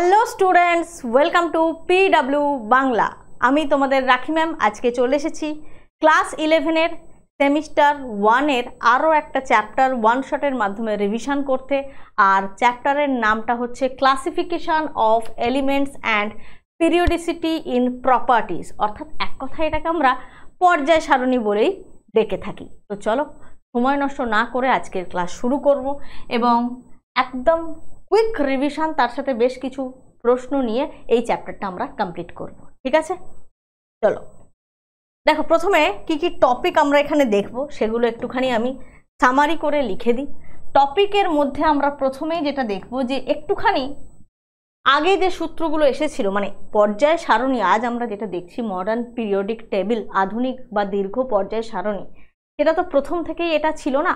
hello students welcome to PW Bangla আমি তোমাদের রাখি ম্যাম আজকে চলে এসেছি ক্লাস ইলেভেনের সেমিস্টার ওয়ানের আরও একটা চ্যাপ্টার ওয়ান শটের মাধ্যমে রিভিশন করতে আর চ্যাপ্টারের নামটা হচ্ছে classification of elements and periodicity in properties অর্থাৎ এক কথা এটাকে আমরা পর্যায় সারণী বলেই ডেকে থাকি তো চলো সময় নষ্ট না করে আজকের ক্লাস শুরু করব এবং একদম কুইক রিভিশন তার সাথে বেশ কিছু প্রশ্ন নিয়ে এই চ্যাপ্টারটা আমরা কমপ্লিট করব ঠিক আছে চলো দেখো প্রথমে কি কি টপিক আমরা এখানে দেখব সেগুলো একটুখানি আমি সামারি করে লিখে দিই টপিকের মধ্যে আমরা প্রথমেই যেটা দেখব যে একটুখানি আগে যে সূত্রগুলো এসেছিল মানে পর্যায় সারণী আজ আমরা যেটা দেখছি মডার্ন পিরিয়ডিক টেবিল আধুনিক বা দীর্ঘ পর্যায় সারণী সেটা তো প্রথম থেকেই এটা ছিল না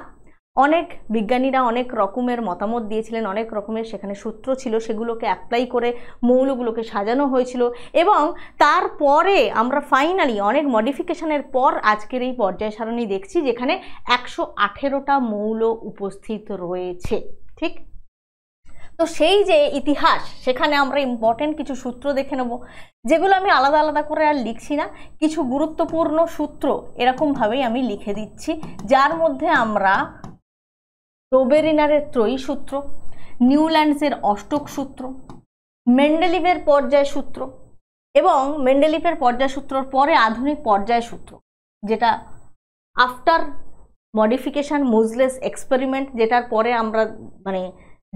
অনেক বিজ্ঞানীরা অনেক রকমের মতামত দিয়েছিলেন অনেক রকমের সেখানে সূত্র ছিল সেগুলোকে অ্যাপ্লাই করে মৌলগুলোকে সাজানো হয়েছিল এবং তারপরে আমরা ফাইনালি অনেক মডিফিকেশনের পর আজকের এই পর্যায় সারণী দেখছি যেখানে একশো আঠেরোটা মৌল উপস্থিত রয়েছে ঠিক তো সেই যে ইতিহাস সেখানে আমরা ইম্পর্টেন্ট কিছু সূত্র দেখে নেব যেগুলো আমি আলাদা আলাদা করে আর লিখছি না কিছু গুরুত্বপূর্ণ সূত্র এরকমভাবেই আমি লিখে দিচ্ছি যার মধ্যে আমরা রোবেরিনারের ত্রয়ী সূত্র নিউল্যান্ডসের অষ্টক সূত্র মেন্ডেলিভের পর্যায় সূত্র এবং মেন্ডেলিভের পর্যায় সূত্রর পরে আধুনিক পর্যায় সূত্র যেটা আফটার মডিফিকেশান মুজলেস এক্সপেরিমেন্ট যেটার পরে আমরা মানে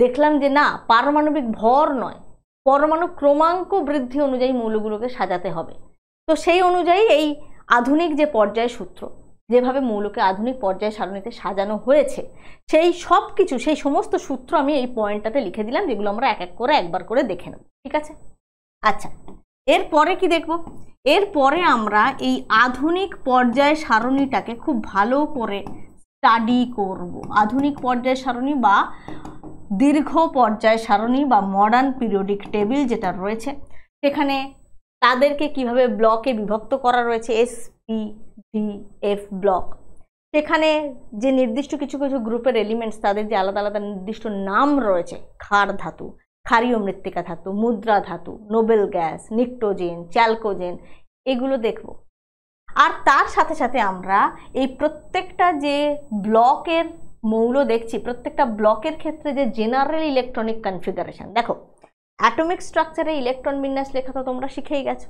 দেখলাম যে না পারমাণবিক ভর নয় পরমাণু ক্রমাঙ্ক বৃদ্ধি অনুযায়ী মৌলগুলোকে সাজাতে হবে তো সেই অনুযায়ী এই আধুনিক যে পর্যায় সূত্র যেভাবে মৌলকে আধুনিক পর্যায়ে সারণীতে সাজানো হয়েছে সেই সব কিছু সেই সমস্ত সূত্র আমি এই পয়েন্টটাতে লিখে দিলাম যেগুলো আমরা এক এক করে একবার করে দেখে নেব ঠিক আছে আচ্ছা এরপরে কি দেখব এরপরে আমরা এই আধুনিক পর্যায় সারণীটাকে খুব ভালো করে স্টাডি করব আধুনিক পর্যায় সারণী বা দীর্ঘ পর্যায় সারণী বা মডার্ন পিরিয়ডিক টেবিল যেটা রয়েছে সেখানে তাদেরকে কিভাবে ব্লকে বিভক্ত করা রয়েছে S P D F block সেখানে যে নির্দিষ্ট কিছু কিছু গ্রুপের এলিমেন্টস তাদের যে আলাদা আলাদা নির্দিষ্ট নাম রয়েছে খার ধাতু ক্ষারীয় মৃত্তিকা ধাতু মুদ্রা ধাতু নোবেল গ্যাস নিক্টোজেন চ্যালকোজেন এগুলো দেখব আর তার সাথে সাথে আমরা এই প্রত্যেকটা যে ব্লকের মৌল দেখছি প্রত্যেকটা ব্লকের ক্ষেত্রে যে জেনারেল ইলেকট্রনিক কনফিগারেশন দেখো অ্যাটমিক স্ট্রাকচারে ইলেকট্রন বিন্যাস লেখা তো তোমরা শিখেই গেছো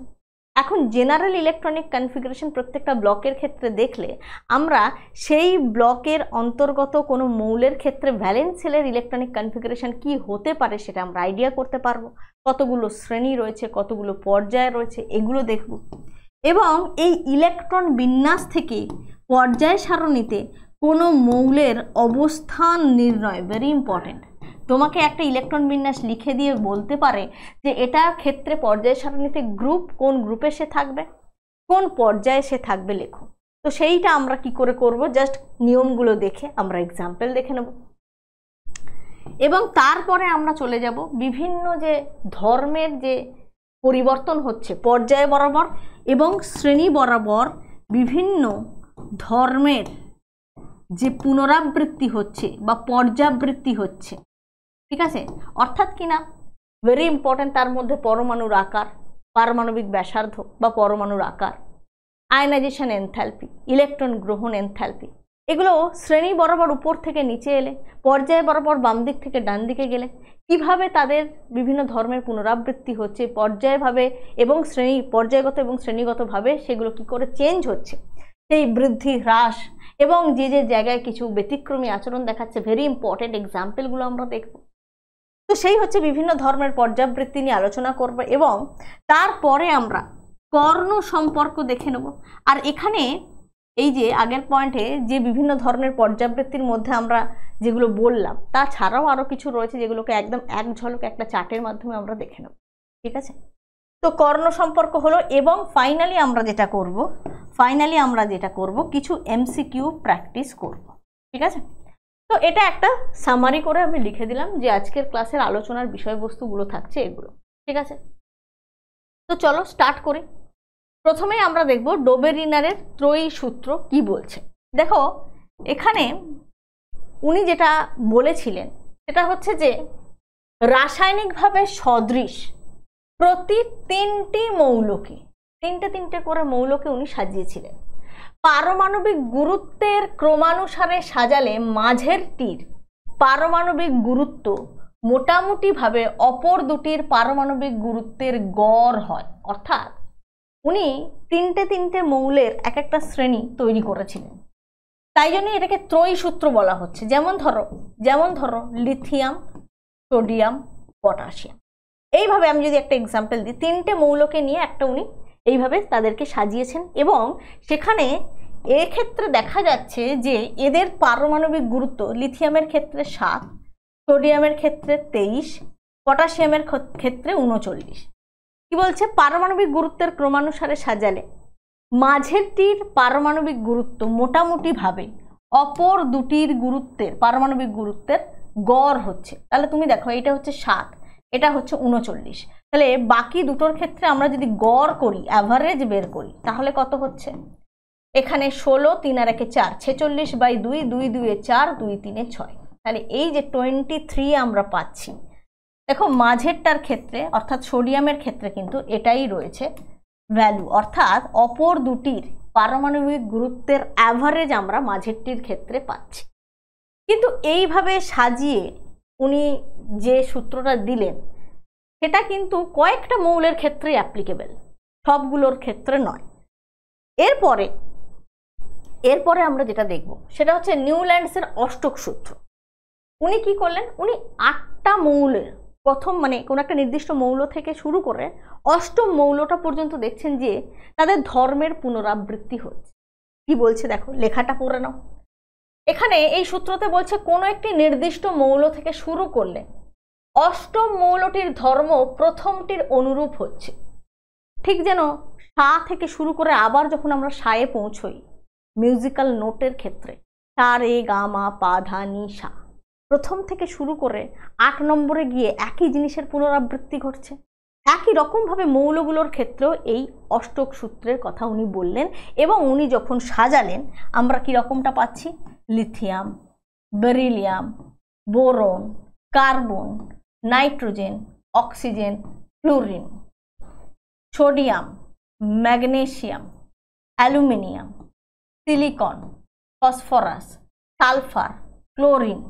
এখন জেনারেল ইলেকট্রনিক কনফিগারেশন প্রত্যেকটা ব্লকের ক্ষেত্রে দেখলে আমরা সেই ব্লকের অন্তর্গত কোনো মৌলের ক্ষেত্রে ভ্যালেন্সেলের ইলেকট্রনিক কনফিগারেশন কি হতে পারে সেটা আমরা আইডিয়া করতে পারবো কতগুলো শ্রেণী রয়েছে কতগুলো পর্যায় রয়েছে এগুলো দেখব এবং এই ইলেকট্রন বিন্যাস থেকে পর্যায় সারণীতে কোনো মৌলের অবস্থান নির্ণয় ভেরি ইম্পর্ট্যান্ট তোমাকে একটা ইলেকট্রন বিন্যাস লিখে দিয়ে বলতে পারে যে এটা ক্ষেত্রে পর্যায় সারণীতে গ্রুপ কোন গ্রুপে সে থাকবে কোন পর্যায়ে সে থাকবে লেখো তো সেইটা আমরা কি করে করব জাস্ট নিয়মগুলো দেখে আমরা এক্সাম্পল দেখে নেব এবং তারপরে আমরা চলে যাব বিভিন্ন যে ধর্মের যে পরিবর্তন হচ্ছে পর্যায় বরাবর এবং শ্রেণী বরাবর বিভিন্ন ধর্মের যে পুনরাবৃত্তি হচ্ছে বা পর্যাবৃত্তি হচ্ছে ঠিক আছে অর্থাৎ কিনা ভেরি ইম্পর্ট্যান্ট তার মধ্যে পরমাণুর আকার পারমাণবিক ব্যাসার্ধ বা পরমাণুর আকার আয়নাইজেশন এনথ্যালপি ইলেকট্রন গ্রহণ এনথ্যালপি এগুলো শ্রেণী বরাবর উপর থেকে নিচে এলে পর্যায় বরাবর বাম দিক থেকে ডান দিকে গেলে কিভাবে তাদের বিভিন্ন ধর্মের পুনরাবৃত্তি হচ্ছে পর্যায়ভাবে এবং শ্রেণী পর্যায়গত এবং শ্রেণীগতভাবে সেগুলো কি করে চেঞ্জ হচ্ছে সেই বৃদ্ধি হ্রাস এবং যে যে জায়গায় কিছু ব্যতিক্রমী আচরণ দেখাচ্ছে ভেরি ইম্পর্টেন্ট এক্সাম্পলগুলো আমরা দেখব তো সেই হচ্ছে বিভিন্ন ধর্মের পর্যাবৃত্তি নিয়ে আলোচনা করব এবং তারপরে আমরা কর্ণ সম্পর্ক দেখে নেব আর এখানে এই যে আগের পয়েন্টে যে বিভিন্ন ধরনের পর্যাবৃত্তির মধ্যে আমরা যেগুলো বললাম তাছাড়াও আরও কিছু রয়েছে যেগুলোকে একদম এক ঝলক একটা চার্টের মাধ্যমে আমরা দেখে নেব ঠিক আছে তো কর্ণ সম্পর্ক হলো এবং ফাইনালি আমরা যেটা করব ফাইনালি আমরা যেটা করব কিছু এমসিকিউ প্র্যাকটিস করব ঠিক আছে তো এটা একটা সামারি করে আমি লিখে দিলাম যে আজকের ক্লাসের আলোচনার বিষয়বস্তুগুলো থাকছে এগুলো ঠিক আছে তো চলো স্টার্ট করি প্রথমে আমরা দেখব ডোবেরিনারের ত্রয়ী সূত্র কি বলছে দেখো এখানে উনি যেটা বলেছিলেন সেটা হচ্ছে যে রাসায়নিকভাবে সদৃশ প্রতি তিনটি মৌলকে তিনটে তিনটে করে মৌলকে উনি সাজিয়েছিলেন পারমাণবিক গুরুত্বের ক্রমানুসারে সাজালে মাঝের তীর পারমাণবিক গুরুত্ব মোটামুটিভাবে অপর দুটির পারমাণবিক গুরুত্বের গড় হয় অর্থাৎ উনি তিনটে তিনটে মৌলের এক একটা শ্রেণী তৈরি করেছিলেন তাই জন্য এটাকে ত্রয়ী সূত্র বলা হচ্ছে যেমন ধরো যেমন ধরো লিথিয়াম সোডিয়াম পটাশিয়াম এইভাবে আমি যদি একটা এক্সাম্পল দিই তিনটে মৌলকে নিয়ে একটা উনি এইভাবে তাদেরকে সাজিয়েছেন এবং সেখানে এক্ষেত্রে দেখা যাচ্ছে যে এদের পারমাণবিক গুরুত্ব লিথিয়ামের ক্ষেত্রে সাত সোডিয়ামের ক্ষেত্রে তেইশ পটাশিয়ামের ক্ষেত্রে উনচল্লিশ কি বলছে পারমাণবিক গুরুত্বের ক্রমানুসারে সাজালে মাঝেরটির পারমাণবিক গুরুত্ব মোটামুটিভাবে অপর দুটির গুরুত্বের পারমাণবিক গুরুত্বের গড় হচ্ছে তাহলে তুমি দেখো এটা হচ্ছে সাত এটা হচ্ছে উনচল্লিশ তাহলে বাকি দুটোর ক্ষেত্রে আমরা যদি গড় করি অ্যাভারেজ বের করি তাহলে কত হচ্ছে এখানে ষোলো তিন আর একে চার ছেচল্লিশ বাই দুই দুই দুয়ে চার দুই তিনে ছয় তাহলে এই যে টোয়েন্টি থ্রি আমরা পাচ্ছি দেখো মাঝেরটার ক্ষেত্রে অর্থাৎ সোডিয়ামের ক্ষেত্রে কিন্তু এটাই রয়েছে ভ্যালু অর্থাৎ অপর দুটির পারমাণবিক গুরুত্বের অ্যাভারেজ আমরা মাঝেরটির ক্ষেত্রে পাচ্ছি কিন্তু এইভাবে সাজিয়ে উনি যে সূত্রটা দিলেন সেটা কিন্তু কয়েকটা মৌলের ক্ষেত্রে অ্যাপ্লিকেবেল সবগুলোর ক্ষেত্রে নয় এরপরে এরপরে আমরা যেটা দেখব সেটা হচ্ছে নিউল্যান্ডসের অষ্টক সূত্র উনি কি করলেন উনি আটটা মৌলের প্রথম মানে কোনো একটা নির্দিষ্ট মৌল থেকে শুরু করে অষ্টম মৌলটা পর্যন্ত দেখছেন যে তাদের ধর্মের পুনরাবৃত্তি হচ্ছে কি বলছে দেখো লেখাটা পড়ে নাও এখানে এই সূত্রতে বলছে কোনো একটি নির্দিষ্ট মৌল থেকে শুরু করলে অষ্টম মৌলটির ধর্ম প্রথমটির অনুরূপ হচ্ছে ঠিক যেন সা থেকে শুরু করে আবার যখন আমরা সায়ে পৌঁছই মিউজিক্যাল নোটের ক্ষেত্রে তার রে গামা পা ধা নি সা প্রথম থেকে শুরু করে আট নম্বরে গিয়ে একই জিনিসের পুনরাবৃত্তি ঘটছে একই রকমভাবে মৌলগুলোর ক্ষেত্রেও এই অষ্টক সূত্রের কথা উনি বললেন এবং উনি যখন সাজালেন আমরা কি রকমটা পাচ্ছি lithium beryllium boron carbon nitrogen oxygen chlorine sodium magnesium aluminium silicon phosphorus sulphur chlorine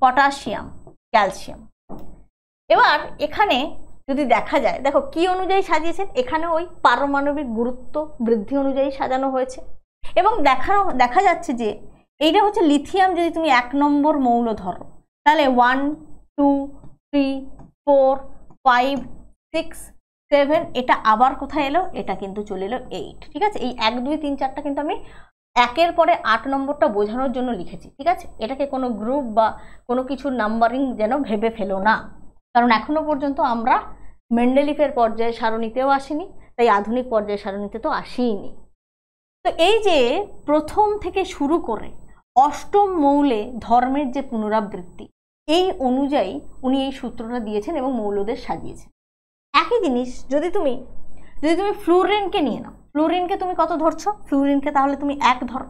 potassium calcium এবার এখানে যদি দেখা যায় দেখো কি অনুযায়ী সাজিয়েছেন এখানে ওই পারমাণবিক গুরুত্ব বৃদ্ধি অনুযায়ী সাজানো হয়েছে এবং দেখানো দেখা যাচ্ছে যে এইটা হচ্ছে লিথিয়াম যদি তুমি এক নম্বর মৌল ধরো তাহলে one two three four five six seven এটা আবার কোথায় এলো এটা কিন্তু চলে এলো এইট ঠিক আছে এই এক দুই তিন চারটা কিন্তু আমি একের পরে আট নম্বরটা বোঝানোর জন্য লিখেছি ঠিক আছে এটাকে কোনো গ্রুপ বা কোনো কিছুর নাম্বারিং যেন ভেবে ফেলো না কারণ এখনও পর্যন্ত আমরা মেন্ডেলিফের পর্যায়ে সারণীতেও আসিনি তাই আধুনিক পর্যায়ে সারণীতে তো আসিনি তো এই যে প্রথম থেকে শুরু করে অষ্টম মৌলে ধর্মের যে পুনরাবৃত্তি এই অনুযায়ী উনি এই সূত্রটা দিয়েছেন এবং মৌলদের সাজিয়েছেন একই জিনিস যদি তুমি যদি তুমি ফ্লোরিনকে নিয়ে নাও ফ্লোরিনকে তুমি কত ধরছো ফ্লোরিনকে তাহলে তুমি এক ধরো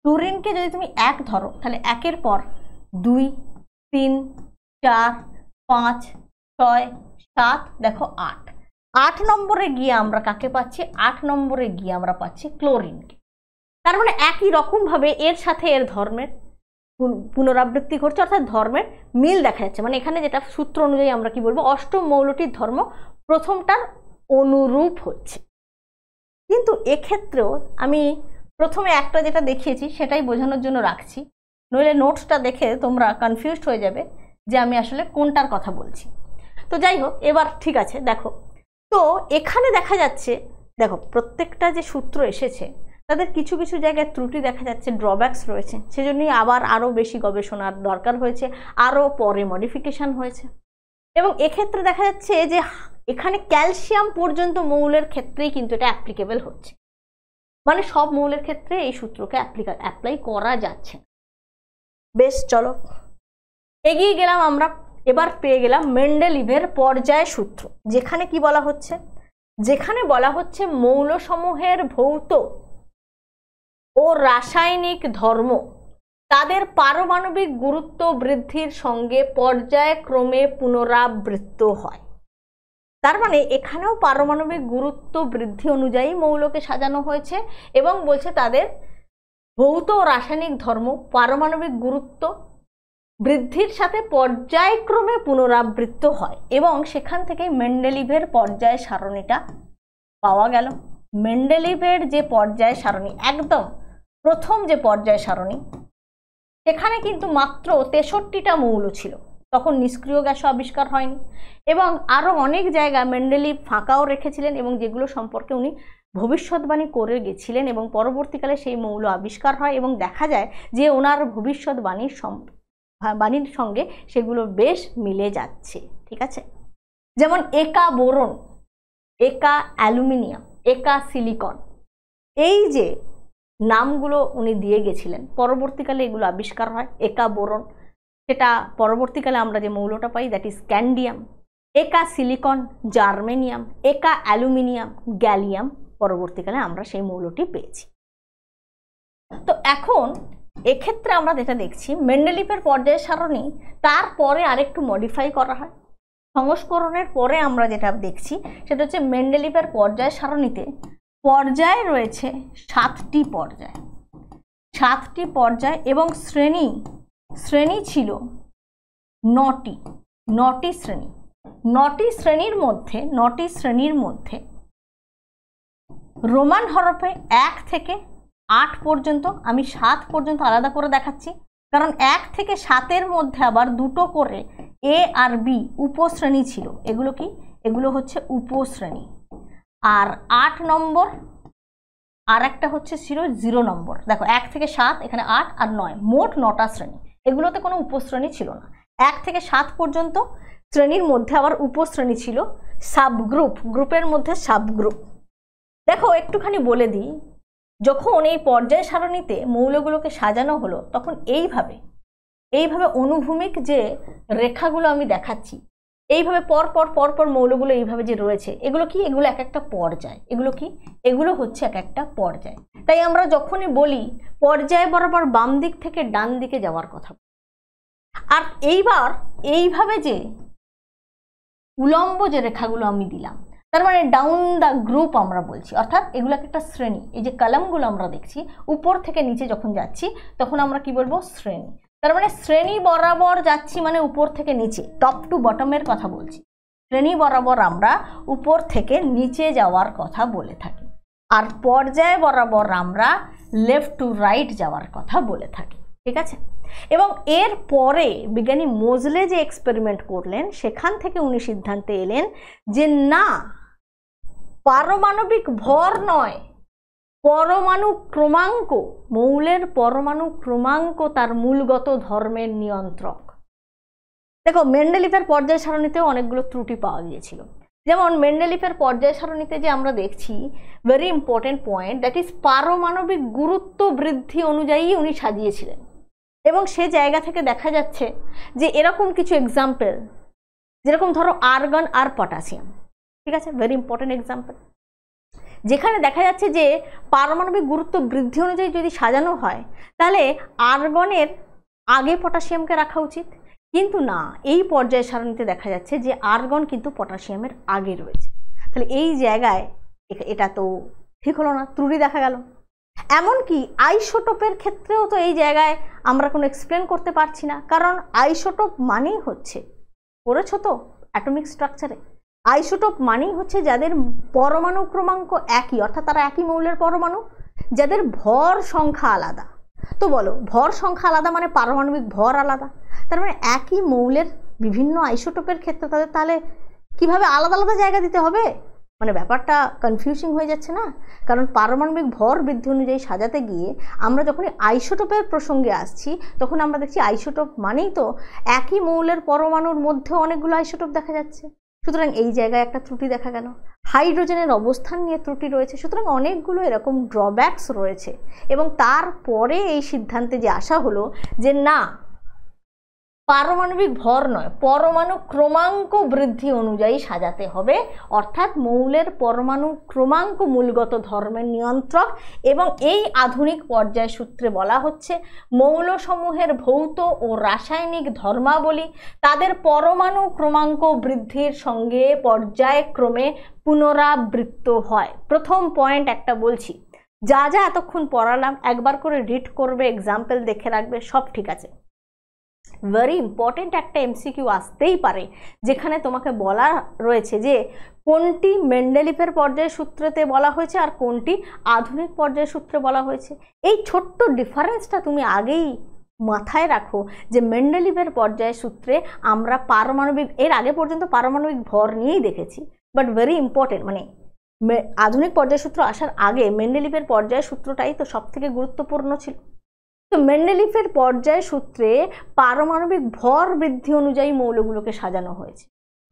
ফ্লোরিনকে যদি তুমি এক ধরো তাহলে একের পর দুই তিন চার পাঁচ ছয় সাত দেখো আট আট নম্বরে গিয়ে আমরা কাকে পাচ্ছি আট নম্বরে গিয়ে আমরা পাচ্ছি ক্লোরিনকে তার মানে একই রকমভাবে এর সাথে এর ধর্মের পুনরাবৃত্তি ঘটছে অর্থাৎ ধর্মের মিল দেখা যাচ্ছে মানে এখানে যেটা সূত্র অনুযায়ী আমরা কি বলবো অষ্টম মৌলটির ধর্ম প্রথমটার অনুরূপ হচ্ছে কিন্তু এক্ষেত্রেও আমি প্রথমে একটা যেটা দেখিয়েছি সেটাই বোঝানোর জন্য রাখছি নইলে নোটসটা দেখে তোমরা কনফিউজড হয়ে যাবে যে আমি আসলে কোনটার কথা বলছি তো যাই হোক এবার ঠিক আছে দেখো তো এখানে দেখা যাচ্ছে দেখো প্রত্যেকটা যে সূত্র এসেছে তাদের কিছু কিছু জায়গায় ত্রুটি দেখা যাচ্ছে ড্রব্যাকস রয়েছে সেজন্যই আবার আরও বেশি গবেষণার দরকার হয়েছে আরও পরে মডিফিকেশান হয়েছে এবং এক্ষেত্রে দেখা যাচ্ছে যে এখানে ক্যালসিয়াম পর্যন্ত মৌলের ক্ষেত্রেই কিন্তু এটা অ্যাপ্লিকেবল হচ্ছে মানে সব মৌলের ক্ষেত্রে এই সূত্রকে অ্যাপ্লিকা অ্যাপ্লাই করা যাচ্ছে বেশ চলো এগিয়ে গেলাম আমরা এবার পেয়ে গেলাম মেন্ডেলিভের পর্যায় সূত্র যেখানে কি বলা হচ্ছে যেখানে বলা হচ্ছে মৌলসমূহের ভৌত ও রাসায়নিক ধর্ম তাদের পারমাণবিক গুরুত্ব বৃদ্ধির সঙ্গে পর্যায়ক্রমে পুনরাবৃত্ত হয় তার মানে এখানেও পারমাণবিক গুরুত্ব বৃদ্ধি অনুযায়ী মৌলকে সাজানো হয়েছে এবং বলছে তাদের ভৌত ও রাসায়নিক ধর্ম পারমাণবিক গুরুত্ব বৃদ্ধির সাথে পর্যায়ক্রমে পুনরাবৃত্ত হয় এবং সেখান থেকে মেন্ডেলিভের পর্যায় সারণীটা পাওয়া গেল মেন্ডেলিভের যে পর্যায় সারণী একদম প্রথম যে পর্যায় সারণী সেখানে কিন্তু মাত্র তেষট্টিটা মৌল ছিল তখন নিষ্ক্রিয় গ্যাসও আবিষ্কার হয়নি এবং আরও অনেক জায়গা মেন্ডেলি ফাঁকাও রেখেছিলেন এবং যেগুলো সম্পর্কে উনি ভবিষ্যৎবাণী করে গেছিলেন এবং পরবর্তীকালে সেই মৌল আবিষ্কার হয় এবং দেখা যায় যে ওনার ভবিষ্যৎবাণীর বাণীর সঙ্গে সেগুলো বেশ মিলে যাচ্ছে ঠিক আছে যেমন একা বোরন একা অ্যালুমিনিয়াম একা সিলিকন এই যে নামগুলো উনি দিয়ে গেছিলেন পরবর্তীকালে এগুলো আবিষ্কার হয় একা বোরন সেটা পরবর্তীকালে আমরা যে মৌলটা পাই দ্যাট ইজ ক্যান্ডিয়াম একা সিলিকন জার্মেনিয়াম একা অ্যালুমিনিয়াম গ্যালিয়াম পরবর্তীকালে আমরা সেই মৌলটি পেয়েছি তো এখন এক্ষেত্রে আমরা যেটা দেখছি মেন্ডেলিপের পর্যায় সারণী তারপরে আরেকটু মডিফাই করা হয় সংস্করণের পরে আমরা যেটা দেখছি সেটা হচ্ছে মেন্ডেলিপের পর্যায় সারণীতে পর্যায় রয়েছে সাতটি পর্যায় সাতটি পর্যায় এবং শ্রেণী শ্রেণী ছিল নটি নটি শ্রেণী নটি শ্রেণীর মধ্যে নটি শ্রেণীর মধ্যে রোমান হরফে এক থেকে আট পর্যন্ত আমি সাত পর্যন্ত আলাদা করে দেখাচ্ছি কারণ এক থেকে সাতের মধ্যে আবার দুটো করে এ আর বি উপশ্রেণী ছিল এগুলো কি এগুলো হচ্ছে উপশ্রেণী আর আট নম্বর আর একটা হচ্ছে ছিল জিরো নম্বর দেখো এক থেকে সাত এখানে আট আর নয় মোট নটা শ্রেণী এগুলোতে কোনো উপশ্রেণী ছিল না এক থেকে সাত পর্যন্ত শ্রেণীর মধ্যে আবার উপশ্রেণী ছিল সাবগ্রুপ গ্রুপের মধ্যে সাবগ্রুপ দেখো একটুখানি বলে দিই যখন এই পর্যায় সারণীতে মৌলগুলোকে সাজানো হলো তখন এইভাবে এইভাবে অনুভূমিক যে রেখাগুলো আমি দেখাচ্ছি এইভাবে পর পর পর পর মৌলগুলো এইভাবে যে রয়েছে এগুলো কি এগুলো এক একটা পর্যায় এগুলো কি এগুলো হচ্ছে এক একটা পর্যায় তাই আমরা যখনই বলি পর্যায় বরাবর বাম দিক থেকে ডান দিকে যাওয়ার কথা আর এইবার এইভাবে যে উলম্ব যে রেখাগুলো আমি দিলাম তার মানে ডাউন দ্য গ্রুপ আমরা বলছি অর্থাৎ এগুলো একটা শ্রেণী এই যে কলামগুলো আমরা দেখছি উপর থেকে নিচে যখন যাচ্ছি তখন আমরা কি বলবো শ্রেণী তার মানে শ্রেণী বরাবর যাচ্ছি মানে উপর থেকে নিচে টপ টু বটমের কথা বলছি শ্রেণী বরাবর আমরা উপর থেকে নিচে যাওয়ার কথা বলে থাকি আর পর্যায় বরাবর আমরা লেফট টু রাইট যাওয়ার কথা বলে থাকি ঠিক আছে এবং এর পরে বিজ্ঞানী মোজলে যে এক্সপেরিমেন্ট করলেন সেখান থেকে উনি সিদ্ধান্তে এলেন যে না পারমাণবিক ভর নয় পরমাণু ক্রমাঙ্ক মৌলের পরমাণু ক্রমাঙ্ক তার মূলগত ধর্মের নিয়ন্ত্রক দেখো মেন্ডেলিফের পর্যায় সারণীতেও অনেকগুলো ত্রুটি পাওয়া গিয়েছিল যেমন মেন্ডেলিফের পর্যায় সারণীতে যে আমরা দেখছি very important point that is পারমাণবিক গুরুত্ব বৃদ্ধি অনুযায়ী উনি সাজিয়েছিলেন এবং সে জায়গা থেকে দেখা যাচ্ছে যে এরকম কিছু এক্সাম্পল যেরকম ধরো আর্গন আর পটাশিয়াম ঠিক আছে ভেরি ইম্পর্টেন্ট এক্সাম্পল যেখানে দেখা যাচ্ছে যে পারমাণবিক গুরুত্ব বৃদ্ধি অনুযায়ী যদি সাজানো হয় তাহলে আর্গনের আগে পটাশিয়ামকে রাখা উচিত কিন্তু না এই পর্যায়ে সারণীতে দেখা যাচ্ছে যে আর্গন কিন্তু পটাশিয়ামের আগে রয়েছে তাহলে এই জায়গায় এটা তো ঠিক হলো না ত্রুটি দেখা গেল এমনকি আইসোটোপের ক্ষেত্রেও তো এই জায়গায় আমরা কোনো এক্সপ্লেন করতে পারছি না কারণ আইসোটোপ মানেই হচ্ছে করেছো তো অ্যাটমিক স্ট্রাকচারে আইসোটোপ মানেই হচ্ছে যাদের পরমাণু ক্রমাঙ্ক একই অর্থাৎ তারা একই মৌলের পরমাণু যাদের ভর সংখ্যা আলাদা তো বলো ভর সংখ্যা আলাদা মানে পারমাণবিক ভর আলাদা তার মানে একই মৌলের বিভিন্ন আইসোটোপের ক্ষেত্রে তাদের তাহলে কিভাবে আলাদা আলাদা জায়গা দিতে হবে মানে ব্যাপারটা কনফিউজিং হয়ে যাচ্ছে না কারণ পারমাণবিক ভর বৃদ্ধি অনুযায়ী সাজাতে গিয়ে আমরা যখন আইসোটোপের প্রসঙ্গে আসছি তখন আমরা দেখছি আইসোটোপ মানেই তো একই মৌলের পরমাণুর মধ্যে অনেকগুলো আইসোটোপ দেখা যাচ্ছে সুতরাং এই জায়গায় একটা ত্রুটি দেখা গেল হাইড্রোজেনের অবস্থান নিয়ে ত্রুটি রয়েছে সুতরাং অনেকগুলো এরকম ড্রব্যাকস রয়েছে এবং তারপরে এই সিদ্ধান্তে যে আসা হলো যে না পারমাণবিক ভর নয় পরমাণু ক্রমাঙ্ক বৃদ্ধি অনুযায়ী সাজাতে হবে অর্থাৎ মৌলের পরমাণু ক্রমাঙ্ক মূলগত ধর্মের নিয়ন্ত্রক এবং এই আধুনিক পর্যায় সূত্রে বলা হচ্ছে মৌলসমূহের ভৌত ও রাসায়নিক ধর্মাবলী তাদের পরমাণু ক্রমাঙ্ক বৃদ্ধির সঙ্গে পর্যায়ক্রমে পুনরাবৃত্ত হয় প্রথম পয়েন্ট একটা বলছি যা যা এতক্ষণ পড়ালাম একবার করে রিড করবে এক্সাম্পল দেখে রাখবে সব ঠিক আছে ভেরি ইম্পর্টেন্ট একটা এমসিকিউ আসতেই পারে যেখানে তোমাকে বলা রয়েছে যে কোনটি মেন্ডেলিফের পর্যায়ের সূত্রতে বলা হয়েছে আর কোনটি আধুনিক পর্যায়ের সূত্রে বলা হয়েছে এই ছোট্ট ডিফারেন্সটা তুমি আগেই মাথায় রাখো যে মেন্ডেলিভের পর্যায়ের সূত্রে আমরা পারমাণবিক এর আগে পর্যন্ত পারমাণবিক ভর নিয়েই দেখেছি বাট ভেরি ইম্পর্টেন্ট মানে আধুনিক পর্যায় সূত্র আসার আগে মেন্ডেলিভের পর্যায় সূত্রটাই তো সবথেকে গুরুত্বপূর্ণ ছিল মেন্ডেলিফের পর্যায় সূত্রে পারমাণবিক ভর বৃদ্ধি অনুযায়ী মৌলগুলোকে সাজানো হয়েছে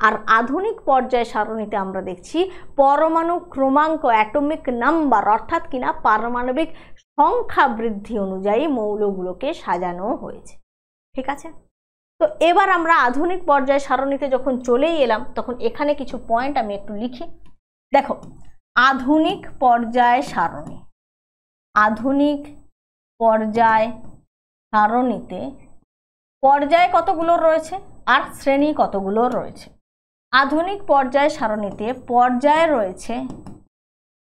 আর আধুনিক পর্যায় সারণীতে আমরা দেখছি পরমাণু ক্রমাঙ্ক অ্যাটমিক নাম্বার অর্থাৎ কিনা পারমাণবিক সংখ্যা বৃদ্ধি অনুযায়ী মৌলগুলোকে সাজানো হয়েছে ঠিক আছে তো এবার আমরা আধুনিক পর্যায় সারণীতে যখন চলেই এলাম তখন এখানে কিছু পয়েন্ট আমি একটু লিখি দেখো আধুনিক পর্যায় সারণী আধুনিক পর্যায় সারণীতে পর্যায় কতগুলো রয়েছে আর শ্রেণী কতগুলো রয়েছে আধুনিক পর্যায় সারণীতে পর্যায় রয়েছে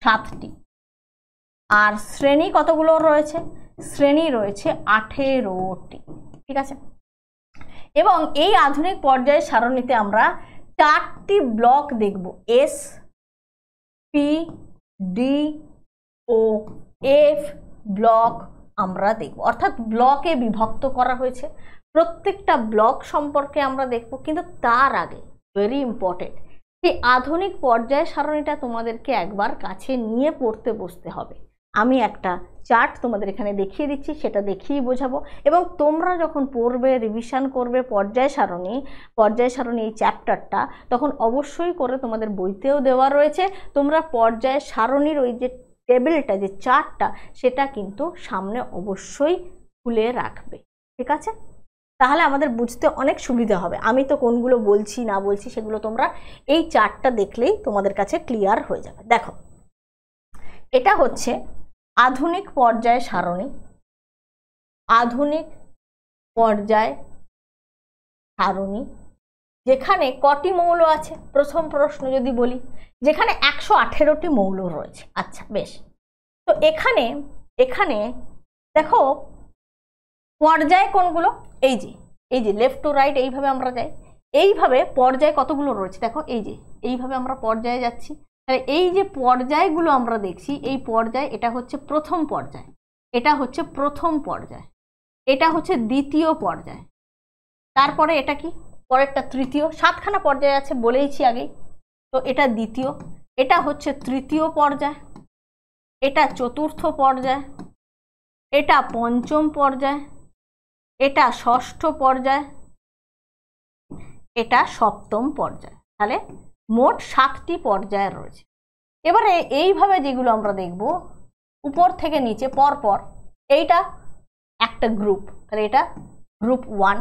সাতটি আর শ্রেণী কতগুলো রয়েছে শ্রেণী রয়েছে আঠেরোটি ঠিক আছে এবং এই আধুনিক পর্যায় সারণীতে আমরা চারটি ব্লক দেখব এস পি ডি ও এফ ব্লক আমরা দেখব অর্থাৎ ব্লকে বিভক্ত করা হয়েছে প্রত্যেকটা ব্লক সম্পর্কে আমরা দেখব কিন্তু তার আগে ভেরি ইম্পর্টেন্ট সেই আধুনিক পর্যায় সারণীটা তোমাদেরকে একবার কাছে নিয়ে পড়তে বসতে হবে আমি একটা চার্ট তোমাদের এখানে দেখিয়ে দিচ্ছি সেটা দেখিয়ে বোঝাবো এবং তোমরা যখন পড়বে রিভিশন করবে পর্যায় সারণী পর্যায় সারণী এই চ্যাপ্টারটা তখন অবশ্যই করে তোমাদের বইতেও দেওয়া রয়েছে তোমরা পর্যায় সারণীর ওই যে টেবিলটা যে চার্টটা সেটা কিন্তু সামনে অবশ্যই খুলে রাখবে ঠিক আছে তাহলে আমাদের বুঝতে অনেক সুবিধা হবে আমি তো কোনগুলো বলছি না বলছি সেগুলো তোমরা এই চার্টটা দেখলেই তোমাদের কাছে ক্লিয়ার হয়ে যাবে দেখো এটা হচ্ছে আধুনিক পর্যায় সারণী আধুনিক পর্যায় সারণী যেখানে কটি মৌল আছে প্রথম প্রশ্ন যদি বলি যেখানে একশো আঠেরোটি মৌল রয়েছে আচ্ছা বেশ তো এখানে এখানে দেখো পর্যায় কোনগুলো এই যে এই যে লেফট টু রাইট এইভাবে আমরা যাই এইভাবে পর্যায় কতগুলো রয়েছে দেখো এই যে এইভাবে আমরা পর্যায়ে যাচ্ছি তাহলে এই যে পর্যায়গুলো আমরা দেখছি এই পর্যায় এটা হচ্ছে প্রথম পর্যায় এটা হচ্ছে প্রথম পর্যায় এটা হচ্ছে দ্বিতীয় পর্যায় তারপরে এটা কি পরেরটা তৃতীয় সাতখানা পর্যায় আছে বলেইছি আগেই তো এটা দ্বিতীয় এটা হচ্ছে তৃতীয় পর্যায় এটা চতুর্থ পর্যায় এটা পঞ্চম পর্যায় এটা ষষ্ঠ পর্যায় এটা সপ্তম পর্যায় তাহলে মোট সাতটি পর্যায় রয়েছে এবারে এইভাবে যেগুলো আমরা দেখব উপর থেকে নিচে পরপর এইটা একটা গ্রুপ তাহলে এটা গ্রুপ ওয়ান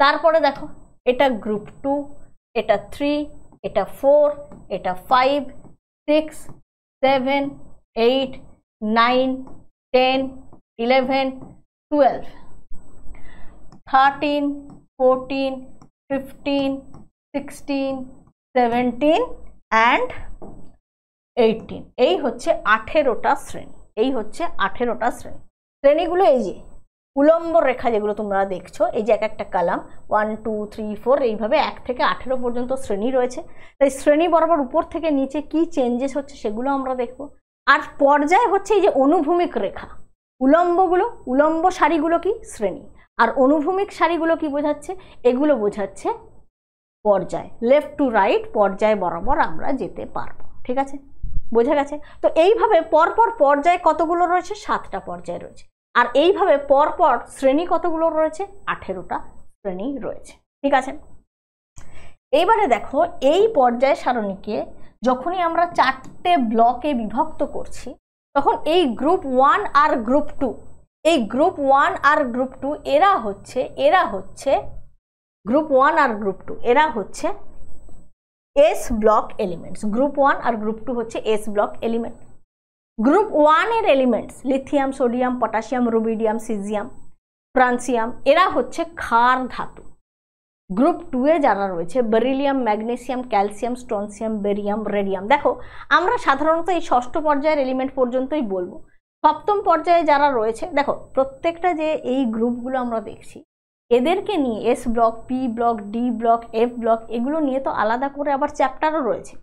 তারপরে দেখো এটা গ্রুপ টু এটা থ্রি এটা ফোর এটা five six seven eight nine ten eleven twelve thirteen fourteen fifteen sixteen seventeen and eighteen এই হচ্ছে আঠেরোটা শ্রেণী এই হচ্ছে আঠেরোটা শ্রেণী শ্রেণীগুলো এই যে উলম্ব রেখা যেগুলো তোমরা দেখছো এই যে এক একটা column one two three four এইভাবে এক থেকে আঠেরো পর্যন্ত শ্রেণী রয়েছে তাই শ্রেণী বরাবর উপর থেকে নিচে কি চেঞ্জেস হচ্ছে সেগুলো আমরা দেখব আর পর্যায় হচ্ছে এই যে অনুভূমিক রেখা উলম্বগুলো উলম্ব শাড়িগুলো কি শ্রেণী আর অনুভূমিক শাড়িগুলো কি বোঝাচ্ছে এগুলো বোঝাচ্ছে পর্যায় লেফট টু রাইট পর্যায় বরাবর আমরা যেতে পারবো ঠিক আছে বোঝা গেছে তো এইভাবে পরপর পর্যায় কতগুলো রয়েছে সাতটা পর্যায় রয়েছে আর এইভাবে পরপর শ্রেণী কতগুলো রয়েছে আঠেরোটা শ্রেণী রয়েছে ঠিক আছে এইবারে দেখো এই পর্যায় সারণীকে যখনই আমরা চারটে ব্লকে বিভক্ত করছি তখন এই গ্রুপ ওয়ান আর গ্রুপ টু এই গ্রুপ ওয়ান আর গ্রুপ টু এরা হচ্ছে এরা হচ্ছে গ্রুপ ওয়ান আর গ্রুপ টু এরা হচ্ছে S block elements group one আর গ্রুপ টু হচ্ছে এস ব্লক এলিমেন্ট গ্রুপ ওয়ানের elements lithium sodium potassium rubidium caesium francium এরা হচ্ছে ক্ষার ধাতু গ্রুপ টুয়ে যারা রয়েছে beryllium magnesium calcium strontium barium radium দেখো আমরা সাধারণত এই ষষ্ঠ পর্যায়ের এলিমেন্ট পর্যন্তই বলবো সপ্তম পর্যায়ে যারা রয়েছে দেখো প্রত্যেকটা যে এই গ্রুপগুলো আমরা দেখছি এদেরকে নিয়ে S block P block D block F block এগুলো নিয়ে তো আলাদা করে আবার চ্যাপ্টারও রয়েছে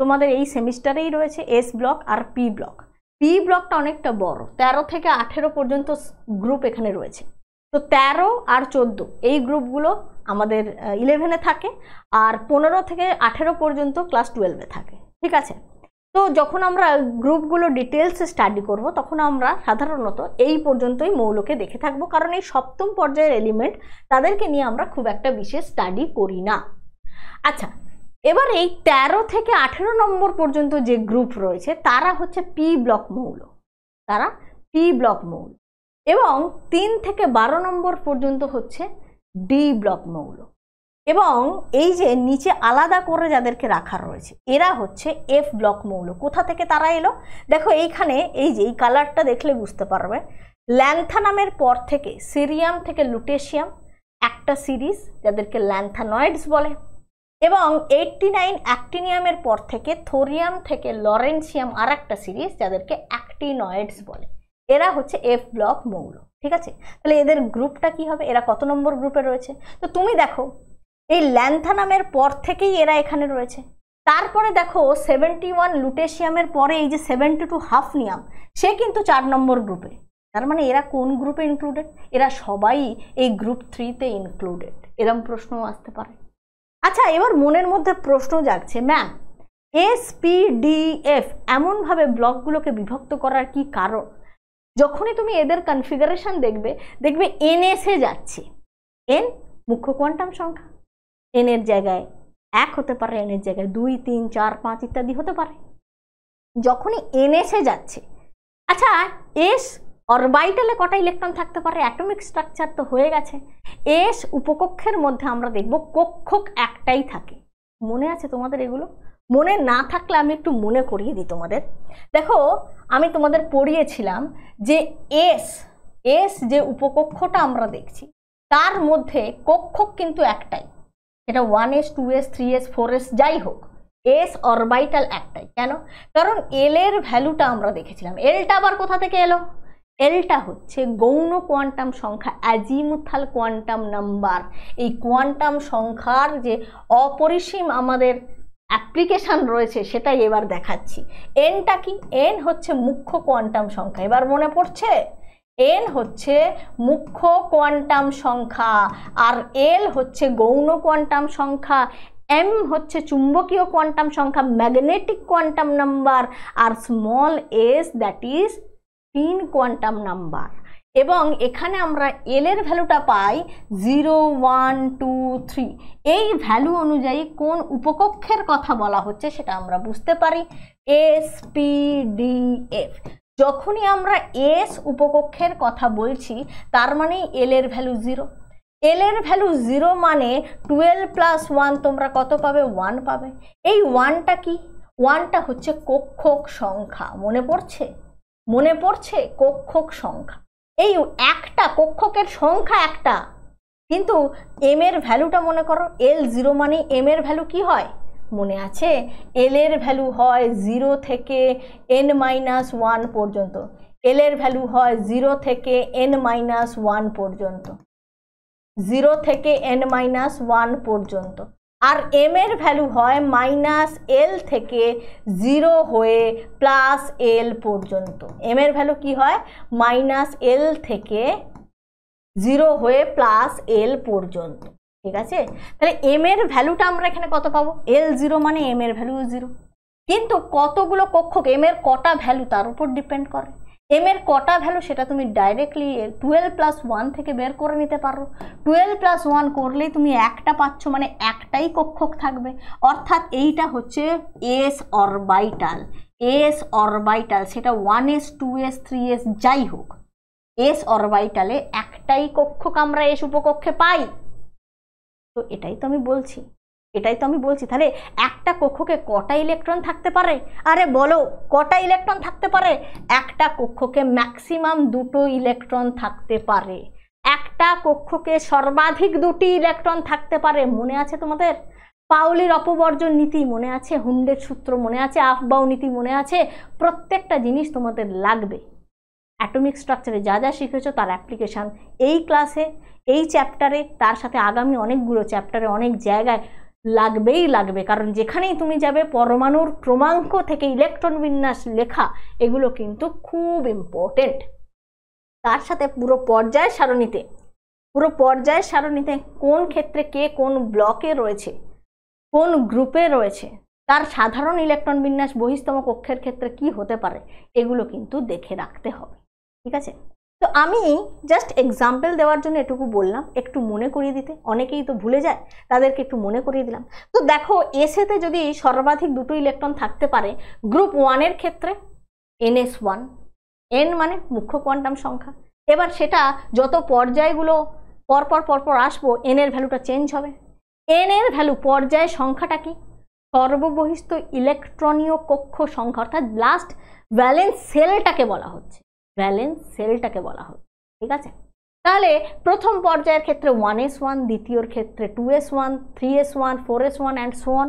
তোমাদের এই সেমিস্টারেই রয়েছে এস ব্লক আর পি ব্লক পি ব্লকটা অনেকটা বড় ১৩ থেকে আঠেরো পর্যন্ত গ্রুপ এখানে রয়েছে তো ১৩ আর ১৪ এই গ্রুপগুলো আমাদের ইলেভেনে থাকে আর পনেরো থেকে আঠেরো পর্যন্ত ক্লাস টুয়েলভে থাকে ঠিক আছে তো যখন আমরা গ্রুপগুলো ডিটেলসে স্টাডি করব তখন আমরা সাধারণত এই পর্যন্তই মৌলকে দেখে থাকবো কারণ এই সপ্তম পর্যায়ের এলিমেন্ট তাদেরকে নিয়ে আমরা খুব একটা বিশেষ স্টাডি করি না আচ্ছা এবার এই ১৩ থেকে ১৮ নম্বর পর্যন্ত যে গ্রুপ রয়েছে তারা হচ্ছে পি ব্লক মৌল তারা পি ব্লক মৌল এবং তিন থেকে ১২ নম্বর পর্যন্ত হচ্ছে ডি ব্লক মৌল এবং এই যে নিচে আলাদা করে যাদেরকে রাখা রয়েছে এরা হচ্ছে এফ ব্লক মৌল কোথা থেকে তারা এলো দেখো এইখানে এই যে এই কালারটা দেখলে বুঝতে পারবে ল্যান্থানামের পর থেকে সিরিয়াম থেকে লুটেশিয়াম একটা সিরিজ যাদেরকে ল্যান্থানয়েডস বলে এবং এইটটি নাইন অ্যাক্টিনিয়ামের পর থেকে থোরিয়াম থেকে লরেন্সিয়াম আর একটা সিরিজ যাদেরকে অ্যাক্টিনয়েডস বলে এরা হচ্ছে এফ ব্লক মৌল ঠিক আছে তাহলে এদের গ্রুপটা কি হবে এরা কত নম্বর গ্রুপে রয়েছে তো তুমি দেখো এই ল্যান্থানামের পর থেকেই এরা এখানে রয়েছে তারপরে দেখো সেভেন্টি ওয়ান লুটেশিয়ামের পরে এই যে সেভেন্টি টু হাফনিয়াম সে কিন্তু চার নম্বর গ্রুপে তার মানে এরা কোন গ্রুপে ইনক্লুডেড এরা সবাই এই গ্রুপ থ্রিতে ইনক্লুডেড এরম প্রশ্নও আসতে পারে আচ্ছা এবার মনের মধ্যে প্রশ্ন যাচ্ছে ম্যাম এসপিডিএফ এমনভাবে ব্লকগুলোকে বিভক্ত করার কি কারণ যখনই তুমি এদের কনফিগারেশন দেখবে দেখবে এনএসে যাচ্ছে এন মুখ্য কোয়ান্টাম সংখ্যা এনের জায়গায় এক হতে পারে এনের জায়গায় দুই তিন চার পাঁচ ইত্যাদি হতে পারে যখনই এনএসে যাচ্ছে আচ্ছা এস অরবাইটালে কটা ইলেকট্রন থাকতে পারে অ্যাটমিক স্ট্রাকচার তো হয়ে গেছে এস উপকক্ষের মধ্যে আমরা দেখব কক্ষক একটাই থাকে মনে আছে তোমাদের এগুলো মনে না থাকলে আমি একটু মনে করিয়ে দিই তোমাদের দেখো আমি তোমাদের পড়িয়েছিলাম যে এস এস যে উপকক্ষটা আমরা দেখছি তার মধ্যে কক্ষক কিন্তু একটাই এটা one S two S three S four S যাই হোক এস অরবাইটাল একটাই কেন কারণ এল এর ভ্যালুটা আমরা দেখেছিলাম এলটা আবার কোথা থেকে এলো এলটা হচ্ছে গৌণ কোয়ান্টাম সংখ্যা অ্যাজিমুথাল কোয়ান্টাম নাম্বার এই কোয়ান্টাম সংখ্যার যে অপরিসীম আমাদের অ্যাপ্লিকেশান রয়েছে সেটাই এবার দেখাচ্ছি এনটা কি এন হচ্ছে মুখ্য কোয়ান্টাম সংখ্যা এবার মনে পড়ছে এন হচ্ছে মুখ্য কোয়ান্টাম সংখ্যা আর এল হচ্ছে গৌণ কোয়ান্টাম সংখ্যা এম হচ্ছে চুম্বকীয় কোয়ান্টাম সংখ্যা ম্যাগনেটিক কোয়ান্টাম নাম্বার আর স্মল এস দ্যাট ইজ তিন কোয়ান্টাম নাম্বার এবং এখানে আমরা এলের ভ্যালুটা পাই জিরো ওয়ান টু থ্রি এই ভ্যালু অনুযায়ী কোন উপকক্ষের কথা বলা হচ্ছে সেটা আমরা বুঝতে পারি এস পি ডি এফ যখনই আমরা এস উপকক্ষের কথা বলছি তার মানেই এলের ভ্যালু জিরো এলের ভ্যালু জিরো মানে টুয়েলভ প্লাস ওয়ান তোমরা কত পাবে ওয়ান পাবে এই ওয়ানটা কি ওয়ানটা হচ্ছে কক্ষক সংখ্যা মনে পড়ছে মনে পড়ছে কক্ষক সংখ্যা এই একটা কক্ষকের সংখ্যা একটা কিন্তু এম এর ভ্যালুটা মনে করো এল জিরো মানে এম এর ভ্যালু কি হয় মনে আছে এল এর ভ্যালু হয় জিরো থেকে এন মাইনাস ওয়ান পর্যন্ত এল এর ভ্যালু হয় জিরো থেকে এন মাইনাস ওয়ান পর্যন্ত জিরো থেকে এন মাইনাস ওয়ান পর্যন্ত আর এম এর ভ্যালু হয় মাইনাস এল থেকে জিরো হয়ে প্লাস এল পর্যন্ত এম এর ভ্যালু কি হয় মাইনাস এল থেকে জিরো হয়ে প্লাস এল পর্যন্ত ঠিক আছে তাহলে এম এর ভ্যালুটা আমরা এখানে কত পাবো এল জিরো মানে এম এর ভ্যালু জিরো কিন্তু কতগুলো কক্ষক এম এর কটা ভ্যালু তার উপর ডিপেন্ড করে এম এর কটা ভ্যালু সেটা তুমি ডাইরেক্টলি টুয়েলভ প্লাস ওয়ান থেকে বের করে নিতে পারো টুয়েলভ প্লাস ওয়ান করলেই তুমি একটা পাচ্ছ মানে একটাই কক্ষক থাকবে অর্থাৎ এইটা হচ্ছে এস অরবাইটাল এস অরবাইটাল সেটা one S two S three S যাই হোক এস অরবাইটালে একটাই কক্ষক আমরা এস উপকক্ষে পাই তো এটাই তো আমি বলছি এটাই তো আমি বলছি তাহলে একটা কক্ষকে কটা ইলেকট্রন থাকতে পারে আরে বলো কটা ইলেকট্রন থাকতে পারে একটা কক্ষকে ম্যাক্সিমাম দুটো ইলেকট্রন থাকতে পারে একটা কক্ষকে সর্বাধিক দুটি ইলেকট্রন থাকতে পারে মনে আছে তোমাদের পাউলির অপবর্জন নীতি মনে আছে হুন্ডের সূত্র মনে আছে আফবাউ নীতি মনে আছে প্রত্যেকটা জিনিস তোমাদের লাগবে অ্যাটমিক স্ট্রাকচারে যা যা শিখেছো তার অ্যাপ্লিকেশান এই ক্লাসে এই চ্যাপ্টারে তার সাথে আগামী অনেকগুলো চ্যাপ্টারে অনেক জায়গায় লাগবেই লাগবে কারণ যেখানেই তুমি যাবে পরমাণুর ক্রমাঙ্ক থেকে ইলেকট্রন বিন্যাস লেখা এগুলো কিন্তু খুব ইম্পর্টেন্ট তার সাথে পুরো পর্যায় সারণীতে পুরো পর্যায় সারণীতে কোন ক্ষেত্রে কে কোন ব্লকে রয়েছে কোন গ্রুপে রয়েছে তার সাধারণ ইলেকট্রন বিন্যাস বহিস্তম কক্ষের ক্ষেত্রে কি হতে পারে এগুলো কিন্তু দেখে রাখতে হবে ঠিক আছে তো আমি জাস্ট এক্সাম্পল দেওয়ার জন্য এটুকু বললাম একটু মনে করিয়ে দিতে অনেকেই তো ভুলে যায় তাদেরকে একটু মনে করিয়ে দিলাম তো দেখো এসেতে যদি সর্বাধিক দুটো ইলেকট্রন থাকতে পারে গ্রুপ ওয়ানের ক্ষেত্রে এনএস ওয়ান এন মানে মুখ্য কোয়ান্টাম সংখ্যা এবার সেটা যত পর্যায়গুলো পরপর পরপর আসবো এন এর ভ্যালুটা চেঞ্জ হবে এন এর ভ্যালু পর্যায় সংখ্যাটা কি সর্ববহিস্থ ইলেকট্রনীয় কক্ষ সংখ্যা অর্থাৎ লাস্ট ব্যালেন্স সেলটাকে বলা হচ্ছে ব্যালেন্স সেলটাকে বলা হবে ঠিক আছে তাহলে প্রথম পর্যায়ের ক্ষেত্রে ওয়ান এস ওয়ান দ্বিতীয়র ক্ষেত্রে two S one three S one four S one and so on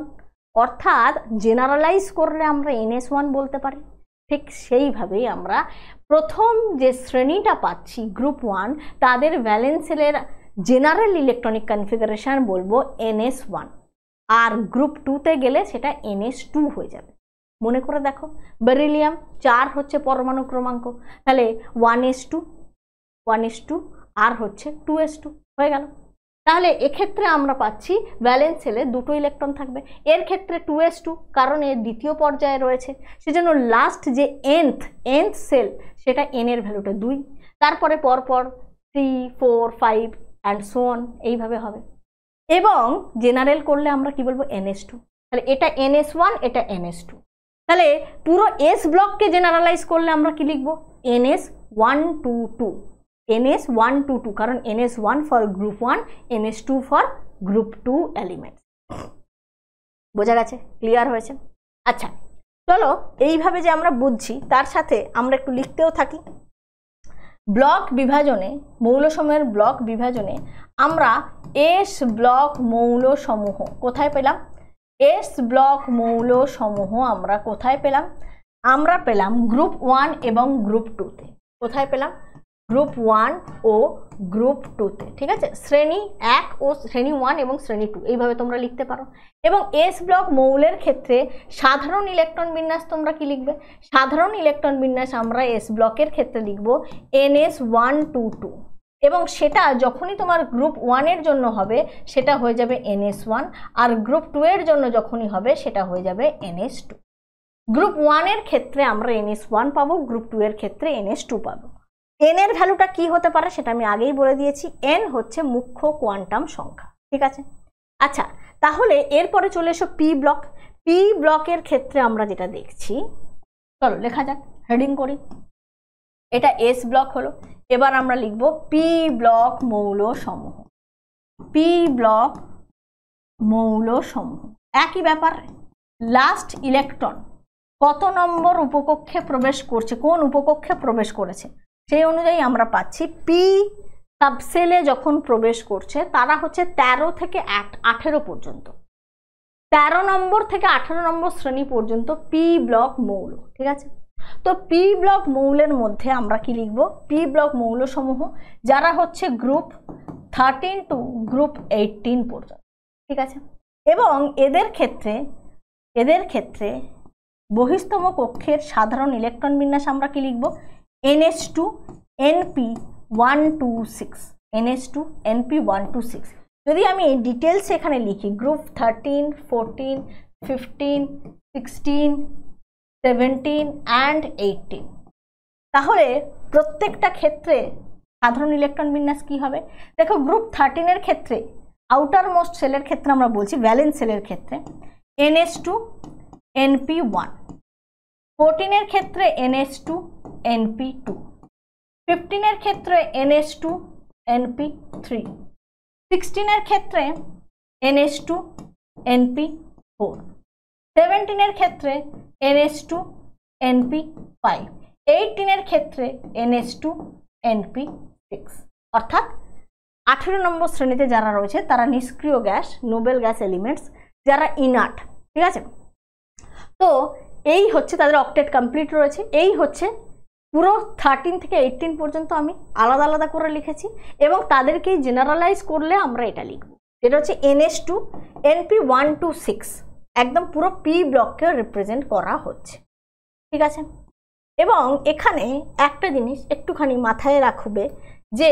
অর্থাৎ জেনারেলাইজ করলে আমরা এন এস ওয়ান বলতে পারি ঠিক সেইভাবেই আমরা প্রথম যে শ্রেণীটা পাচ্ছি গ্রুপ ওয়ান তাদের ব্যালেন্সেলের জেনারেল ইলেকট্রনিক কনফিগারেশান বলবো এনএস ওয়ান আর গ্রুপ টুতে গেলে সেটা এনএস টু হয়ে যাবে মনে করে দেখো বেরিলিয়াম চার হচ্ছে পরমাণু ক্রমাঙ্ক তাহলে one S two one S two আর হচ্ছে টু এস টু হয়ে গেল তাহলে এক্ষেত্রে আমরা পাচ্ছি ব্যালেন্স সেলে দুটো ইলেকট্রন থাকবে এর ক্ষেত্রে টু এস টু কারণ এর দ্বিতীয় পর্যায়ে রয়েছে সেজন্য লাস্ট যে এনথ এনথ সেল সেটা এন এর ভ্যালুটা দুই তারপরে পরপর three four five and so on এইভাবে হবে এবং জেনারেল করলে আমরা কি বলবো এনএস টু তাহলে এটা এনএস ওয়ান এটা এনএস টু তাহলে পুরো এস ব্লককে জেনারেলাইজ করলে আমরা কি লিখব NS one two two NS one two two কারণ NS one for group one NS two for group two elements বোঝা গেছে ক্লিয়ার হয়েছে আচ্ছা চলো এইভাবে যে আমরা বুঝছি তার সাথে আমরা একটু লিখতেও থাকি ব্লক বিভাজনে মৌলসমূহের ব্লক বিভাজনে আমরা এস ব্লক মৌলসমূহ কোথায় পেলাম এস ব্লক মৌলসমূহ আমরা কোথায় পেলাম আমরা পেলাম গ্রুপ ওয়ান এবং গ্রুপ টুতে কোথায় পেলাম গ্রুপ ওয়ান ও গ্রুপ টুতে ঠিক আছে শ্রেণী এক ও শ্রেণী ওয়ান এবং শ্রেণী টু এইভাবে তোমরা লিখতে পারো এবং এস ব্লক মৌলের ক্ষেত্রে সাধারণ ইলেকট্রন বিন্যাস তোমরা কি লিখবে সাধারণ ইলেকট্রন বিন্যাস আমরা এস ব্লকের ক্ষেত্রে লিখব N S one two two এবং সেটা যখনই তোমার গ্রুপ ওয়ানের জন্য হবে সেটা হয়ে যাবে এনএস ওয়ান আর গ্রুপ টু এর জন্য যখনই হবে সেটা হয়ে যাবে এনএস টু গ্রুপ ওয়ানের ক্ষেত্রে আমরা এনএস ওয়ান পাবো গ্রুপ টু এর ক্ষেত্রে এনএস টু পাবো এন এর ভ্যালুটা কি হতে পারে সেটা আমি আগেই বলে দিয়েছি এন হচ্ছে মুখ্য কোয়ান্টাম সংখ্যা ঠিক আছে আচ্ছা তাহলে এরপরে চলে এসো পি ব্লক পি ব্লকের ক্ষেত্রে আমরা যেটা দেখছি চলো লেখা যাক হেডিং করি এটা এস ব্লক হলো এবার আমরা লিখব পি ব্লক মৌলসমূহ পি ব্লক মৌলসমূহ একই ব্যাপার লাস্ট ইলেকট্রন কত নম্বর উপকক্ষে প্রবেশ করছে কোন উপকক্ষে প্রবেশ করেছে সেই অনুযায়ী আমরা পাচ্ছি পি সাবসেলে যখন প্রবেশ করছে তারা হচ্ছে ১৩ থেকে আঠেরো পর্যন্ত ১৩ নম্বর থেকে আঠেরো নম্বর শ্রেণী পর্যন্ত পি ব্লক মৌল ঠিক আছে তো পি ব্লক মৌলের মধ্যে আমরা কি লিখব পি ব্লক মৌলসমূহ যারা হচ্ছে group thirteen to group eighteen পর্যন্ত ঠিক আছে এবং এদের ক্ষেত্রে এদের ক্ষেত্রে বহিস্তম কক্ষের সাধারণ ইলেকট্রন বিন্যাস আমরা কি লিখব n s two n p one to six n s two n p one to six যদি আমি ডিটেলস এখানে লিখি group thirteen fourteen fifteen sixteen seventeen and eighteen তাহলে প্রত্যেকটা ক্ষেত্রে সাধারণ ইলেকট্রন বিন্যাস কি হবে দেখো গ্রুপ থার্টিনের ক্ষেত্রে আউটার মোস্ট সেলের ক্ষেত্রে আমরা বলছি ব্যালেন্স সেলের ক্ষেত্রে এনএস টু এনপি ওয়ান ফোরটিনের ক্ষেত্রে এনএস টু এনপি টু ফিফটিনের ক্ষেত্রে এনএস টু এনপি থ্রি সিক্সটিনের ক্ষেত্রে এনএস টু এনপি ফোর সেভেন্টিনের ক্ষেত্রে এনএস টু এনপি ফাইভ এইটিনের ক্ষেত্রে এনএস টু এনপি সিক্স অর্থাৎ আঠেরো নম্বর শ্রেণীতে যারা রয়েছে তারা নিষ্ক্রিয় গ্যাস নোবেল গ্যাস এলিমেন্টস যারা ইনাট ঠিক আছে তো এই হচ্ছে তাদের অক্টেট কমপ্লিট রয়েছে এই হচ্ছে পুরো থার্টিন থেকে এইটিন পর্যন্ত আমি আলাদা আলাদা করে লিখেছি এবং তাদেরকে জেনারেলাইজ করলে আমরা এটা লিখব যেটা হচ্ছে n s two n p one to six একদম পুরো পি ব্লককে রিপ্রেজেন্ট করা হচ্ছে ঠিক আছে এবং এখানে একটা জিনিস একটুখানি মাথায় রাখবে যে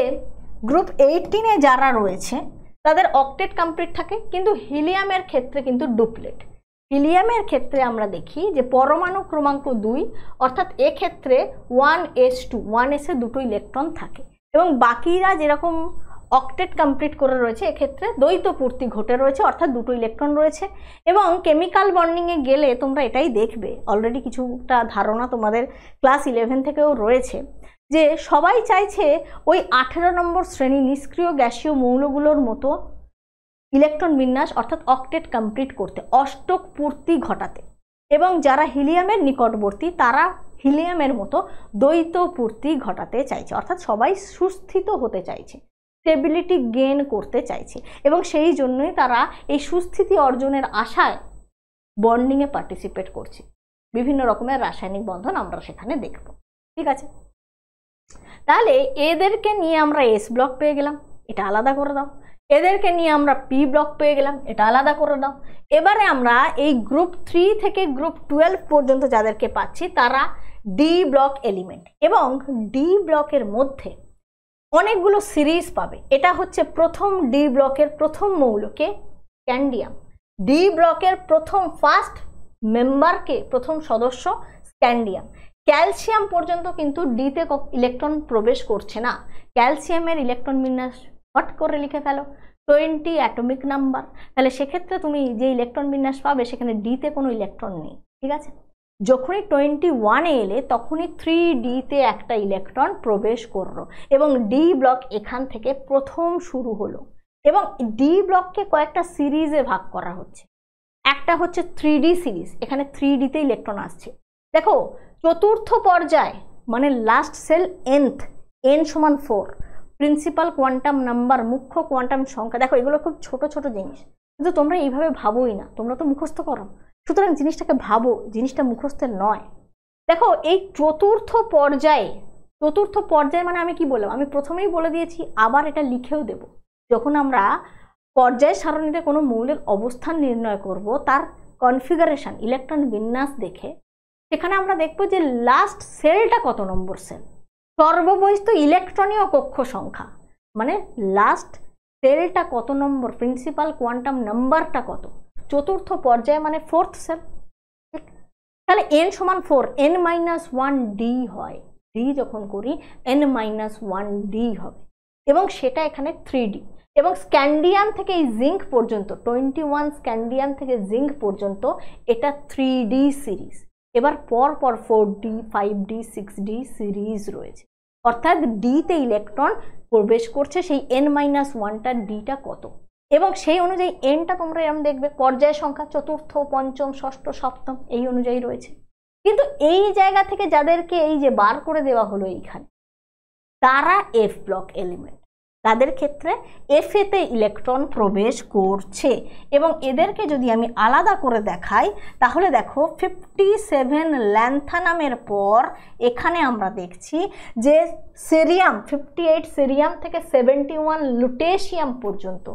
গ্রুপ এইটিনে যারা রয়েছে তাদের অকটেট কমপ্লিট থাকে কিন্তু হিলিয়ামের ক্ষেত্রে কিন্তু ডুপ্লেট হিলিয়ামের ক্ষেত্রে আমরা দেখি যে পরমাণু ক্রমাঙ্ক দুই অর্থাৎ এক্ষেত্রে ওয়ান এস টু ওয়ান এসে দুটো ইলেকট্রন থাকে এবং বাকিরা যেরকম অকটেট কমপ্লিট করে রয়েছে এক্ষেত্রে দ্বৈত পূর্তি ঘটে রয়েছে অর্থাৎ দুটো ইলেকট্রন রয়েছে এবং কেমিক্যাল বন্ডিংয়ে গেলে তোমরা এটাই দেখবে অলরেডি কিছুটা ধারণা তোমাদের ক্লাস ইলেভেন থেকেও রয়েছে যে সবাই চাইছে ওই আঠেরো নম্বর শ্রেণী নিষ্ক্রিয় গ্যাসীয় মৌলগুলোর মতো ইলেকট্রন বিন্যাস অর্থাৎ অকটেট কমপ্লিট করতে অষ্টক পূর্তি ঘটাতে এবং যারা হিলিয়ামের নিকটবর্তী তারা হিলিয়ামের মতো দ্বৈত পূর্তি ঘটাতে চাইছে অর্থাৎ সবাই সুস্থিত হতে চাইছে স্টেবিলিটি গেন করতে চাইছে এবং সেই জন্যই তারা এই সুস্থিতি অর্জনের আশায় বন্ডিংয়ে পার্টিসিপেট করছে বিভিন্ন রকমের রাসায়নিক বন্ধন আমরা সেখানে দেখব ঠিক আছে তাহলে এদেরকে নিয়ে আমরা এস ব্লক পেয়ে গেলাম এটা আলাদা করে দাও এদেরকে নিয়ে আমরা পি ব্লক পেয়ে গেলাম এটা আলাদা করে দাও এবারে আমরা এই গ্রুপ থ্রি থেকে গ্রুপ টুয়েলভ পর্যন্ত যাদেরকে পাচ্ছি তারা ডি ব্লক এলিমেন্ট এবং ডি ব্লকের মধ্যে অনেকগুলো সিরিজ পাবে এটা হচ্ছে প্রথম ডি ব্লকের প্রথম মৌলকে স্ক্যান্ডিয়াম ডি ব্লকের প্রথম ফার্স্ট মেম্বারকে প্রথম সদস্য স্ক্যান্ডিয়াম ক্যালসিয়াম পর্যন্ত কিন্তু ডিতে ইলেকট্রন প্রবেশ করছে না ক্যালসিয়ামের ইলেকট্রন বিন্যাস হট করে লিখে ফেলো টোয়েন্টি অ্যাটমিক নাম্বার তাহলে সেক্ষেত্রে তুমি যে ইলেকট্রন বিন্যাস পাবে সেখানে ডিতে কোনো ইলেকট্রন নেই ঠিক আছে যখনই টোয়েন্টি ওয়ানে এলে তখনই থ্রি ডিতে একটা ইলেকট্রন প্রবেশ করলো এবং ডি ব্লক এখান থেকে প্রথম শুরু হলো এবং ডি ব্লককে কয়েকটা সিরিজে ভাগ করা হচ্ছে একটা হচ্ছে থ্রি সিরিজ এখানে থ্রি ডিতে ইলেকট্রন আসছে দেখো চতুর্থ পর্যায়ে মানে লাস্ট সেল এনথ এন সমান ফোর প্রিন্সিপাল কোয়ান্টাম নাম্বার মুখ্য কোয়ান্টাম সংখ্যা দেখো এগুলো খুব ছোট ছোট জিনিস কিন্তু তোমরা এইভাবে ভাবোই না তোমরা তো মুখস্থ করো সুতরাং জিনিসটাকে ভাবো জিনিসটা মুখস্থের নয় দেখো এই চতুর্থ পর্যায়ে চতুর্থ পর্যায়ে মানে আমি কি বললাম আমি প্রথমেই বলে দিয়েছি আবার এটা লিখেও দেব যখন আমরা পর্যায় সারণীতে কোনো মৌলের অবস্থান নির্ণয় করব তার কনফিগারেশন ইলেকট্রন বিন্যাস দেখে সেখানে আমরা দেখব যে লাস্ট সেলটা কত নম্বর সেল সর্ববহিস্ত ইলেকট্রনীয় কক্ষ সংখ্যা মানে লাস্ট সেলটা কত নম্বর প্রিন্সিপাল কোয়ান্টাম নাম্বারটা কত চতুর্থ পর্যায়ে মানে ফোর্থ সেল তাহলে এন সমান four N minus one d হয় ডি যখন করি এন মাইনাস ওয়ান ডি হবে এবং সেটা এখানে থ্রি ডি এবং স্ক্যান্ডিয়াম থেকে এই জিঙ্ক পর্যন্ত টোয়েন্টি ওয়ান স্ক্যান্ডিয়াম থেকে জিঙ্ক পর্যন্ত এটা থ্রি ডি সিরিজ এবার পর পর four d five d six d series রয়েছে অর্থাৎ ডিতে ইলেকট্রন প্রবেশ করছে সেই এন মাইনাস ওয়ানটা ডিটা কত এবং সেই অনুযায়ী এনটা তোমরা এরম দেখবে পর্যায় সংখ্যা চতুর্থ পঞ্চম ষষ্ঠ সপ্তম এই অনুযায়ী রয়েছে কিন্তু এই জায়গা থেকে যাদেরকে এই যে বার করে দেওয়া হলো এইখানে তারা এফ ব্লক এলিমেন্ট তাদের ক্ষেত্রে এফ এতে ইলেকট্রন প্রবেশ করছে এবং এদেরকে যদি আমি আলাদা করে দেখাই তাহলে দেখো ফিফটি সেভেন ল্যান্থানামের পর এখানে আমরা দেখছি যে সেরিয়াম ফিফটি এইট সেরিয়াম থেকে সেভেন্টি ওয়ান লুটেশিয়াম পর্যন্ত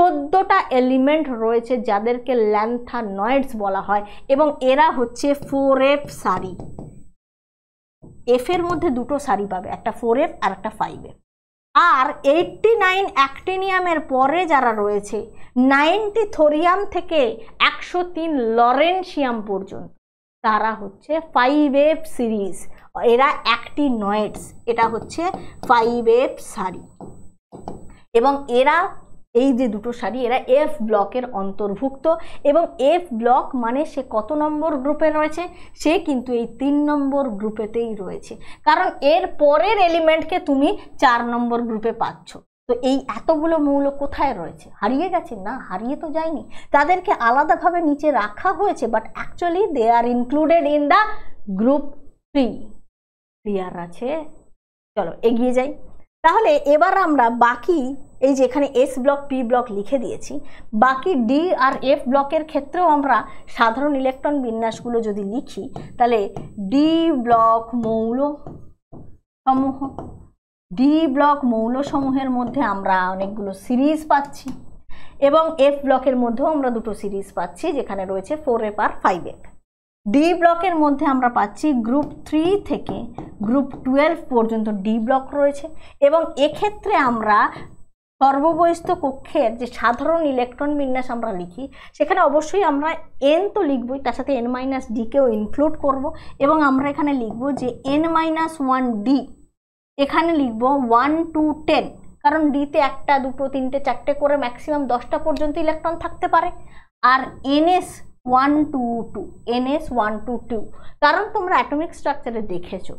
চোদ্দোটা এলিমেন্ট রয়েছে যাদেরকে ল্যান্থানয়েডস বলা হয় এবং এরা হচ্ছে ফোর এফ সারি এফের মধ্যে দুটো সারি পাবে একটা ফোর এফ আর একটা ফাইভ এফ আর এইটটি নাইন অ্যাক্টিনিয়ামের পরে যারা রয়েছে নাইনটি থোরিয়াম থেকে একশো তিন লরেনশিয়াম পর্যন্ত তারা হচ্ছে ফাইভ এফ সিরিজ এরা অ্যাক্টিনয়েডস এটা হচ্ছে ফাইভ এফ সারি এবং এরা এই যে দুটো শাড়ি এরা এফ ব্লকের অন্তর্ভুক্ত এবং এফ ব্লক মানে সে কত নম্বর গ্রুপে রয়েছে সে কিন্তু এই তিন নম্বর গ্রুপেতেই রয়েছে কারণ এর পরের এলিমেন্টকে তুমি চার নম্বর গ্রুপে পাচ্ছ তো এই এতগুলো মৌল কোথায় রয়েছে হারিয়ে গেছে না হারিয়ে তো যায়নি তাদেরকে আলাদাভাবে নিচে রাখা হয়েছে but actually they are included in the group three clear আছে চলো এগিয়ে যাই তাহলে এবার আমরা বাকি এই যে এখানে এস ব্লক পি ব্লক লিখে দিয়েছি বাকি ডি আর এফ ব্লকের ক্ষেত্রেও আমরা সাধারণ ইলেকট্রন বিন্যাসগুলো যদি লিখি তাহলে ডি ব্লক মৌল সমূহ ডি ব্লক মৌলসমূহের মধ্যে আমরা অনেকগুলো সিরিজ পাচ্ছি এবং এফ ব্লকের মধ্যেও আমরা দুটো সিরিজ পাচ্ছি যেখানে রয়েছে ফোর এফ আর ফাইভ এফ ডি ব্লকের মধ্যে আমরা পাচ্ছি গ্রুপ থ্রি থেকে গ্রুপ টুয়েলভ পর্যন্ত ডি ব্লক রয়েছে এবং এক্ষেত্রে আমরা সর্ববয়স্ত কক্ষের যে সাধারণ ইলেকট্রন বিন্যাস আমরা লিখি সেখানে অবশ্যই আমরা এন তো লিখবই তার সাথে এন মাইনাস ডিকেও ইনক্লুড করব এবং আমরা এখানে লিখব যে এন মাইনাস ওয়ান ডি এখানে লিখব ওয়ান টু টেন কারণ ডিতে একটা দুটো তিনটে চারটে করে ম্যাক্সিমাম দশটা পর্যন্ত ইলেকট্রন থাকতে পারে আর n s one two two NS one two two কারণ তোমরা অ্যাটমিক স্ট্রাকচারে দেখেছো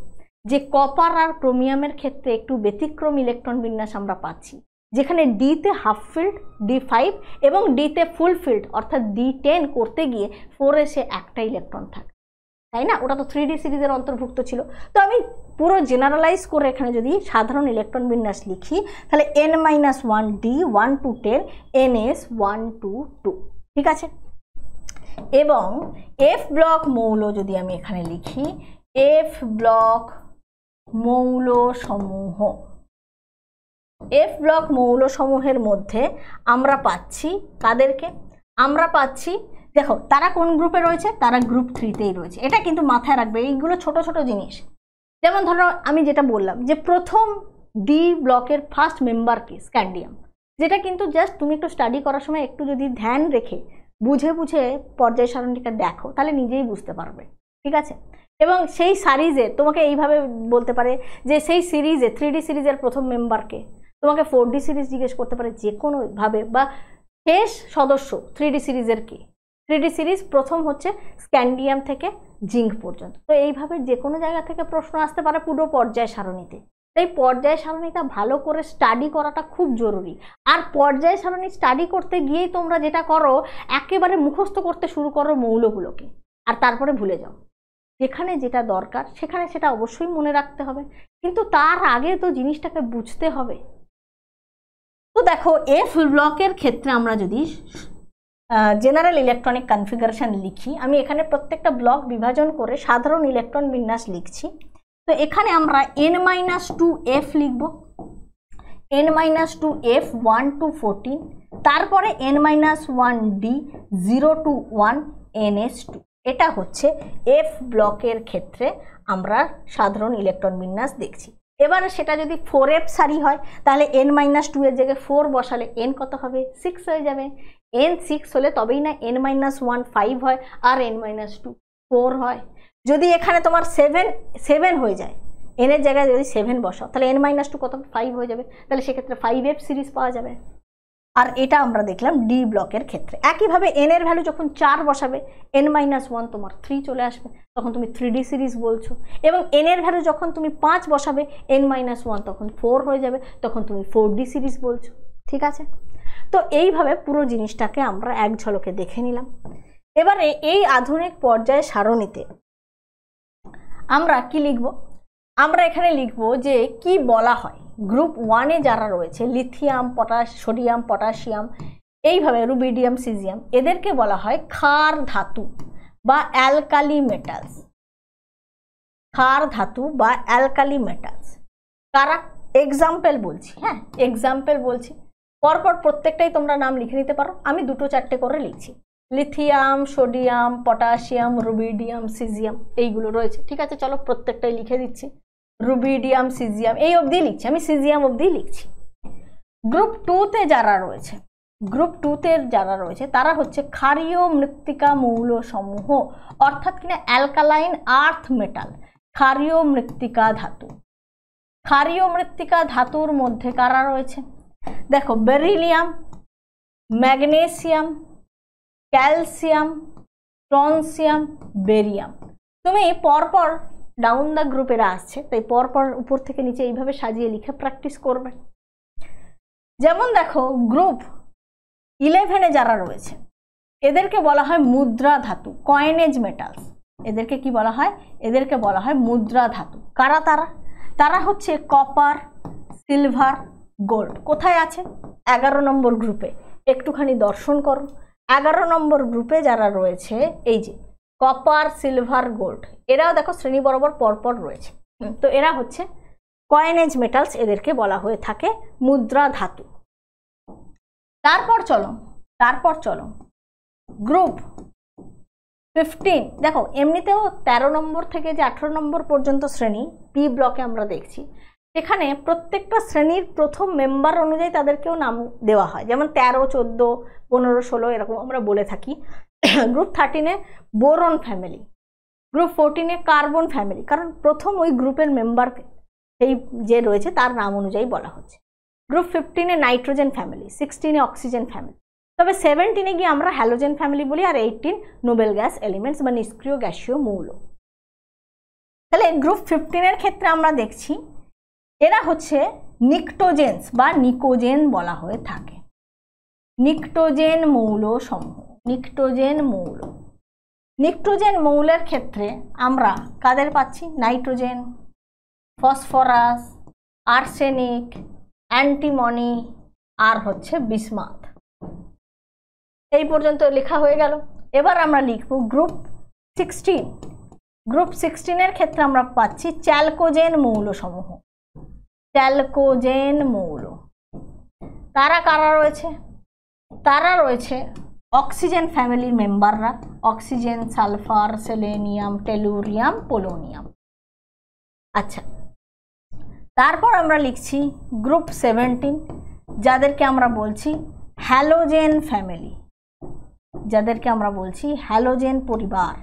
যে কপার আর ক্রোমিয়ামের ক্ষেত্রে একটু ব্যতিক্রম ইলেকট্রন বিন্যাস আমরা পাচ্ছি যেখানে ডিতে হাফ ফিল্ড ডি ফাইভ এবং ডিতে ফুল ফিল্ড অর্থাৎ ডি টেন করতে গিয়ে ফোরে সে একটা ইলেকট্রন থাকে তাই না ওটা তো থ্রি ডি সিরিজের অন্তর্ভুক্ত ছিল তো আমি পুরো জেনারেলাইজ করে এখানে যদি সাধারণ ইলেকট্রন বিন্যাস লিখি তাহলে n minus one d one to ten n S one two two ঠিক আছে এবং এফ ব্লক মৌল যদি আমি এখানে লিখি এফ ব্লক মৌলসমূহ এফ ব্লক মৌলসমূহের মধ্যে আমরা পাচ্ছি তাদেরকে আমরা পাচ্ছি দেখো তারা কোন গ্রুপে রয়েছে তারা গ্রুপ থ্রিতেই রয়েছে এটা কিন্তু মাথায় রাখবে এইগুলো ছোট ছোট জিনিস যেমন ধরো আমি যেটা বললাম যে প্রথম ডি ব্লকের ফার্স্ট মেম্বারকে কি স্ক্যান্ডিয়াম যেটা কিন্তু জাস্ট তুমি একটু স্টাডি করার সময় একটু যদি ধ্যান রেখে বুঝে বুঝে পর্যায় সারণীটা দেখো তাহলে নিজেই বুঝতে পারবে ঠিক আছে এবং সেই সারিজে তোমাকে এইভাবে বলতে পারে যে সেই সিরিজে থ্রি সিরিজের প্রথম মেম্বারকে তোমাকে ফোর ডি সিরিজ জিজ্ঞেস করতে পারে যে কোনোভাবে বা শেষ সদস্য থ্রি ডি সিরিজের কি থ্রি ডি সিরিজ প্রথম হচ্ছে স্ক্যান্ডিয়াম থেকে জিঙ্ক পর্যন্ত তো এইভাবে যে কোনো জায়গা থেকে প্রশ্ন আসতে পারে পুরো পর্যায় সারণীতে তাই পর্যায় সারণীটা ভালো করে স্টাডি করাটা খুব জরুরি আর পর্যায় সারণী স্টাডি করতে গিয়েই তোমরা যেটা করো একেবারে মুখস্থ করতে শুরু করো মৌলগুলোকে আর তারপরে ভুলে যাও যেখানে যেটা দরকার সেখানে সেটা অবশ্যই মনে রাখতে হবে কিন্তু তার আগে তো জিনিসটাকে বুঝতে হবে তো দেখো এফ ব্লকের ক্ষেত্রে আমরা যদি জেনারেল ইলেকট্রনিক কনফিগারেশন লিখি আমি এখানে প্রত্যেকটা ব্লক বিভাজন করে সাধারণ ইলেকট্রন বিন্যাস লিখছি তো এখানে আমরা এন মাইনাস টু এফ লিখব n minus two f one to fourteen তারপরে n minus one d zero to one n s two এটা হচ্ছে এফ ব্লকের ক্ষেত্রে আমরা সাধারণ ইলেকট্রন বিন্যাস দেখছি এবার সেটা যদি ফোর এফ সারি হয় তাহলে এন মাইনাস টু এর জায়গায় ফোর বসালে এন কত হবে সিক্স হয়ে যাবে এন সিক্স হলে তবেই না এন মাইনাস ওয়ান ফাইভ হয় আর এন মাইনাস টু ফোর হয় যদি এখানে তোমার সেভেন সেভেন হয়ে যায় এনের জায়গায় যদি সেভেন বসাও তাহলে এন মাইনাস টু কত ফাইভ হয়ে যাবে তাহলে সেক্ষেত্রে ফাইভ এফ সিরিজ পাওয়া যাবে আর এটা আমরা দেখলাম ডি ব্লকের ক্ষেত্রে একইভাবে এন এর ভ্যালু যখন চার বসাবে এন মাইনাস ওয়ান তোমার থ্রি চলে আসবে তখন তুমি থ্রি ডি সিরিজ বলছো এবং এন এর ভ্যালু যখন তুমি পাঁচ বসাবে এন মাইনাস ওয়ান তখন ফোর হয়ে যাবে তখন তুমি ফোর ডি সিরিজ বলছো ঠিক আছে তো এইভাবে পুরো জিনিসটাকে আমরা এক ঝলকে দেখে নিলাম এবারে এই আধুনিক পর্যায়ে সারণীতে আমরা কি লিখব আমরা এখানে লিখব যে কি বলা হয় গ্রুপ ওয়ানে যারা রয়েছে লিথিয়াম পটাশ সোডিয়াম পটাশিয়াম এইভাবে রুবিডিয়াম সিজিয়াম এদেরকে বলা হয় ক্ষার ধাতু বা অ্যালকালি মেটালস ক্ষার ধাতু বা অ্যালকালি মেটালস কারা এক্সাম্পল বলছি হ্যাঁ এক্সাম্পল বলছি পরপর প্রত্যেকটাই তোমরা নাম লিখে নিতে পারো আমি দুটো চারটে করে লিখছি lithium sodium potassium rubidium caesium এইগুলো রয়েছে ঠিক আছে চলো প্রত্যেকটাই লিখে দিচ্ছি রুবিডিয়াম সিজিয়াম এই অবধি লিখছি আমি সিজিয়াম অবধি লিখছি গ্রুপ টুতে যারা রয়েছে গ্রুপ টুতে যারা রয়েছে তারা হচ্ছে ক্ষারীয় মৃত্তিকা মৌল সমূহ অর্থাৎ কিনা অ্যালকালাইন আর্থ মেটাল ক্ষারীয় মৃত্তিকা ধাতু ক্ষারীয় মৃত্তিকা ধাতুর মধ্যে কারা রয়েছে দেখো beryllium magnesium calcium strontium barium তুমি পরপর ডাউন দ্য গ্রুপ এরা আসছে তাই পরপর উপর থেকে নিচে এইভাবে সাজিয়ে লিখে প্র্যাকটিস করবেন যেমন দেখো গ্রুপ ইলেভেনে যারা রয়েছে এদেরকে বলা হয় মুদ্রা ধাতু কয়েনেজ মেটালস এদেরকে কি বলা হয় এদেরকে বলা হয় মুদ্রা ধাতু কারা তারা তারা হচ্ছে কপার সিলভার গোল্ড কোথায় আছে এগারো নম্বর গ্রুপে একটুখানি দর্শন করো এগারো নম্বর গ্রুপে যারা রয়েছে এই যে কপার সিলভার গোল্ড এরাও দেখো শ্রেণী বরাবর পরপর রয়েছে তো এরা হচ্ছে কয়েনেজ মেটালস এদেরকে বলা হয়ে থাকে মুদ্রা ধাতু তারপর চলো তারপর চলো গ্রুপ ফিফটিন দেখো এমনিতেও ১৩ নম্বর থেকে যে আঠেরো নম্বর পর্যন্ত শ্রেণী পি ব্লকে আমরা দেখছি এখানে প্রত্যেকটা শ্রেণীর প্রথম মেম্বার অনুযায়ী তাদেরকেও নাম দেওয়া হয় যেমন তেরো চোদ্দো পনেরো ষোলো এরকম আমরা বলে থাকি গ্রুপ থার্টিনে বোরন ফ্যামিলি গ্রুপ ফোরটিনে কার্বন ফ্যামিলি কারণ প্রথম ওই গ্রুপের মেম্বার সেই যে রয়েছে তার নাম অনুযায়ী বলা হচ্ছে গ্রুপ ফিফটিনে নাইট্রোজেন ফ্যামিলি সিক্সটিনে অক্সিজেন ফ্যামিলি তবে সেভেন্টিনে গিয়ে আমরা হ্যালোজেন ফ্যামিলি বলি আর এইটিন নোবেল গ্যাস এলিমেন্টস বা নিষ্ক্রিয় গ্যাসীয় মৌল তাহলে গ্রুপ ফিফটিনের ক্ষেত্রে আমরা দেখছি এরা হচ্ছে নিকটোজেন্স বা নিকোজেন বলা হয়ে থাকে নিকটোজেন মৌল সমূহ নিক্টোজেন মৌল নিক্টোজেন মৌলের ক্ষেত্রে আমরা কাদের পাচ্ছি নাইট্রোজেন ফসফরাস আর্সেনিক অ্যান্টিমনি আর হচ্ছে বিসমাথ এই পর্যন্ত লেখা হয়ে গেল এবার আমরা লিখব গ্রুপ সিক্সটিন গ্রুপ সিক্সটিনের ক্ষেত্রে আমরা পাচ্ছি চ্যালকোজেন মৌলসমূহ চ্যালকোজেন মৌল তারা কারা রয়েছে তারা রয়েছে অক্সিজেন ফ্যামিলির মেম্বাররা oxygen sulphur selenium tellurium polonium আচ্ছা তারপর আমরা লিখছি গ্রুপ সেভেন্টিন যাদেরকে আমরা বলছি হ্যালোজেন ফ্যামিলি যাদেরকে আমরা বলছি হ্যালোজেন পরিবার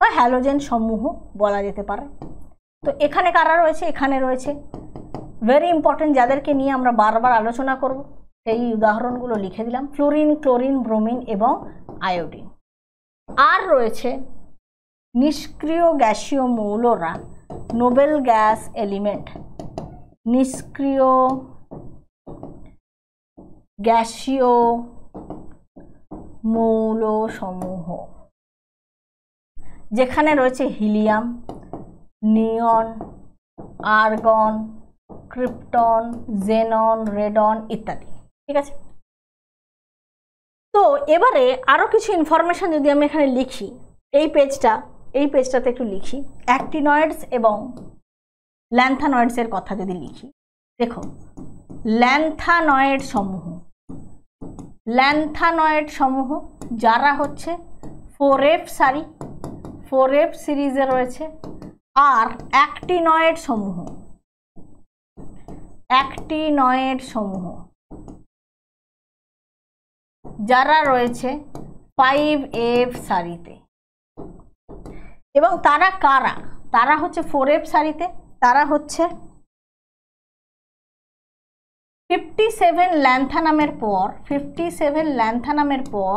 বা হ্যালোজেন সমূহ বলা যেতে পারে তো এখানে কারা রয়েছে এখানে রয়েছে ভেরি ইম্পর্টেন্ট যাদেরকে নিয়ে আমরা বারবার আলোচনা করব সেই উদাহরণগুলো লিখে দিলাম ফ্লোরিন ক্লোরিন ব্রোমিন এবং আয়োডিন আর রয়েছে নিষ্ক্রিয় গ্যাসীয় মৌলরা নোবেল গ্যাস এলিমেন্ট নিষ্ক্রিয় গ্যাসীয় মৌলসমূহ যেখানে রয়েছে helium neon argon krypton xenon radon ইত্যাদি ঠিক আছে তো এবারে আরও কিছু ইনফরমেশান যদি আমি এখানে লিখি এই পেজটা এই পেজটাতে একটু লিখি অ্যাক্টিনয়েডস এবং ল্যান্থানয়েডসের কথা যদি লিখি দেখো ল্যান্থানয়েড সমূহ ল্যান্থানয়েড সমূহ যারা হচ্ছে ফোর এফ সারি ফোর এফ সিরিজে রয়েছে আর অ্যাক্টিনয়েড সমূহ অ্যাক্টিনয়েড সমূহ যারা রয়েছে ফাইভ এফ সারিতে এবং তারা কারা তারা হচ্ছে ফোর এফ সারিতে তারা হচ্ছে ফিফটি সেভেন ল্যান্থানামের পর ফিফটি সেভেন ল্যান্থানামের পর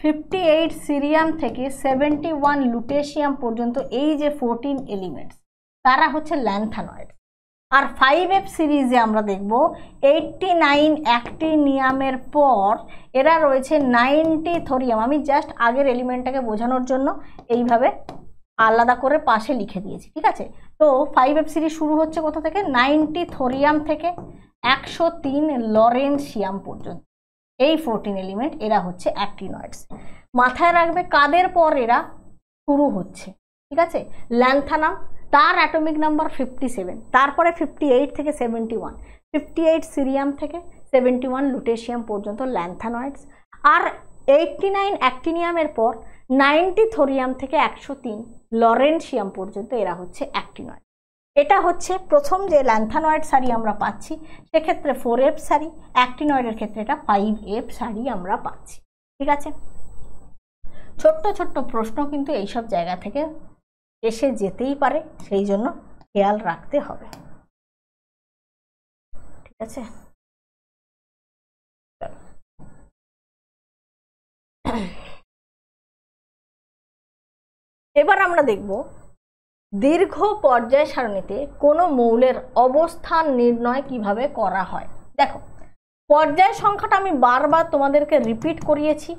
ফিফটি এইট সিরিয়াম থেকে সেভেন্টি ওয়ান লুটেশিয়াম পর্যন্ত এই যে ফোরটিন এলিমেন্টস তারা হচ্ছে ল্যান্থানয়েড আর ফাইভ এফ সিরিজে আমরা দেখব এইটটি নাইন অ্যাক্টিনিয়ামের নিয়ামের পর এরা রয়েছে নাইনটি থোরিয়াম আমি জাস্ট আগের এলিমেন্টটাকে বোঝানোর জন্য এইভাবে আলাদা করে পাশে লিখে দিয়েছি ঠিক আছে তো ফাইভ এফ সিরিজ শুরু হচ্ছে কোথা থেকে নাইনটি থোরিয়াম থেকে একশো তিন লরেন্সিয়াম পর্যন্ত এই ফোরটিন এলিমেন্ট এরা হচ্ছে অ্যাক্টিনয়েডস মাথায় রাখবে কাদের পর এরা শুরু হচ্ছে ঠিক আছে ল্যান্থানাম তার অ্যাটমিক নাম্বার ফিফটি সেভেন তারপরে ফিফটি এইট থেকে seventy one fifty eight cerium থেকে সেভেন্টি ওয়ান লুটেশিয়াম পর্যন্ত ল্যান্থানয়েডস আর এইটটি নাইন অ্যাক্টিনিয়ামের পর নাইনটি থোরিয়াম থেকে একশো তিন লরেনশিয়াম পর্যন্ত এরা হচ্ছে অ্যাক্টিনয়েড এটা হচ্ছে প্রথম যে ল্যান্থানয়েড সারি আমরা পাচ্ছি সেক্ষেত্রে ফোর এফ সারি অ্যাক্টিনয়েডের ক্ষেত্রে এটা ফাইভ এফ সারি আমরা পাচ্ছি ঠিক আছে ছোট্ট ছোট্ট প্রশ্ন কিন্তু এইসব জায়গা থেকে এসে যেতেই পারে সেই জন্য খেয়াল রাখতে হবে ঠিক আছে এবার আমরা দেখব দীর্ঘ পর্যায় সারণীতে কোনো মৌলের অবস্থান নির্ণয় কিভাবে করা হয় দেখো পর্যায় সংখ্যাটা আমি বারবার তোমাদেরকে রিপিট করিয়েছি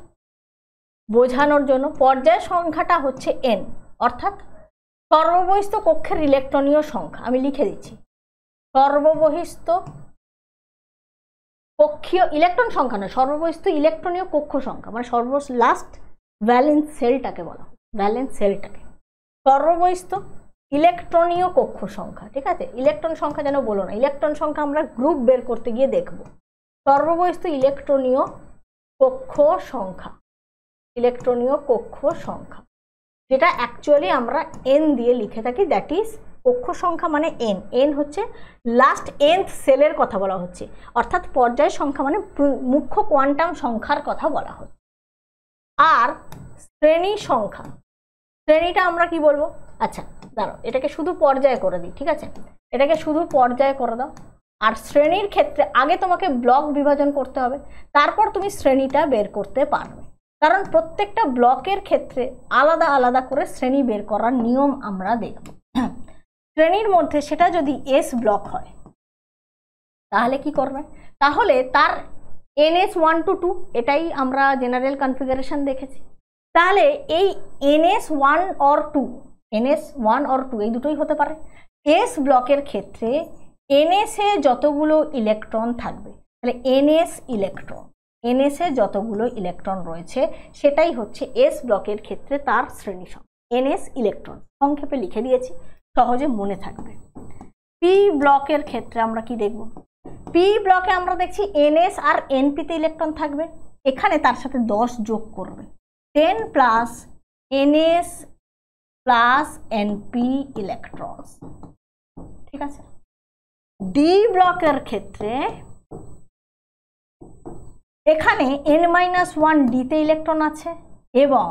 বোঝানোর জন্য পর্যায় সংখ্যাটা হচ্ছে এন অর্থাৎ সর্ববহিস্থ কক্ষের ইলেকট্রনীয় সংখ্যা আমি লিখে দিচ্ছি সর্ববহিস্থ কক্ষীয় ইলেকট্রন সংখ্যা নয় সর্ববহিস্থ ইলেকট্রনীয় কক্ষ সংখ্যা মানে সর্ব লাস্ট ভ্যালেন্স সেলটাকে বলা ভ্যালেন্স সেলটাকে সর্ববহিস্থ ইলেকট্রনীয় কক্ষ সংখ্যা ঠিক আছে ইলেকট্রন সংখ্যা যেন বলো না ইলেকট্রন সংখ্যা আমরা গ্রুপ বের করতে গিয়ে দেখব সর্ববহিস্থ ইলেকট্রনীয় কক্ষ সংখ্যা ইলেকট্রনীয় কক্ষ সংখ্যা যেটা অ্যাকচুয়ালি আমরা এন দিয়ে লিখে থাকি দ্যাট ইজ অক্ষ সংখ্যা মানে এন এন হচ্ছে লাস্ট এনথ সেলের কথা বলা হচ্ছে অর্থাৎ পর্যায় সংখ্যা মানে মুখ্য কোয়ান্টাম সংখ্যার কথা বলা হচ্ছে আর শ্রেণী সংখ্যা শ্রেণীটা আমরা কি বলবো আচ্ছা দাঁড়ো এটাকে শুধু পর্যায় করে দিই ঠিক আছে এটাকে শুধু পর্যায় করে দাও আর শ্রেণীর ক্ষেত্রে আগে তোমাকে ব্লক বিভাজন করতে হবে তারপর তুমি শ্রেণীটা বের করতে পারবে কারণ প্রত্যেকটা ব্লকের ক্ষেত্রে আলাদা আলাদা করে শ্রেণী বের করার নিয়ম আমরা দেখব শ্রেণীর মধ্যে সেটা যদি এস ব্লক হয় তাহলে কি করবে তাহলে তার এনএস ওয়ান টু টু এটাই আমরা জেনারেল কনফিগারেশন দেখেছি তাহলে এই n s one or two NS one or two এই দুটোই হতে পারে এস ব্লকের ক্ষেত্রে এনএসে যতগুলো ইলেকট্রন থাকবে তাহলে এনএস ইলেকট্রন এনএসে যতগুলো ইলেকট্রন রয়েছে সেটাই হচ্ছে এস ব্লকের ক্ষেত্রে তার শ্রেণী এনএস ইলেকট্রন সংক্ষেপে লিখে দিয়েছি সহজে মনে থাকবে পি ব্লকের ক্ষেত্রে আমরা কি দেখব পি ব্লকে আমরা দেখছি এনএস আর এনপিতে ইলেকট্রন থাকবে এখানে তার সাথে দশ যোগ করবে ten plus n s plus n p electrons ঠিক আছে ডি ব্লকের ক্ষেত্রে এখানে এন মাইনাস ওয়ান ডিতে ইলেকট্রন আছে এবং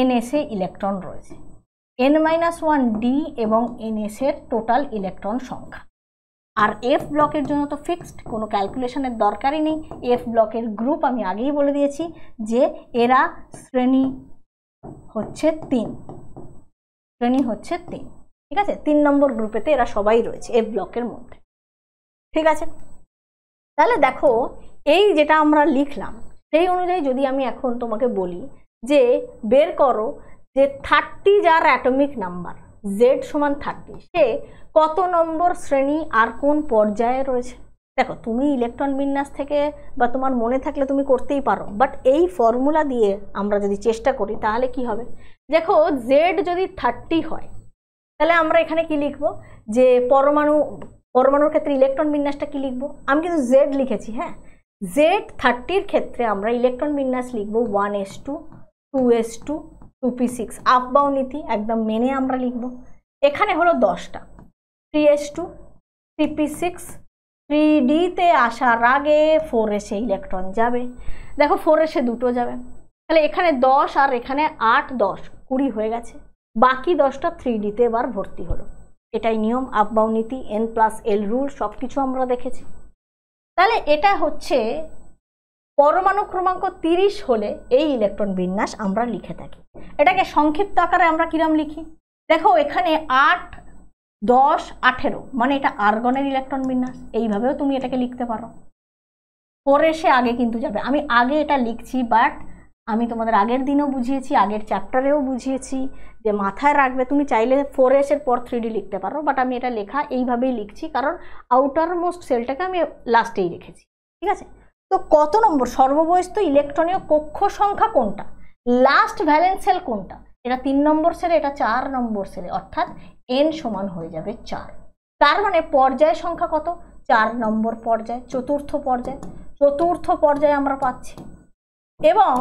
এন এসে ইলেকট্রন রয়েছে এন মাইনাস ওয়ান ডি এবং এন এসের টোটাল ইলেকট্রন সংখ্যা আর এফ ব্লকের জন্য তো ফিক্সড কোনো ক্যালকুলেশনের দরকারই নেই এফ ব্লকের গ্রুপ আমি আগেই বলে দিয়েছি যে এরা শ্রেণী হচ্ছে তিন শ্রেণী হচ্ছে তিন ঠিক আছে তিন নম্বর গ্রুপেতে এরা সবাই রয়েছে এফ ব্লকের মধ্যে ঠিক আছে তাহলে দেখো এই যেটা আমরা লিখলাম সেই অনুযায়ী যদি আমি এখন তোমাকে বলি যে বের করো যে থার্টি যার অ্যাটমিক নাম্বার জেড সমান থার্টি সে কত নম্বর শ্রেণী আর কোন পর্যায়ে রয়েছে দেখো তুমি ইলেকট্রন বিন্যাস থেকে বা তোমার মনে থাকলে তুমি করতেই পারো বাট এই ফর্মুলা দিয়ে আমরা যদি চেষ্টা করি তাহলে কি হবে দেখো জেড যদি থার্টি হয় তাহলে আমরা এখানে কি লিখব যে পরমাণু পরমাণুর ক্ষেত্রে ইলেকট্রন বিন্যাসটা কি লিখবো আমি কিন্তু জেড লিখেছি হ্যাঁ জেড থার্টির ক্ষেত্রে আমরা ইলেকট্রন বিন্যাস লিখব one S two two S two two p six আপ নীতি একদম মেনে আমরা লিখব এখানে হলো দশটা three S two three p six three ডিতে আসার আগে ফোর এসে ইলেকট্রন যাবে দেখো ফোর এসে দুটো যাবে তাহলে এখানে দশ আর এখানে আট দশ কুড়ি হয়ে গেছে বাকি দশটা থ্রি ডিতে এবার ভর্তি হলো এটাই নিয়ম আপ নীতি এন প্লাস এল রুল সব কিছু আমরা দেখেছি তাহলে এটা হচ্ছে পরমাণু ক্রমাঙ্ক তিরিশ হলে এই ইলেকট্রন বিন্যাস আমরা লিখে থাকি এটাকে সংক্ষিপ্ত আকারে আমরা কিরম লিখি দেখো এখানে আট দশ আঠেরো মানে এটা আর্গনের ইলেকট্রন বিন্যাস এইভাবেও তুমি এটাকে লিখতে পারো পরে সে আগে কিন্তু যাবে আমি আগে এটা লিখছি বাট আমি তোমাদের আগের দিনও বুঝিয়েছি আগের চ্যাপ্টারেও বুঝিয়েছি যে মাথায় রাখবে তুমি চাইলে ফোর এসের পর থ্রি ডি লিখতে পারো বাট আমি এটা লেখা এইভাবেই লিখছি কারণ আউটার মোস্ট সেলটাকে আমি লাস্টেই রেখেছি ঠিক আছে তো কত নম্বর সর্ববয়স্ত ইলেকট্রনীয় কক্ষ সংখ্যা কোনটা লাস্ট ভ্যালেন্স সেল কোনটা এটা তিন নম্বর সেলে এটা চার নম্বর সেলে অর্থাৎ এন সমান হয়ে যাবে চার তার মানে পর্যায় সংখ্যা কত চার নম্বর পর্যায় চতুর্থ পর্যায় চতুর্থ পর্যায়ে আমরা পাচ্ছি এবং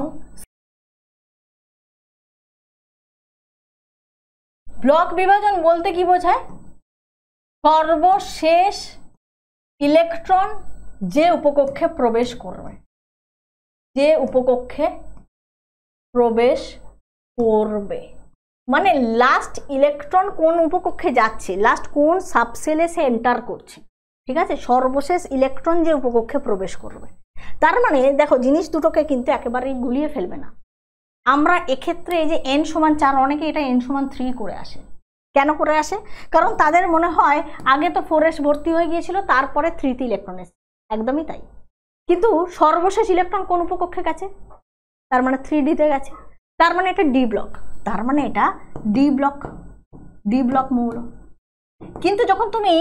ব্লক বিভাজন বলতে কি বোঝায় সর্বশেষ ইলেকট্রন যে উপকক্ষে প্রবেশ করবে যে উপকক্ষে প্রবেশ করবে মানে লাস্ট ইলেকট্রন কোন উপকক্ষে যাচ্ছে লাস্ট কোন সাবসেলে সে এন্টার করছে ঠিক আছে সর্বশেষ ইলেকট্রন যে উপকক্ষে প্রবেশ করবে তার মানে দেখো জিনিস দুটোকে কিন্তু একেবারেই গুলিয়ে ফেলবে না আমরা এক্ষেত্রে এই যে এন সমান চার অনেকে এটা এন সমান থ্রি করে আসে কেন করে আসে কারণ তাদের মনে হয় আগে তো ফোর এস ভর্তি হয়ে গিয়েছিল তারপরে থ্রিতে ইলেকট্রন এসে একদমই তাই কিন্তু সর্বশেষ ইলেকট্রন কোন উপকক্ষে গেছে তার মানে থ্রি ডিতে গেছে তার মানে এটা ডি ব্লক তার মানে এটা ডি ব্লক ডি ব্লক মৌল কিন্তু যখন তুমি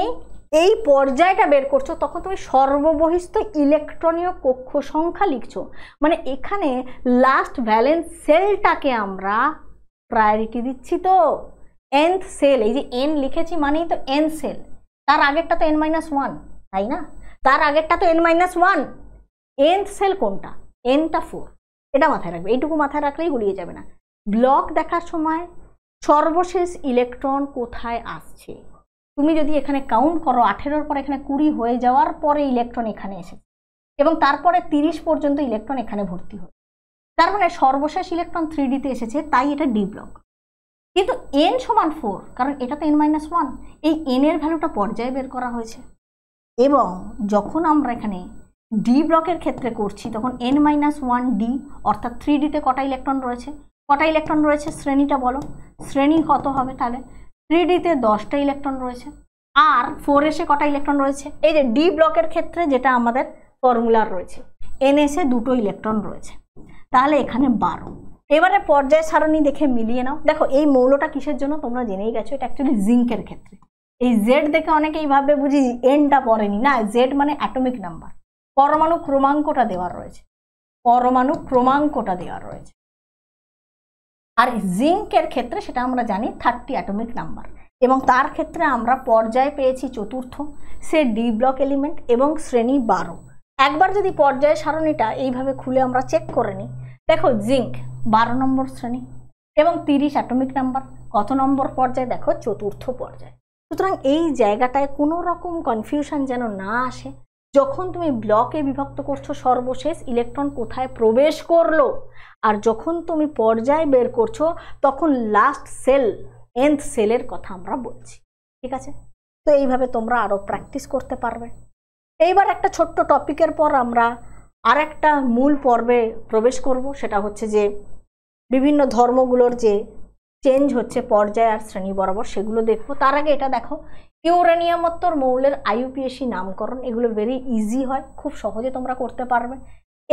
এই পর্যায়টা বের করছো তখন তুমি সর্ববহিস্থ ইলেকট্রনীয় কক্ষ সংখ্যা লিখছো মানে এখানে লাস্ট ভ্যালেন্স সেলটাকে আমরা প্রায়োরিটি দিচ্ছি তো এনথ সেল এই যে এন লিখেছি মানেই তো এন সেল তার আগেরটা তো এন মাইনাস ওয়ান তাই না তার আগেরটা তো n minus one nth shell কোনটা এনটা ফোর এটা মাথায় রাখবে এইটুকু মাথায় রাখলেই গুলিয়ে যাবে না ব্লক দেখার সময় সর্বশেষ ইলেকট্রন কোথায় আসছে তুমি যদি এখানে কাউন্ট করো আঠেরোর পর এখানে কুড়ি হয়ে যাওয়ার পরে ইলেকট্রন এখানে এসেছে এবং তারপরে তিরিশ পর্যন্ত ইলেকট্রন এখানে ভর্তি হয় তার মানে সর্বশেষ ইলেকট্রন থ্রি ডিতে এসেছে তাই এটা ডি ব্লক কিন্তু এন সমান ফোর কারণ এটা তো এন মাইনাস ওয়ান এই এন এর ভ্যালুটা পর্যায়ে বের করা হয়েছে এবং যখন আমরা এখানে ডি ব্লকের ক্ষেত্রে করছি তখন এন মাইনাস ওয়ান ডি অর্থাৎ থ্রি ডিতে কটা ইলেকট্রন রয়েছে কটা ইলেকট্রন রয়েছে শ্রেণীটা বলো শ্রেণী কত হবে তাহলে থ্রিডিতে দশটা ইলেকট্রন রয়েছে আর ফোর এসে কটা ইলেকট্রন রয়েছে এই যে ডি ব্লকের ক্ষেত্রে যেটা আমাদের ফর্মুলার রয়েছে এন এসে দুটো ইলেকট্রন রয়েছে তাহলে এখানে বারো এবারে পর্যায় সারণী দেখে মিলিয়ে নাও দেখো এই মৌলটা কিসের জন্য তোমরা জেনেই গেছো এটা অ্যাকচুয়ালি জিঙ্কের ক্ষেত্রে এই জেড দেখে অনেকেই ভাবে বুঝি এনটা পড়েনি না জেড মানে অ্যাটমিক নাম্বার পরমাণু ক্রমাঙ্কটা দেওয়ার রয়েছে পরমাণু ক্রমাঙ্কটা দেওয়া রয়েছে আর জিঙ্কের ক্ষেত্রে সেটা আমরা জানি থার্টি অ্যাটমিক নাম্বার এবং তার ক্ষেত্রে আমরা পর্যায়ে পেয়েছি চতুর্থ সে ডি ব্লক এলিমেন্ট এবং শ্রেণী বারো একবার যদি পর্যায় সারণীটা এইভাবে খুলে আমরা চেক করে নিই দেখো জিঙ্ক বারো নম্বর শ্রেণী এবং তিরিশ অ্যাটমিক নাম্বার কত নম্বর পর্যায়ে দেখো চতুর্থ পর্যায় সুতরাং এই জায়গাটায় কোনো রকম কনফিউশন যেন না আসে যখন তুমি ব্লকে বিভক্ত করছো সর্বশেষ ইলেকট্রন কোথায় প্রবেশ করলো আর যখন তুমি পর্যায় বের করছো তখন লাস্ট সেল এন্থ সেলের কথা আমরা বলছি ঠিক আছে তো এইভাবে তোমরা আরও প্র্যাকটিস করতে পারবে এইবার একটা ছোট্ট টপিকের পর আমরা আর একটা মূল পর্বে প্রবেশ করব সেটা হচ্ছে যে বিভিন্ন ধর্মগুলোর যে চেঞ্জ হচ্ছে পর্যায় আর শ্রেণী বরাবর সেগুলো দেখবো তার আগে এটা দেখো ইউরেনিয়ামত্তর মৌলের আইউপিএসি নামকরণ এগুলো ভেরি ইজি হয় খুব সহজে তোমরা করতে পারবে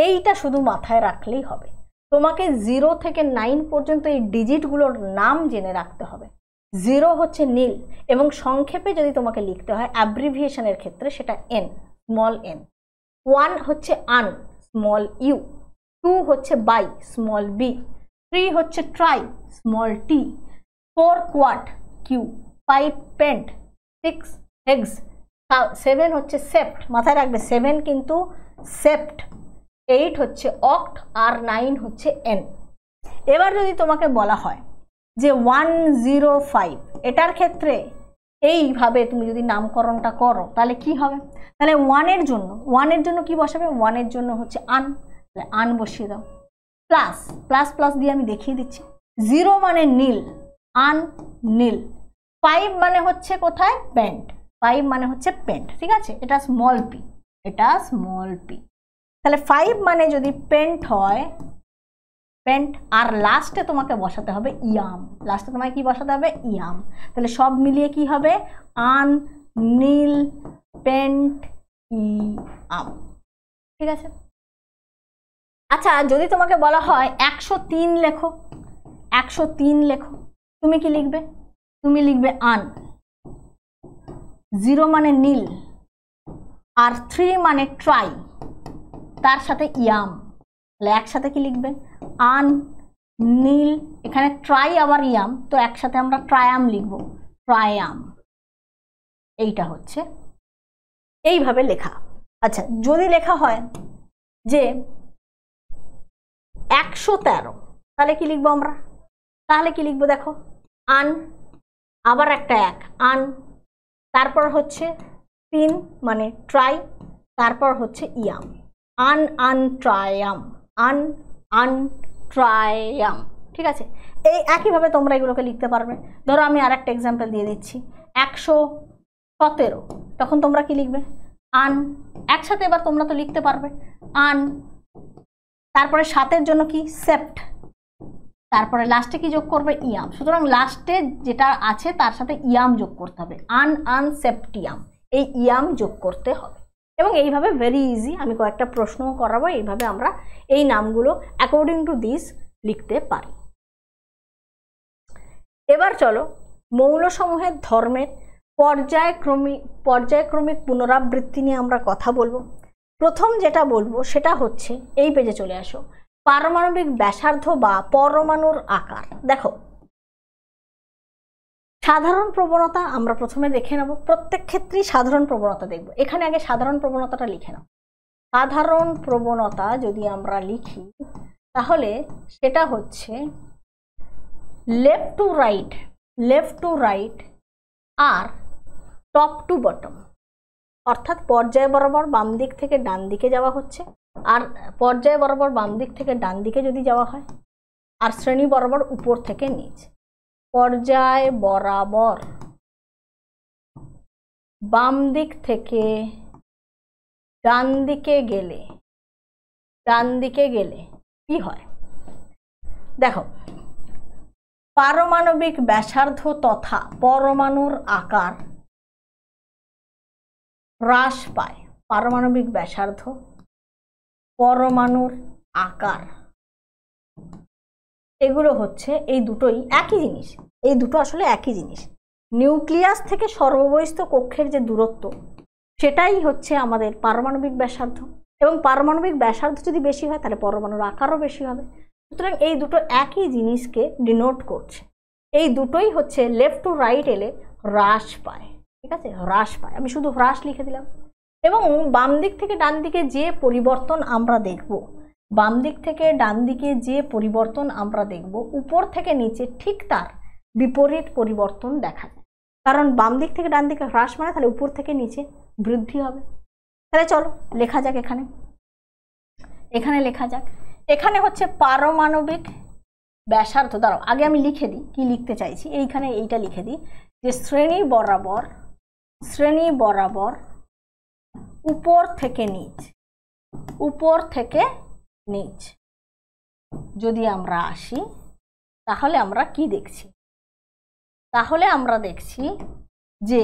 এইটা শুধু মাথায় রাখলেই হবে তোমাকে জিরো থেকে নাইন পর্যন্ত এই ডিজিটগুলোর নাম জেনে রাখতে হবে জিরো হচ্ছে নীল এবং সংক্ষেপে যদি তোমাকে লিখতে হয় অ্যাব্রিভিয়েশনের ক্ষেত্রে সেটা এন স্মল এন ওয়ান হচ্ছে আন স্মল ইউ টু হচ্ছে বাই স্মল বি থ্রি হচ্ছে tri small t four quad q five pent six hex seven হচ্ছে সেপ্ট মাথায় রাখবে সেভেন কিন্তু সেপ্ট এইট হচ্ছে অক্ট আর নাইন হচ্ছে এন এবার যদি তোমাকে বলা হয় যে ওয়ান জিরো ফাইভ এটার ক্ষেত্রে এইভাবে তুমি যদি নামকরণটা করো তাহলে কি হবে তাহলে ওয়ানের জন্য ওয়ানের জন্য কি বসাবে ওয়ানের জন্য হচ্ছে আন তাহলে আন বসিয়ে দাও প্লাস প্লাস প্লাস দিয়ে আমি দেখিয়ে দিচ্ছি জিরো মানে নীল আন নীল ফাইভ মানে হচ্ছে কোথায় প্যান্ট ফাইভ মানে হচ্ছে পেন্ট ঠিক আছে এটা স্মল পি এটা স্মল পি তাহলে ফাইভ মানে যদি পেন্ট হয় পেন্ট আর লাস্টে তোমাকে বসাতে হবে ইয়াম লাস্টে তোমায় কি বসাতে হবে ইয়াম তাহলে সব মিলিয়ে কি হবে আন নীল পেন্ট ইয়াম ঠিক আছে আচ্ছা যদি তোমাকে বলা হয় একশো তিন লেখো একশো তিন লেখো তুমি কি লিখবে তুমি লিখবে আন জিরো মানে নীল আর থ্রি মানে ট্রাই তার সাথে ইয়াম তাহলে একসাথে কি লিখবে আন নীল এখানে ট্রাই আবার ইয়াম তো একসাথে আমরা ট্রায়াম লিখব ট্রায়াম এইটা হচ্ছে এইভাবে লেখা আচ্ছা যদি লেখা হয় যে একশো তেরো তাহলে কি লিখবো আমরা তাহলে কি লিখবো দেখো আন আবার একটা এক আন তারপর হচ্ছে তিন মানে ট্রাই তারপর হচ্ছে ium ununtrium ununtrium ঠিক আছে এই একইভাবে তোমরা এগুলোকে লিখতে পারবে ধরো আমি আর একটা এক্সাম্পল দিয়ে দিচ্ছি একশো সতেরো তখন তোমরা কি লিখবে আন একসাথে এবার তোমরা তো লিখতে পারবে আন তারপরে সাতের জন্য কি সেপ্ট তারপরে লাস্টে কি যোগ করবে ইয়াম সুতরাং লাস্টে যেটা আছে তার সাথে ইয়াম যোগ করতে হবে আন আনসেপ্টিয়াম এই ইয়াম যোগ করতে হবে এবং এইভাবে ভেরি ইজি আমি কয়েকটা প্রশ্নও করাবো এইভাবে আমরা এই নামগুলো অ্যাকর্ডিং টু দিস লিখতে পারি এবার চলো মৌলসমূহের ধর্মের পর্যায়ক্রমিক পর্যায়ক্রমিক পুনরাবৃত্তি নিয়ে আমরা কথা বলবো প্রথম যেটা বলবো সেটা হচ্ছে এই পেজে চলে আসো পারমাণবিক ব্যাসার্ধ বা পরমাণুর আকার দেখো সাধারণ প্রবণতা আমরা প্রথমে দেখে নেব প্রত্যেক ক্ষেত্রেই সাধারণ প্রবণতা দেখব এখানে আগে সাধারণ প্রবণতাটা লিখে নাও সাধারণ প্রবণতা যদি আমরা লিখি তাহলে সেটা হচ্ছে left to right left to right আর টপ টু বটম অর্থাৎ পর্যায় বরাবর বাম দিক থেকে ডান দিকে যাওয়া হচ্ছে আর পর্যায় বরাবর বাম দিক থেকে ডান দিকে যদি যাওয়া হয় আর শ্রেণী বরাবর উপর থেকে নিচ পর্যায় বরাবর বাম দিক থেকে ডান দিকে গেলে ডান দিকে গেলে কি হয় দেখো পারমাণবিক ব্যাসার্ধ তথা পরমাণুর আকার হ্রাস পায় পারমাণবিক ব্যাসার্ধ পরমাণুর আকার এগুলো হচ্ছে এই দুটোই একই জিনিস এই দুটো আসলে একই জিনিস নিউক্লিয়াস থেকে সর্ববয়স্ত কক্ষের যে দূরত্ব সেটাই হচ্ছে আমাদের পারমাণবিক ব্যাসার্ধ এবং পারমাণবিক ব্যাসার্ধ যদি বেশি হয় তাহলে পরমাণুর আকারও বেশি হবে সুতরাং এই দুটো একই জিনিসকে ডিনোট করছে এই দুটোই হচ্ছে লেফট টু রাইট এলে হ্রাস পায় ঠিক আছে হ্রাস পায় আমি শুধু হ্রাস লিখে দিলাম এবং বাম দিক থেকে ডান দিকে যে পরিবর্তন আমরা দেখব বাম দিক থেকে ডান দিকে যে পরিবর্তন আমরা দেখব উপর থেকে নিচে ঠিক তার বিপরীত পরিবর্তন দেখা যায় কারণ বাম দিক থেকে ডান দিকে হ্রাস মানে তাহলে উপর থেকে নিচে বৃদ্ধি হবে তাহলে চলো লেখা যাক এখানে এখানে লেখা যাক এখানে হচ্ছে পারমাণবিক ব্যাসার্থ দাঁড়াও আগে আমি লিখে দিই কি লিখতে চাইছি এইখানে এইটা লিখে দিই যে শ্রেণী বরাবর শ্রেণী বরাবর উপর থেকে নিচ উপর থেকে নিচ যদি আমরা আসি তাহলে আমরা কি দেখছি তাহলে আমরা দেখছি যে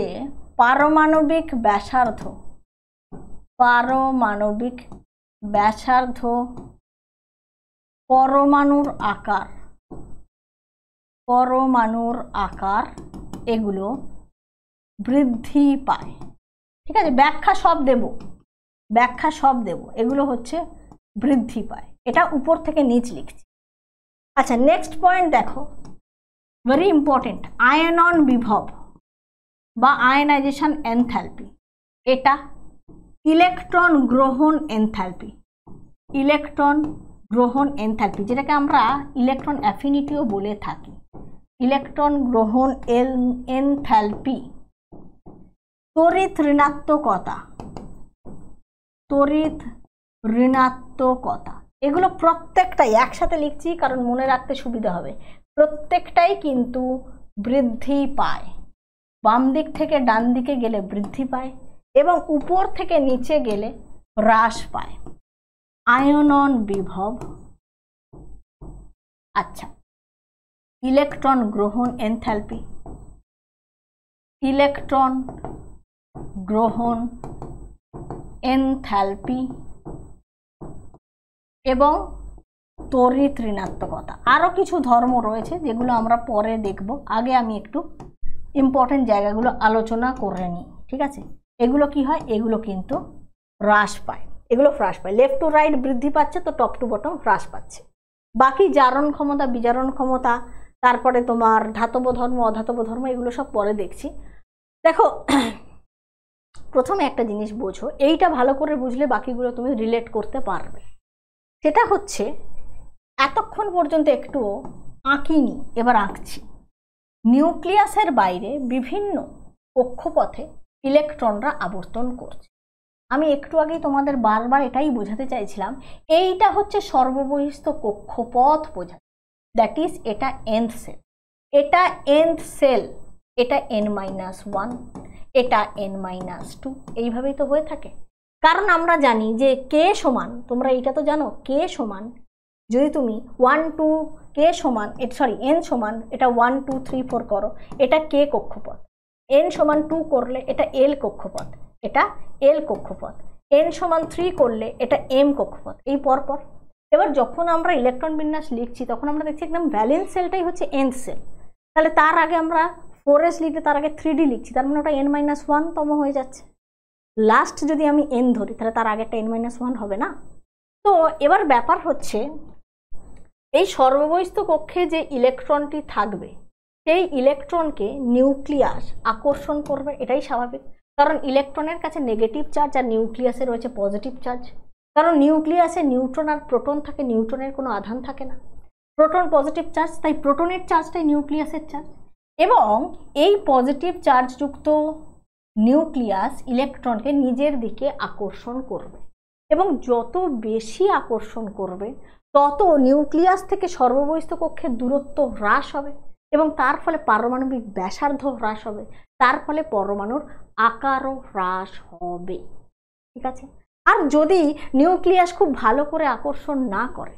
পারমাণবিক ব্যাসার্ধ পারমাণবিক ব্যাসার্ধ পরমাণুর আকার পরমাণুর আকার এগুলো বৃদ্ধি পায় ঠিক আছে ব্যাখ্যা সব দেব ব্যাখ্যা সব দেব এগুলো হচ্ছে বৃদ্ধি পায় এটা উপর থেকে নিচ লিখছি আচ্ছা নেক্সট পয়েন্ট দেখো ভেরি ইম্পর্টেন্ট আয়ন অন বিভব বা আয়নাইজেশন এনথ্যালপি এটা ইলেকট্রন গ্রহণ এনথ্যালপি ইলেকট্রন গ্রহণ এনথ্যালপি যেটাকে আমরা ইলেকট্রন অ্যাফিনিটিও বলে থাকি ইলেকট্রন গ্রহণ এল এনথ্যালপি তড়িৎ ঋণাত্মকতা তরিত ঋণাত্মকতা এগুলো প্রত্যেকটাই একসাথে লিখছি কারণ মনে রাখতে সুবিধা হবে প্রত্যেকটাই কিন্তু বৃদ্ধি পায় বাম দিক থেকে ডান দিকে গেলে বৃদ্ধি পায় এবং উপর থেকে নিচে গেলে হ্রাস পায় আয়নন বিভব আচ্ছা ইলেকট্রন গ্রহণ এনথ্যালপি ইলেকট্রন গ্রহণ এনথ্যালপি এবং তড়িৎ ঋণাত্মকতা আরও কিছু ধর্ম রয়েছে যেগুলো আমরা পরে দেখব আগে আমি একটু ইম্পর্টেন্ট জায়গাগুলো আলোচনা করে নিই ঠিক আছে এগুলো কি হয় এগুলো কিন্তু হ্রাস পায় এগুলো হ্রাস পায় লেফট টু রাইট বৃদ্ধি পাচ্ছে তো টপ টু বটম হ্রাস পাচ্ছে বাকি জারণ ক্ষমতা বিজারণ ক্ষমতা তারপরে তোমার ধাতব ধর্ম অধাতব ধর্ম এগুলো সব পরে দেখছি দেখো প্রথমে একটা জিনিস বোঝো এইটা ভালো করে বুঝলে বাকিগুলো তুমি রিলেট করতে পারবে সেটা হচ্ছে এতক্ষণ পর্যন্ত একটুও আঁকিনি এবার আঁকছি নিউক্লিয়াসের বাইরে বিভিন্ন কক্ষপথে ইলেকট্রনরা আবর্তন করছে আমি একটু আগেই তোমাদের বারবার এটাই বোঝাতে চাইছিলাম এইটা হচ্ছে সর্ববহিস্থ কক্ষপথ বোঝা দ্যাট ইজ এটা এন্থ সেল এটা এন্থ সেল এটা এন মাইনাস ওয়ান এটা এন মাইনাস টু এইভাবেই তো হয়ে থাকে কারণ আমরা জানি যে কে সমান তোমরা এইটা তো জানো কে সমান যদি তুমি ওয়ান টু কে সমান সরি এন সমান এটা ওয়ান টু থ্রি ফোর করো এটা কে কক্ষপথ এন সমান টু করলে এটা এল কক্ষপথ এটা এল কক্ষপথ এন সমান থ্রি করলে এটা এম কক্ষপথ এই পরপর এবার যখন আমরা ইলেকট্রন বিন্যাস লিখছি তখন আমরা দেখছি একদম ভ্যালেন্স সেলটাই হচ্ছে এন সেল তাহলে তার আগে আমরা ফোর এস লিখলে তার আগে থ্রি ডি লিখছি তার মানে ওটা এন মাইনাস তম হয়ে যাচ্ছে লাস্ট যদি আমি এন ধরি তাহলে তার আগেরটা এন মাইনাস ওয়ান হবে না তো এবার ব্যাপার হচ্ছে এই সর্ববৈস্ত কক্ষে যে ইলেকট্রনটি থাকবে সেই ইলেকট্রনকে নিউক্লিয়াস আকর্ষণ করবে এটাই স্বাভাবিক কারণ ইলেকট্রনের কাছে নেগেটিভ চার্জ আর নিউক্লিয়াসে রয়েছে পজিটিভ চার্জ কারণ নিউক্লিয়াসে নিউট্রন আর প্রোটন থাকে নিউট্রনের কোনো আধান থাকে না প্রোটন পজিটিভ চার্জ তাই প্রোটনের চার্জটাই নিউক্লিয়াসের চার্জ এবং এই পজিটিভ চার্জযুক্ত নিউক্লিয়াস ইলেকট্রনকে নিজের দিকে আকর্ষণ করবে এবং যত বেশি আকর্ষণ করবে তত নিউক্লিয়াস থেকে সর্ববহিস্থ কক্ষের দূরত্ব হ্রাস হবে এবং তার ফলে পারমাণবিক ব্যাসার্ধ হ্রাস হবে তার ফলে পরমাণুর আকারও হ্রাস হবে ঠিক আছে আর যদি নিউক্লিয়াস খুব ভালো করে আকর্ষণ না করে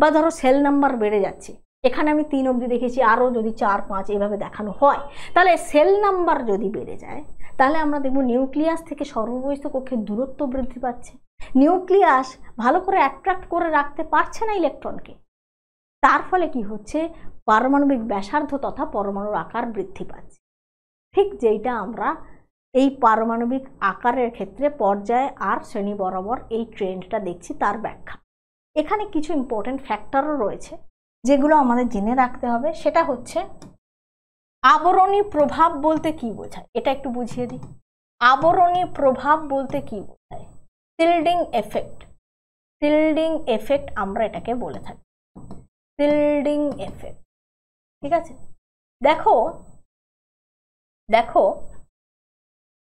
বা ধরো সেল নাম্বার বেড়ে যাচ্ছে এখানে আমি তিন অবধি দেখেছি আরও যদি চার পাঁচ এভাবে দেখানো হয় তাহলে সেল নাম্বার যদি বেড়ে যায় তাহলে আমরা দেখব নিউক্লিয়াস থেকে সর্ববয়স্ক কক্ষের দূরত্ব বৃদ্ধি পাচ্ছে নিউক্লিয়াস ভালো করে অ্যাট্রাক্ট করে রাখতে পারছে না ইলেকট্রনকে তার ফলে কি হচ্ছে পারমাণবিক ব্যাসার্ধ তথা পরমাণুর আকার বৃদ্ধি পাচ্ছে ঠিক যেইটা আমরা এই পারমাণবিক আকারের ক্ষেত্রে পর্যায়ে আর শ্রেণী বরাবর এই ট্রেন্ডটা দেখছি তার ব্যাখ্যা এখানে কিছু ইম্পর্ট্যান্ট ফ্যাক্টরও রয়েছে যেগুলো আমাদের জেনে রাখতে হবে সেটা হচ্ছে আবরণী প্রভাব বলতে কি বোঝায় এটা একটু বুঝিয়ে দিই আবরণী প্রভাব বলতে কি বোঝায় সিল্ডিং এফেক্ট সিল্ডিং এফেক্ট আমরা এটাকে বলে থাকি সিল্ডিং এফেক্ট ঠিক আছে দেখো দেখো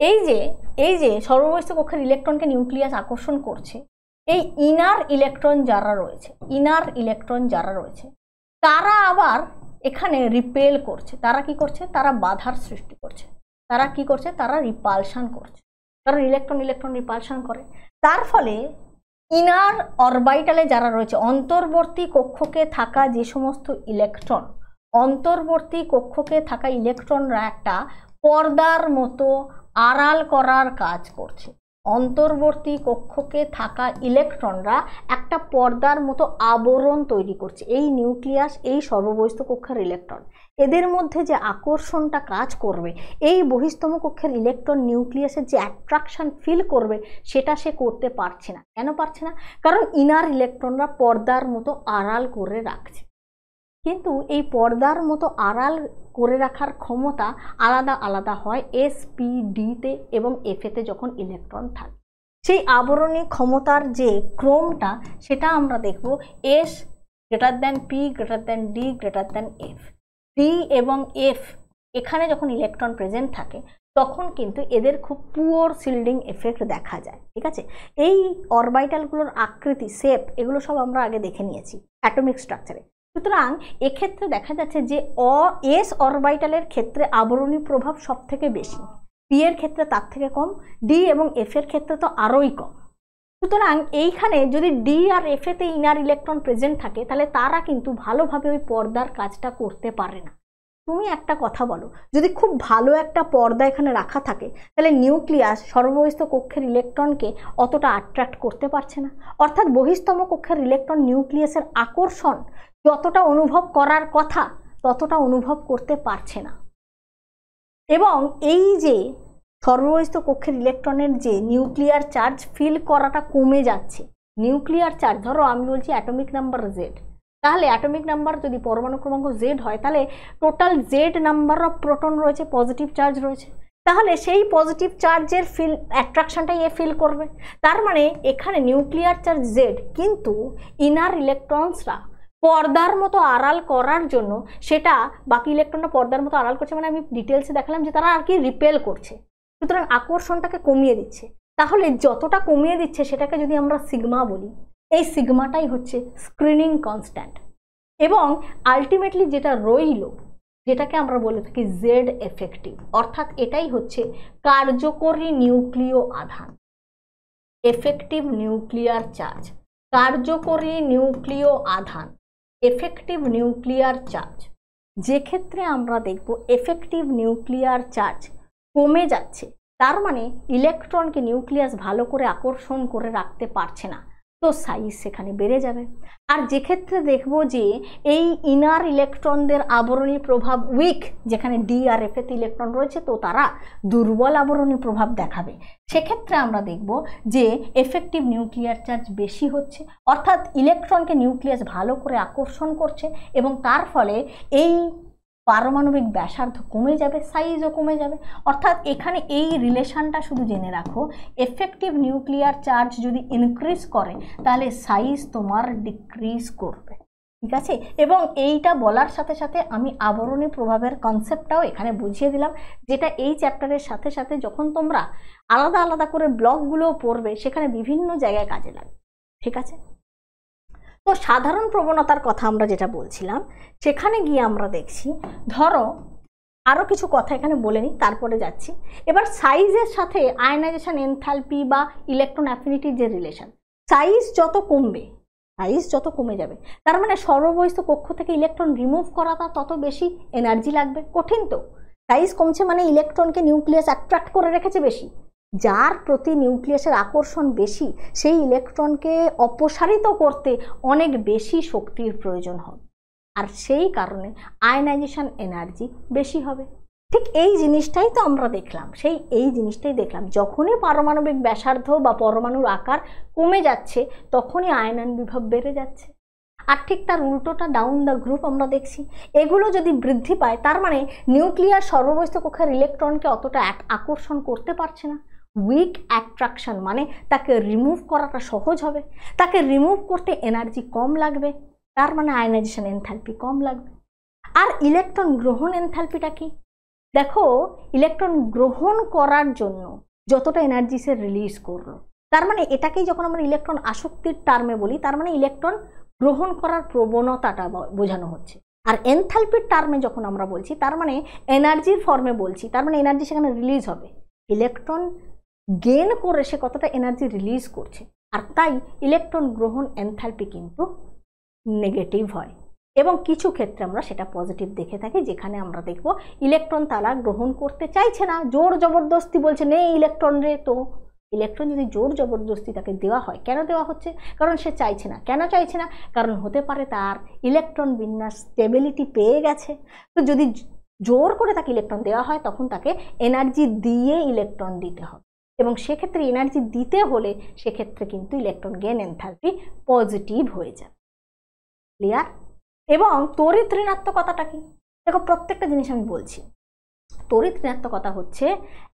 এই যে এই যে সর্ববস্ত কক্ষের ইলেকট্রনকে নিউক্লিয়াস আকর্ষণ করছে এই ইনার ইলেকট্রন যারা রয়েছে ইনার ইলেকট্রন যারা রয়েছে তারা আবার এখানে রিপেল করছে তারা কি করছে তারা বাধার সৃষ্টি করছে তারা কি করছে তারা রিপালশান করছে কারণ ইলেকট্রন ইলেকট্রন রিপালশান করে তার ফলে ইনার অরবাইটালে যারা রয়েছে অন্তর্বর্তী কক্ষকে থাকা যে সমস্ত ইলেকট্রন অন্তর্বর্তী কক্ষকে থাকা ইলেকট্রনরা একটা পর্দার মতো আড়াল করার কাজ করছে অন্তর্বর্তী কক্ষকে থাকা ইলেকট্রনরা একটা পর্দার মতো আবরণ তৈরি করছে এই নিউক্লিয়াস এই সর্ববহিস্থ কক্ষের ইলেকট্রন এদের মধ্যে যে আকর্ষণটা কাজ করবে এই বহিস্তম কক্ষের ইলেকট্রন নিউক্লিয়াসের যে অ্যাট্রাকশান ফিল করবে সেটা সে করতে পারছে না কেন পারছে না কারণ ইনার ইলেকট্রনরা পর্দার মতো আড়াল করে রাখছে কিন্তু এই পর্দার মতো আড়াল করে রাখার ক্ষমতা আলাদা আলাদা হয় এস পি ডিতে এবং এফেতে যখন ইলেকট্রন থাকে সেই আবরণী ক্ষমতার যে ক্রমটা সেটা আমরা দেখব s greater than p greater than d greater than f d এবং এফ এখানে যখন ইলেকট্রন প্রেজেন্ট থাকে তখন কিন্তু এদের খুব পুওর শিল্ডিং এফেক্ট দেখা যায় ঠিক আছে এই অরবাইটালগুলোর আকৃতি শেপ এগুলো সব আমরা আগে দেখে নিয়েছি অ্যাটমিক স্ট্রাকচারে সুতরাং এক্ষেত্রে দেখা যাচ্ছে যে অ এস অরবাইটালের ক্ষেত্রে আবরণী প্রভাব সব থেকে বেশি পি এর ক্ষেত্রে তার থেকে কম ডি এবং এফ এর ক্ষেত্রে তো আরোই কম সুতরাং এইখানে যদি ডি আর এফ এতে ইনার ইলেকট্রন প্রেজেন্ট থাকে তাহলে তারা কিন্তু ভালোভাবে ওই পর্দার কাজটা করতে পারে না তুমি একটা কথা বলো যদি খুব ভালো একটা পর্দা এখানে রাখা থাকে তাহলে নিউক্লিয়াস সর্ববহিস্থ কক্ষের ইলেকট্রনকে অতটা অ্যাট্রাক্ট করতে পারছে না অর্থাৎ বহিস্তম কক্ষের ইলেকট্রন নিউক্লিয়াসের আকর্ষণ যতটা অনুভব করার কথা ততটা অনুভব করতে পারছে না এবং এই যে সর্ববহিত কক্ষের ইলেকট্রনের যে নিউক্লিয়ার চার্জ ফিল করাটা কমে যাচ্ছে নিউক্লিয়ার চার্জ ধরো আমি বলছি অ্যাটমিক নাম্বার জেড তাহলে অ্যাটমিক নাম্বার যদি পরমাণু ক্রমাঙ্ক জেড হয় তাহলে total Z number of proton রয়েছে পজিটিভ চার্জ রয়েছে তাহলে সেই পজিটিভ চার্জের ফিল অ্যাট্রাকশানটাই এ ফিল করবে তার মানে এখানে নিউক্লিয়ার চার্জ জেড কিন্তু ইনার ইলেকট্রনসরা পর্দার মতো আড়াল করার জন্য সেটা বাকি ইলেকট্রনটা পর্দার মতো আড়াল করছে মানে আমি ডিটেলসে দেখালাম যে তারা আর কি রিপেল করছে সুতরাং আকর্ষণটাকে কমিয়ে দিচ্ছে তাহলে যতটা কমিয়ে দিচ্ছে সেটাকে যদি আমরা সিগমা বলি এই সিগমাটাই হচ্ছে স্ক্রিনিং কনস্ট্যান্ট এবং আলটিমেটলি যেটা রইল যেটাকে আমরা বলে থাকি জেড এফেক্টিভ অর্থাৎ এটাই হচ্ছে কার্যকরী নিউক্লিয় আধান এফেক্টিভ নিউক্লিয়ার চার্জ কার্যকরী নিউক্লিয় আধান এফেক্টিভ নিউক্লিয়ার চার্জ যে ক্ষেত্রে আমরা দেখব এফেক্টিভ নিউক্লিয়ার চার্জ কমে যাচ্ছে তার মানে ইলেকট্রনকে নিউক্লিয়াস ভালো করে আকর্ষণ করে রাখতে পারছে না তো সাইজ সেখানে বেড়ে যাবে আর যে ক্ষেত্রে দেখব যে এই ইনার ইলেকট্রনদের আবরণী প্রভাব উইক যেখানে ডি আর এফেতে ইলেকট্রন রয়েছে তো তারা দুর্বল আবরণী প্রভাব দেখাবে সেক্ষেত্রে আমরা দেখব যে এফেক্টিভ নিউক্লিয়ার চার্জ বেশি হচ্ছে অর্থাৎ ইলেকট্রনকে নিউক্লিয়াস ভালো করে আকর্ষণ করছে এবং তার ফলে এই পারমাণবিক ব্যাসার্ধ কমে যাবে সাইজও কমে যাবে অর্থাৎ এখানে এই রিলেশানটা শুধু জেনে রাখো এফেক্টিভ নিউক্লিয়ার চার্জ যদি ইনক্রিজ করে তাহলে সাইজ তোমার ডিক্রিজ করবে ঠিক আছে এবং এইটা বলার সাথে সাথে আমি আবরণী প্রভাবের কনসেপ্টটাও এখানে বুঝিয়ে দিলাম যেটা এই চ্যাপ্টারের সাথে সাথে যখন তোমরা আলাদা আলাদা করে ব্লকগুলোও পড়বে সেখানে বিভিন্ন জায়গায় কাজে লাগবে ঠিক আছে তো সাধারণ প্রবণতার কথা আমরা যেটা বলছিলাম সেখানে গিয়ে আমরা দেখছি ধরো আরও কিছু কথা এখানে বলে নিই তারপরে যাচ্ছি এবার সাইজের সাথে আয়নাইজেশন এনথালপি বা ইলেকট্রন অ্যাফিনিটির যে রিলেশন সাইজ যত কমবে সাইজ যত কমে যাবে তার মানে সর্ববয়স্ক কক্ষ থেকে ইলেকট্রন রিমুভ করাটা তত বেশি এনার্জি লাগবে কঠিন তো সাইজ কমছে মানে ইলেকট্রনকে নিউক্লিয়াস অ্যাট্রাক্ট করে রেখেছে বেশি যার প্রতি নিউক্লিয়াসের আকর্ষণ বেশি সেই ইলেকট্রনকে অপসারিত করতে অনেক বেশি শক্তির প্রয়োজন হবে আর সেই কারণে আয়নাইজেশন এনার্জি বেশি হবে ঠিক এই জিনিসটাই তো আমরা দেখলাম সেই এই জিনিসটাই দেখলাম যখনই পারমাণবিক ব্যাসার্ধ বা পরমাণুর আকার কমে যাচ্ছে তখনই আয়নান বিভব বেড়ে যাচ্ছে আর ঠিক তার উল্টোটা ডাউন দ্য গ্রুপ আমরা দেখছি এগুলো যদি বৃদ্ধি পায় তার মানে নিউক্লিয়ার সর্ববস্তু কক্ষের ইলেকট্রনকে অতটা আকর্ষণ করতে পারছে না উইক অ্যাট্রাকশান মানে তাকে রিমুভ করাটা সহজ হবে তাকে রিমুভ করতে এনার্জি কম লাগবে তার মানে আয়নাইজেশন এনথ্যালপি কম লাগবে আর ইলেকট্রন গ্রহণ এনথ্যালপিটা কি দেখো ইলেকট্রন গ্রহণ করার জন্য যতটা এনার্জি সে রিলিজ করলো তার মানে এটাকেই যখন আমরা ইলেকট্রন আসক্তির টার্মে বলি তার মানে ইলেকট্রন গ্রহণ করার প্রবণতাটা বোঝানো হচ্ছে আর এনথ্যালপির টার্মে যখন আমরা বলছি তার মানে এনার্জির ফর্মে বলছি তার মানে এনার্জি সেখানে রিলিজ হবে ইলেকট্রন গেন করে সে কতটা এনার্জি রিলিজ করছে আর তাই ইলেকট্রন গ্রহণ এনথালপি কিন্তু নেগেটিভ হয় এবং কিছু ক্ষেত্রে আমরা সেটা পজিটিভ দেখে থাকি যেখানে আমরা দেখব ইলেকট্রন তারা গ্রহণ করতে চাইছে না জোর জবরদস্তি বলছে নেই ইলেকট্রন রে তো ইলেকট্রন যদি জোর জবরদস্তি তাকে দেওয়া হয় কেন দেওয়া হচ্ছে কারণ সে চাইছে না কেন চাইছে না কারণ হতে পারে তার ইলেকট্রন বিন্যাস স্টেবিলিটি পেয়ে গেছে তো যদি জোর করে তাকে ইলেকট্রন দেওয়া হয় তখন তাকে এনার্জি দিয়ে ইলেকট্রন দিতে হবে এবং সেক্ষেত্রে এনার্জি দিতে হলে সেক্ষেত্রে কিন্তু ইলেকট্রন গেন এনথালপি পজিটিভ হয়ে যাবে ক্লিয়ার এবং তড়িৎ ঋণাত্মকতাটা কি দেখো প্রত্যেকটা জিনিস আমি বলছি তড়িৎ ঋণাত্মকতা হচ্ছে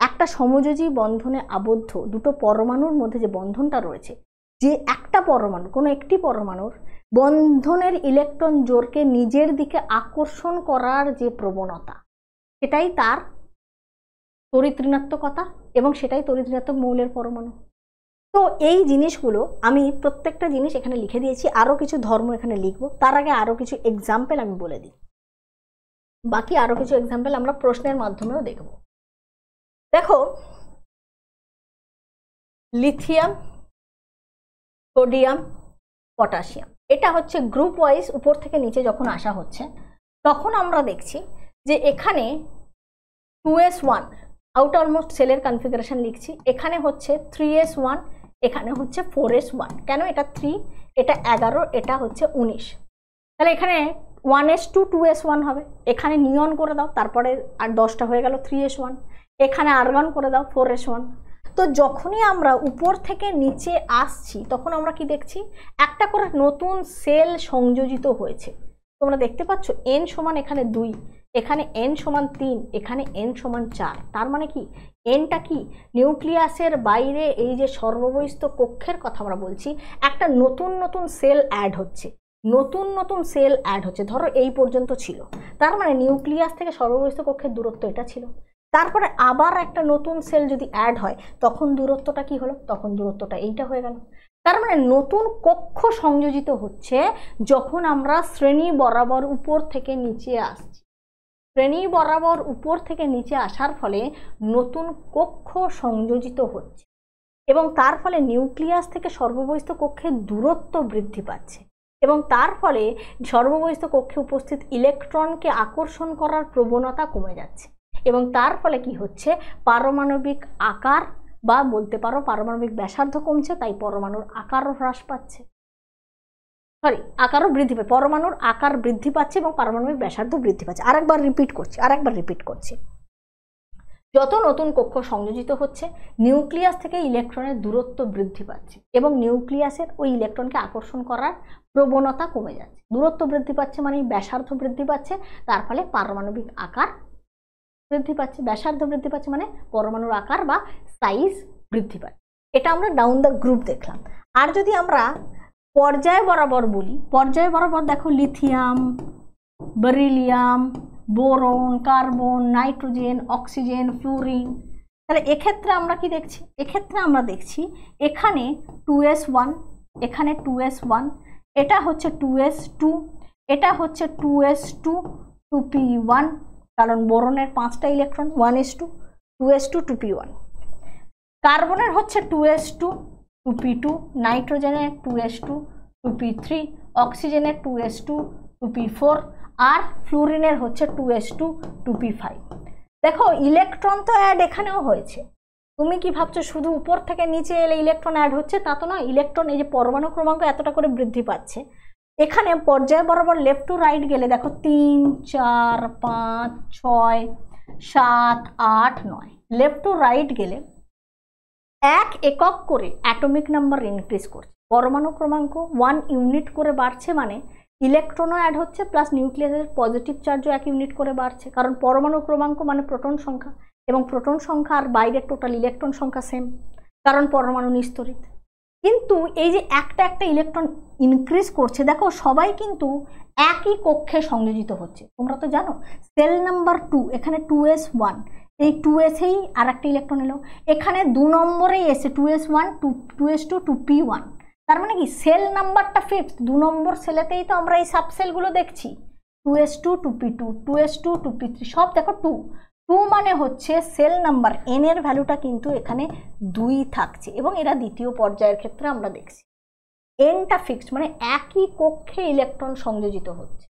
একটা সমযোজী বন্ধনে আবদ্ধ দুটো পরমাণুর মধ্যে যে বন্ধনটা রয়েছে যে একটা পরমাণু কোনো একটি পরমাণুর বন্ধনের ইলেকট্রন জোরকে নিজের দিকে আকর্ষণ করার যে প্রবণতা সেটাই তার তড়িৎ ঋণাত্মকতা এবং সেটাই তড়িৎ ঋণাত্মক মৌলের পরমাণু তো এই জিনিসগুলো আমি প্রত্যেকটা জিনিস এখানে লিখে দিয়েছি আরও কিছু ধর্ম এখানে লিখবো তার আগে আরও কিছু এক্সাম্পল আমি বলে দিই বাকি আরও কিছু এক্সাম্পল আমরা প্রশ্নের মাধ্যমেও দেখব দেখো লিথিয়াম সোডিয়াম পটাশিয়াম এটা হচ্ছে গ্রুপ ওয়াইজ উপর থেকে নিচে যখন আসা হচ্ছে তখন আমরা দেখছি যে এখানে two S one outermost সেলের কনফিগারেশন লিখছি এখানে হচ্ছে থ্রি এস ওয়ান এখানে হচ্ছে ফোর এস ওয়ান কেন এটা থ্রি এটা এগারো এটা হচ্ছে উনিশ তাহলে এখানে one S two two S one হবে এখানে নিয়ন করে দাও তারপরে আর দশটা হয়ে গেল থ্রি এস ওয়ান এখানে আর্গন করে দাও ফোর এস ওয়ান তো যখনই আমরা উপর থেকে নিচে আসছি তখন আমরা কি দেখছি একটা করে নতুন সেল সংযোজিত হয়েছে তোমরা দেখতে পাচ্ছ এন সমান এখানে দুই এখানে এন সমান তিন এখানে এন সমান চার তার মানে কি এনটা কি নিউক্লিয়াসের বাইরে এই যে সর্ববহিস্থ কক্ষের কথা আমরা বলছি একটা নতুন নতুন সেল অ্যাড হচ্ছে নতুন নতুন সেল অ্যাড হচ্ছে ধরো এই পর্যন্ত ছিল তার মানে নিউক্লিয়াস থেকে সর্ববহিস্থ কক্ষের দূরত্ব এটা ছিল তারপরে আবার একটা নতুন সেল যদি অ্যাড হয় তখন দূরত্বটা কি হলো তখন দূরত্বটা এইটা হয়ে গেল তার মানে নতুন কক্ষ সংযোজিত হচ্ছে যখন আমরা শ্রেণী বরাবর উপর থেকে নিচে আসছি শ্রেণী বরাবর উপর থেকে নিচে আসার ফলে নতুন কক্ষ সংযোজিত হচ্ছে এবং তার ফলে নিউক্লিয়াস থেকে সর্ববহিস্থ কক্ষের দূরত্ব বৃদ্ধি পাচ্ছে এবং তার ফলে সর্ববহিস্থ কক্ষে উপস্থিত ইলেকট্রনকে আকর্ষণ করার প্রবণতা কমে যাচ্ছে এবং তার ফলে কি হচ্ছে পারমাণবিক আকার বা বলতে পারো পারমাণবিক ব্যাসার্ধ কমছে তাই পরমাণুর আকারও হ্রাস পাচ্ছে সরি আকারও বৃদ্ধি পায় পরমাণুর আকার বৃদ্ধি পাচ্ছে এবং পারমাণবিক ব্যাসার্ধ বৃদ্ধি পাচ্ছে আরেকবার রিপিট করছি আরেকবার রিপিট করছি যত নতুন কক্ষ সংযোজিত হচ্ছে নিউক্লিয়াস থেকে ইলেকট্রনের দূরত্ব বৃদ্ধি পাচ্ছে এবং নিউক্লিয়াসের ওই ইলেকট্রনকে আকর্ষণ করার প্রবণতা কমে যাচ্ছে দূরত্ব বৃদ্ধি পাচ্ছে মানে ব্যাসার্ধ বৃদ্ধি পাচ্ছে তার ফলে পারমাণবিক আকার বৃদ্ধি পাচ্ছে ব্যাসার্ধ বৃদ্ধি পাচ্ছে মানে পরমাণুর আকার বা সাইজ বৃদ্ধি পাচ্ছে এটা আমরা ডাউন দ্য গ্রুপ দেখলাম আর যদি আমরা পর্যায় বরাবর বলি পর্যায় বরাবর দেখো lithium beryllium boron carbon nitrogen oxygen fluorine তাহলে এক্ষেত্রে আমরা কি দেখছি এক্ষেত্রে আমরা দেখছি এখানে টু এস ওয়ান এখানে টু এস ওয়ান এটা হচ্ছে টু এস টু এটা হচ্ছে two S two two P one কারণ বোরনের পাঁচটা electron one S two two S two two P one কার্বনের হচ্ছে two S two two p two নাইট্রোজেনের two S two two P three অক্সিজেনের two S two two P four আর ফ্লুরিনের হচ্ছে two S two two P five দেখো electron তো add এখানেও হয়েছে তুমি কি ভাবছো শুধু উপর থেকে নিচে এলে ইলেকট্রন অ্যাড হচ্ছে তা তো নয় ইলেকট্রন এই যে পরমাণু ক্রমাঙ্ক এতটা করে বৃদ্ধি পাচ্ছে এখানে পর্যায় বরাবর লেফট টু রাইট গেলে দেখো তিন চার পাঁচ ছয় সাত আট নয় লেফট টু রাইট গেলে এক একক করে অ্যাটমিক নাম্বার ইনক্রিজ করছে পরমাণু ক্রমাঙ্ক ওয়ান ইউনিট করে বাড়ছে মানে ইলেকট্রনও অ্যাড হচ্ছে প্লাস নিউক্লিয়াসের পজিটিভ চার্জও এক ইউনিট করে বাড়ছে কারণ পরমাণু ক্রমাঙ্ক মানে প্রোটন সংখ্যা এবং প্রোটন সংখ্যা আর বাইরের টোটাল ইলেকট্রন সংখ্যা সেম কারণ পরমাণু নিস্তরিত কিন্তু এই যে একটা একটা ইলেকট্রন ইনক্রিজ করছে দেখো সবাই কিন্তু একই কক্ষে সংযোজিত হচ্ছে তোমরা তো জানো সেল নাম্বার টু এখানে টু এস ওয়ান এই টু এসেই আর একটা ইলেকট্রন এলো এখানে দু নম্বরেই এসে two S one two two S two two P one তার মানে কি সেল নাম্বারটা ফিফথ দু নম্বর সেলেতেই তো আমরা এই সাবসেলগুলো দেখছি two S two two p two two S two two P three সব দেখো টু টু মানে হচ্ছে সেল নাম্বার এন এর ভ্যালুটা কিন্তু এখানে দুই থাকছে এবং এরা দ্বিতীয় পর্যায়ের ক্ষেত্রে আমরা দেখছি এনটা ফিক্সড মানে একই কক্ষে ইলেকট্রন সংযোজিত হচ্ছে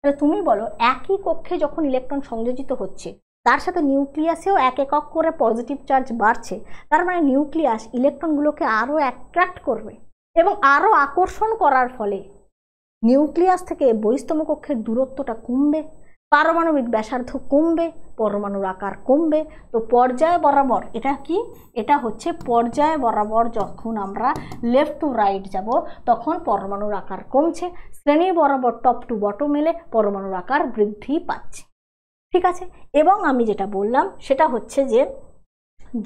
তাহলে তুমি বলো একই কক্ষে যখন ইলেকট্রন সংযোজিত হচ্ছে তার সাথে নিউক্লিয়াসেও এক একক করে পজিটিভ চার্জ বাড়ছে তার মানে নিউক্লিয়াস ইলেকট্রনগুলোকে আরও অ্যাট্রাক্ট করবে এবং আরও আকর্ষণ করার ফলে নিউক্লিয়াস থেকে বহিস্তম কক্ষের দূরত্বটা কমবে পারমাণবিক ব্যাসার্ধ কমবে পরমাণুর আকার কমবে তো পর্যায় বরাবর এটা কি এটা হচ্ছে পর্যায় বরাবর যখন আমরা লেফট টু রাইট যাব তখন পরমাণুর আকার কমছে শ্রেণী বরাবর টপ টু বটম এলে পরমাণুর আকার বৃদ্ধি পাচ্ছে ঠিক আছে এবং আমি যেটা বললাম সেটা হচ্ছে যে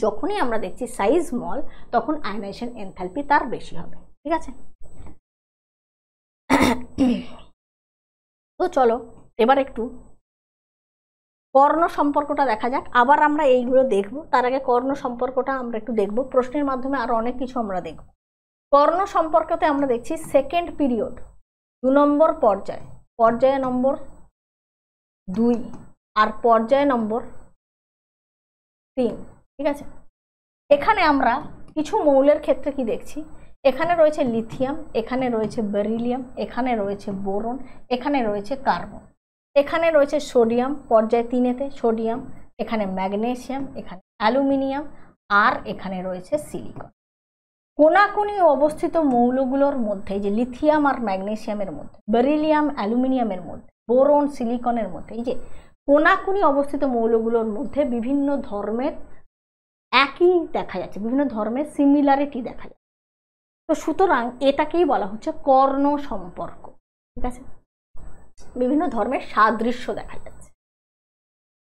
যখনই আমরা দেখছি সাইজ মল তখন আয়নাইশন এনথ্যালপি তার বেশি হবে ঠিক আছে তো চলো এবার একটু কর্ণ সম্পর্কটা দেখা যাক আবার আমরা এইগুলো দেখব তার আগে কর্ণ সম্পর্কটা আমরা একটু দেখব প্রশ্নের মাধ্যমে আরও অনেক কিছু আমরা দেখব কর্ণ সম্পর্কতে আমরা দেখছি সেকেন্ড পিরিয়ড দু নম্বর পর্যায় পর্যায় নম্বর দুই আর পর্যায় নম্বর তিন ঠিক আছে এখানে আমরা কিছু মৌলের ক্ষেত্রে কি দেখছি এখানে রয়েছে লিথিয়াম এখানে রয়েছে বেরিলিয়াম এখানে রয়েছে বোরন এখানে রয়েছে কার্বন এখানে রয়েছে সোডিয়াম পর্যায় তিনেতে সোডিয়াম এখানে ম্যাগনেসিয়াম এখানে অ্যালুমিনিয়াম আর এখানে রয়েছে সিলিকন কোনাকুনি অবস্থিত মৌলগুলোর মধ্যে যে লিথিয়াম আর ম্যাগনেসিয়ামের মধ্যে বেরিলিয়াম অ্যালুমিনিয়ামের মধ্যে বোরন সিলিকনের মধ্যে এই যে কোনাকুনি অবস্থিত মৌলগুলোর মধ্যে বিভিন্ন ধর্মের একই দেখা যাচ্ছে বিভিন্ন ধর্মের সিমিলারিটি দেখা যাচ্ছে তো সুতরাং এটাকেই বলা হচ্ছে কর্ণ সম্পর্ক ঠিক আছে বিভিন্ন ধর্মের সাদৃশ্য দেখা যাচ্ছে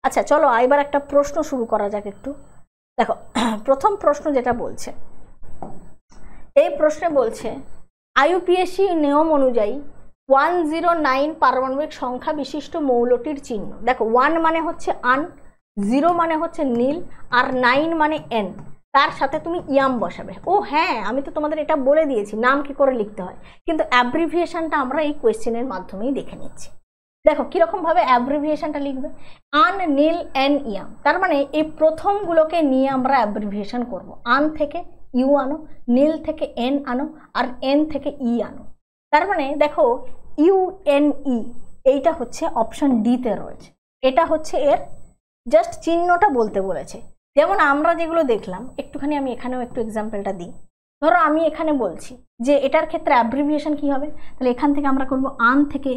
আচ্ছা চলো এবার একটা প্রশ্ন শুরু করা যাক একটু দেখো প্রথম প্রশ্ন যেটা বলছে এই প্রশ্নে বলছে আইউপিএসসি নিয়ম অনুযায়ী ওয়ান জিরো নাইন পারমাণবিক সংখ্যা বিশিষ্ট মৌলটির চিহ্ন দেখো ওয়ান মানে হচ্ছে আন জিরো মানে হচ্ছে নীল আর নাইন মানে এন তার সাথে তুমি ইয়াম বসাবে ও হ্যাঁ আমি তো তোমাদের এটা বলে দিয়েছি নাম কি করে লিখতে হয় কিন্তু অ্যাব্রিভিয়েশনটা আমরা এই কোয়েশ্চেনের মাধ্যমেই দেখে নিচ্ছি দেখো কীরকমভাবে অ্যাব্রিভিয়েশনটা লিখবে আন নীল এন ইয়াম তার মানে এই প্রথমগুলোকে নিয়ে আমরা অ্যাব্রিভিয়েশন করব আন থেকে ইউ আনো নীল থেকে এন আনো আর এন থেকে ই আনো তার মানে দেখো ইউএনই এইটা হচ্ছে অপশন ডিতে রয়েছে এটা হচ্ছে এর জাস্ট চিহ্নটা বলতে বলেছে যেমন আমরা যেগুলো দেখলাম একটুখানি আমি এখানেও একটু এক্সাম্পলটা দিই ধরো আমি এখানে বলছি যে এটার ক্ষেত্রে অ্যাব্রিভিয়েশন কী হবে তাহলে এখান থেকে আমরা করব আন থেকে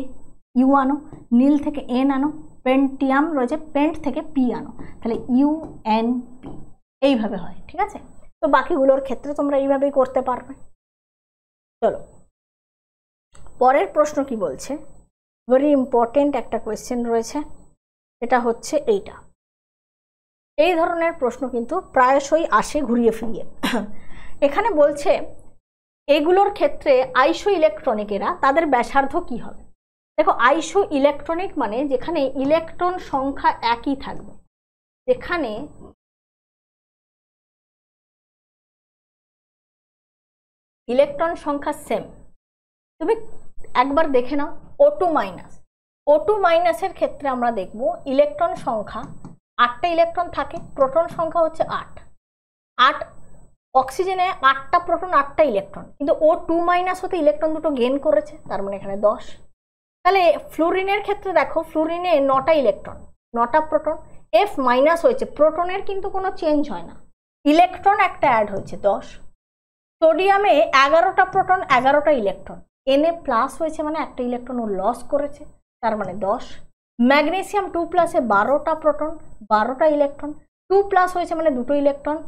ইউ আনো নীল থেকে এন আনো পেন্টিয়াম রয়েছে পেন্ট থেকে পি আনো তাহলে ইউ এন পি এইভাবে হয় ঠিক আছে তো বাকিগুলোর ক্ষেত্রে তোমরা এইভাবেই করতে পারবে চলো পরের প্রশ্ন কি বলছে ভেরি ইম্পর্টেন্ট একটা কোয়েশ্চেন রয়েছে এটা হচ্ছে এইটা এই ধরনের প্রশ্ন কিন্তু প্রায়শই আসে ঘুরিয়ে ফিরিয়ে এখানে বলছে এগুলোর ক্ষেত্রে আইসো ইলেকট্রনিকেরা তাদের ব্যাসার্ধ কি হবে দেখো আইসো ইলেকট্রনিক মানে যেখানে ইলেকট্রন সংখ্যা একই থাকবে যেখানে ইলেকট্রন সংখ্যা সেম তুমি একবার দেখে নাও O two minus O two মাইনাসের ক্ষেত্রে আমরা দেখব ইলেকট্রন সংখ্যা আটটা ইলেকট্রন থাকে প্রোটন সংখ্যা হচ্ছে আট আট অক্সিজেনে আটটা প্রোটন আটটা ইলেকট্রন কিন্তু ও টু মাইনাস হতে ইলেকট্রন দুটো গেন করেছে তার মানে এখানে দশ তাহলে ফ্লোরিনের ক্ষেত্রে দেখো ফ্লোরিনে নটা ইলেকট্রন নটা প্রোটন এফ মাইনাস হয়েছে প্রোটনের কিন্তু কোনো চেঞ্জ হয় না ইলেকট্রন একটা অ্যাড হয়েছে দশ সোডিয়ামে এগারোটা প্রোটন এগারোটা ইলেকট্রন এনএ প্লাস হয়েছে মানে একটা ইলেকট্রন ও লস করেছে তার মানে দশ ম্যাগনেসিয়াম টু প্লাসে বারোটা প্রোটন বারোটা ইলেকট্রন টু প্লাস হয়েছে মানে দুটো ইলেকট্রন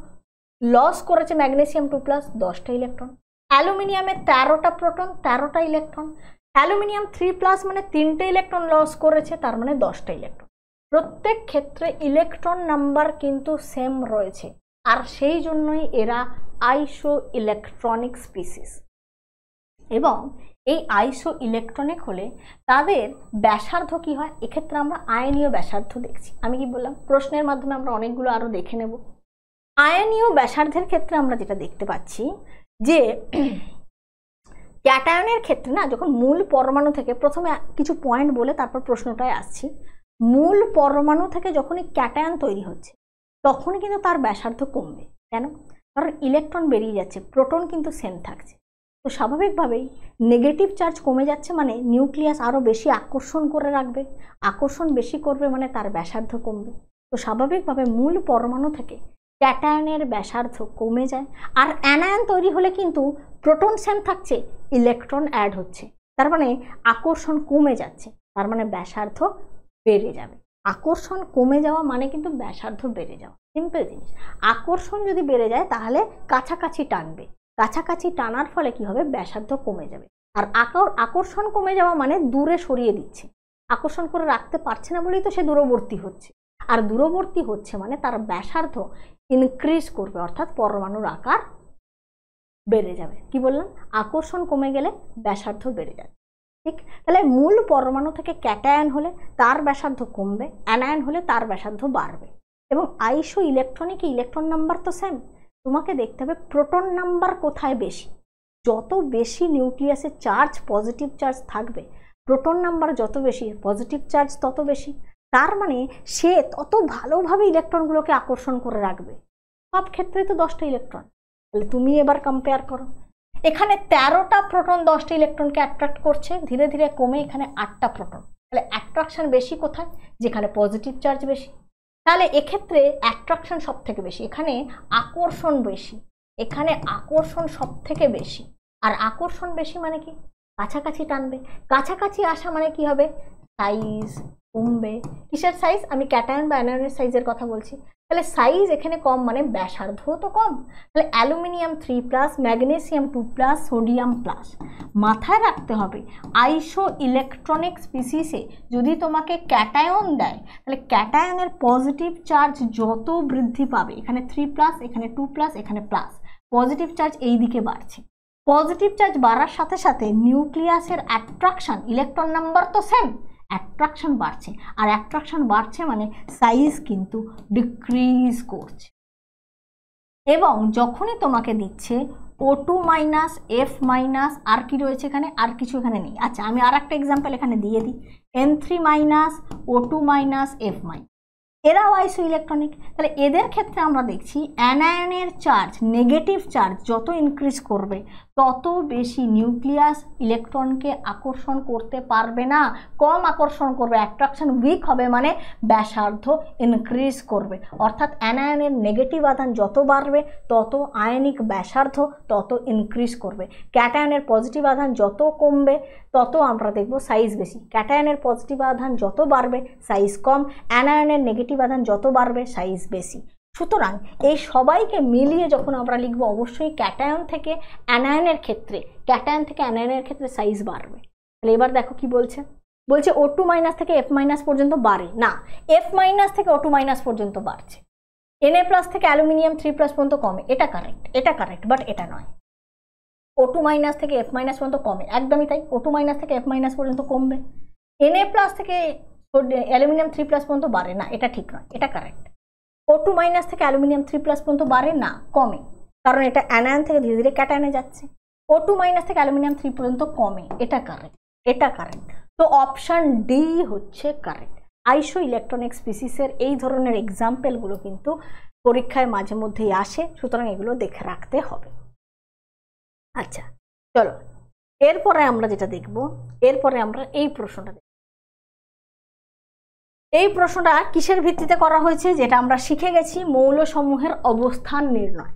লস করেছে ম্যাগনেসিয়াম টু প্লাস দশটা ইলেকট্রন অ্যালুমিনিয়ামে তেরোটা প্রোটন তেরোটা ইলেকট্রন অ্যালুমিনিয়াম থ্রি প্লাস মানে তিনটে ইলেকট্রন লস করেছে তার মানে দশটা ইলেকট্রন প্রত্যেক ক্ষেত্রে ইলেকট্রন নাম্বার কিন্তু সেম রয়েছে আর সেই জন্যই এরা আইসো ইলেকট্রনিক স্পিসিস এবং এই আইসো ইলেকট্রনিক হলে তাদের ব্যাসার্ধ কী হয় এক্ষেত্রে আমরা আয়নীয় ব্যাসার্ধ দেখছি আমি কি বললাম প্রশ্নের মাধ্যমে আমরা অনেকগুলো আরও দেখে নেব আয়নীয় ব্যাসার্ধের ক্ষেত্রে আমরা যেটা দেখতে পাচ্ছি যে ক্যাটায়নের ক্ষেত্রে না যখন মূল পরমাণু থেকে প্রথমে কিছু পয়েন্ট বলে তারপর প্রশ্নটায় আসছি মূল পরমাণু থেকে যখন এই ক্যাটায়ন তৈরি হচ্ছে তখন কিন্তু তার ব্যাসার্ধ কমবে কেন কারণ ইলেকট্রন বেরিয়ে যাচ্ছে প্রোটন কিন্তু সেম থাকছে তো স্বাভাবিকভাবেই নেগেটিভ চার্জ কমে যাচ্ছে মানে নিউক্লিয়াস আরও বেশি আকর্ষণ করে রাখবে আকর্ষণ বেশি করবে মানে তার ব্যাসার্ধ কমবে তো স্বাভাবিকভাবে মূল পরমাণু থেকে ক্যাটায়নের ব্যাসার্ধ কমে যায় আর অ্যানায়ন তৈরি হলে কিন্তু প্রোটন সেম থাকছে ইলেকট্রন অ্যাড হচ্ছে তার মানে আকর্ষণ কমে যাচ্ছে তার মানে ব্যাসার্ধ বেড়ে যাবে আকর্ষণ কমে যাওয়া মানে কিন্তু ব্যাসার্ধ বেড়ে যাওয়া সিম্পল জিনিস আকর্ষণ যদি বেড়ে যায় তাহলে কাছাকাছি টানবে কাছাকাছি টানার ফলে কি হবে ব্যাসার্ধ কমে যাবে আর আকর আকর্ষণ কমে যাওয়া মানে দূরে সরিয়ে দিচ্ছে আকর্ষণ করে রাখতে পারছে না বলেই তো সে দূরবর্তী হচ্ছে আর দূরবর্তী হচ্ছে মানে তার ব্যাসার্ধ ইনক্রিজ করবে অর্থাৎ পরমাণুর আকার বেড়ে যাবে কি বললাম আকর্ষণ কমে গেলে ব্যাসার্ধ বেড়ে যাবে ঠিক তাহলে মূল পরমাণু থেকে ক্যাটায়ন হলে তার ব্যাসার্ধ কমবে অ্যানায়ন হলে তার ব্যাসার্ধ বাড়বে এবং আইসো ইলেকট্রনিক ইলেকট্রন নাম্বার তো সেম তোমাকে দেখতে হবে প্রোটন নাম্বার কোথায় বেশি যত বেশি নিউক্লিয়াসে চার্জ পজিটিভ চার্জ থাকবে প্রোটন নাম্বার যত বেশি পজিটিভ চার্জ তত বেশি তার মানে সে তত ভালোভাবে ইলেকট্রনগুলোকে আকর্ষণ করে রাখবে সব ক্ষেত্রে তো দশটা ইলেকট্রন তাহলে তুমি এবার কম্পেয়ার করো এখানে তেরোটা প্রোটন দশটা ইলেকট্রনকে অ্যাট্রাক্ট করছে ধীরে ধীরে কমে এখানে আটটা প্রোটন তাহলে অ্যাট্রাকশান বেশি কোথায় যেখানে পজিটিভ চার্জ বেশি তাহলে এক্ষেত্রে অ্যাট্রাকশন সব থেকে বেশি এখানে আকর্ষণ বেশি এখানে আকর্ষণ সব থেকে বেশি আর আকর্ষণ বেশি মানে কি কাছাকাছি টানবে কাছাকাছি আসা মানে কি হবে সাইজ কমবে কিসের সাইজ আমি ক্যাটায়ন বা অ্যানায়নের সাইজের কথা বলছি তাহলে সাইজ এখানে কম মানে ব্যাসার্ধ তো কম তাহলে aluminium three plus magnesium two plus sodium plus মাথায় রাখতে হবে আইসো ইলেকট্রনিক স্পিসিসে যদি তোমাকে ক্যাটায়ন দেয় তাহলে ক্যাটায়নের পজিটিভ চার্জ যত বৃদ্ধি পাবে এখানে থ্রি প্লাস এখানে টু প্লাস এখানে প্লাস পজিটিভ চার্জ এই দিকে বাড়ছে পজিটিভ চার্জ বাড়ার সাথে সাথে নিউক্লিয়াসের অ্যাট্রাকশান ইলেকট্রন নাম্বার তো সেম অ্যাট্রাকশন বাড়ছে আর অ্যাট্রাকশন বাড়ছে মানে সাইজ কিন্তু ডিক্রিজ করছে এবং যখনই তোমাকে দিচ্ছে O two minus F minus আর কি রয়েছে এখানে আর কিছু এখানে নেই আচ্ছা আমি আর একটা এক্সাম্পল এখানে দিয়ে দিই N three minus O two minus F minus এরাও আইসো ইলেকট্রনিক তাহলে এদের ক্ষেত্রে আমরা দেখছি অ্যানায়নের চার্জ নেগেটিভ চার্জ যত ইনক্রিজ করবে তত বেশি নিউক্লিয়াস ইলেকট্রনকে আকর্ষণ করতে পারবে না কম আকর্ষণ করবে অ্যাট্রাকশন উইক হবে মানে ব্যাসার্ধ ইনক্রিজ করবে অর্থাৎ অ্যানায়নের নেগেটিভ আধান যত বাড়বে তত আয়নিক ব্যাসার্ধ তত ইনক্রিজ করবে ক্যাটায়নের পজিটিভ আধান যত কমবে তত আমরা দেখব সাইজ বেশি ক্যাটায়নের পজিটিভ আধান যত বাড়বে সাইজ কম অ্যানায়নের নেগেটিভ আধান যত বাড়বে সাইজ বেশি সুতরাং এই সবাইকে মিলিয়ে যখন আমরা লিখব অবশ্যই ক্যাটায়ন থেকে অ্যানায়নের ক্ষেত্রে ক্যাটায়ন থেকে অ্যানায়নের ক্ষেত্রে সাইজ বাড়বে তাহলে এবার দেখো কি বলছে বলছে ও টু মাইনাস থেকে এফ মাইনাস পর্যন্ত বাড়ে না এফ মাইনাস থেকে ও টু মাইনাস পর্যন্ত বাড়ছে এনএ প্লাস থেকে অ্যালুমিনিয়াম থ্রি প্লাস পর্যন্ত কমে এটা কারেক্ট এটা কারেক্ট বাট এটা নয় ও টু মাইনাস থেকে এফ মাইনাস পর্যন্ত কমে একদমই তাই ও টু মাইনাস থেকে এফ মাইনাস পর্যন্ত কমবে এনএ প্লাস থেকে অ্যালুমিনিয়াম থ্রি প্লাস পর্যন্ত বাড়ে না এটা ঠিক নয় এটা কারেক্ট ও টু মাইনাস থেকে অ্যালুমিনিয়াম থ্রি প্লাস পর্যন্ত বাড়ে না কমে কারণ এটা অ্যানায়ন থেকে ধীরে ধীরে ক্যাটায়নে যাচ্ছে ও টু মাইনাস থেকে অ্যালুমিনিয়াম থ্রি পর্যন্ত কমে এটা কারেক্ট এটা কারেক্ট তো অপশান ডি হচ্ছে কারেক্ট আইসো ইলেকট্রনিক স্পিসিসের এই ধরনের এক্সাম্পেলগুলো কিন্তু পরীক্ষায় মাঝে মধ্যেই আসে সুতরাং এগুলো দেখে রাখতে হবে আচ্ছা চলো এরপরে আমরা যেটা দেখব এরপরে আমরা এই প্রশ্নটা এই প্রশ্নটা কিসের ভিত্তিতে করা হয়েছে যেটা আমরা শিখে গেছি মৌলসমূহের অবস্থান নির্ণয়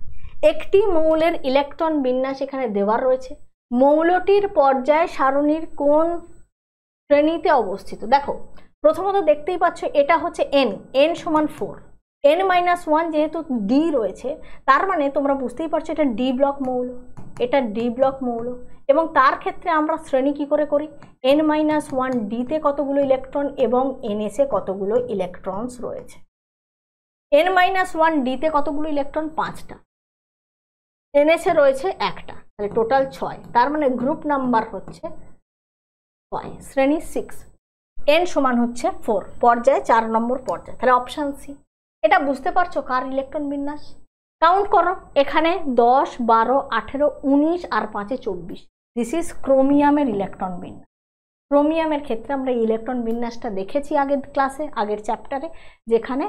একটি মৌলের ইলেকট্রন বিন্যাস এখানে দেওয়ার রয়েছে মৌলটির পর্যায় সারণীর কোন শ্রেণীতে অবস্থিত দেখো প্রথমত দেখতেই পাচ্ছ এটা হচ্ছে এন এন সমান ফোর এন মাইনাস ওয়ান যেহেতু ডি রয়েছে তার মানে তোমরা বুঝতেই পারছো এটা ডি ব্লক মৌল এটা ডি ব্লক মৌল এবং তার ক্ষেত্রে আমরা শ্রেণী কি করে করি এন মাইনাস ওয়ান ডিতে কতগুলো ইলেকট্রন এবং এনএসে কতগুলো ইলেকট্রনস রয়েছে এন মাইনাস ওয়ান ডিতে কতগুলো ইলেকট্রন পাঁচটা এনএসে রয়েছে একটা তাহলে টোটাল ছয় তার মানে গ্রুপ নাম্বার হচ্ছে ছয় শ্রেণী সিক্স এন সমান হচ্ছে ফোর পর্যায়ে চার নম্বর পর্যায়ে তাহলে অপশান সি এটা বুঝতে পারছো কার ইলেকট্রন বিন্যাস কাউন্ট করো এখানে দশ বারো আঠেরো উনিশ আর পাঁচে চব্বিশ দিস ইজ ক্রোমিয়ামের ইলেকট্রন বিন্যাস ক্রোমিয়ামের ক্ষেত্রে আমরা ইলেকট্রন বিন্যাসটা দেখেছি আগের ক্লাসে আগের চ্যাপ্টারে যেখানে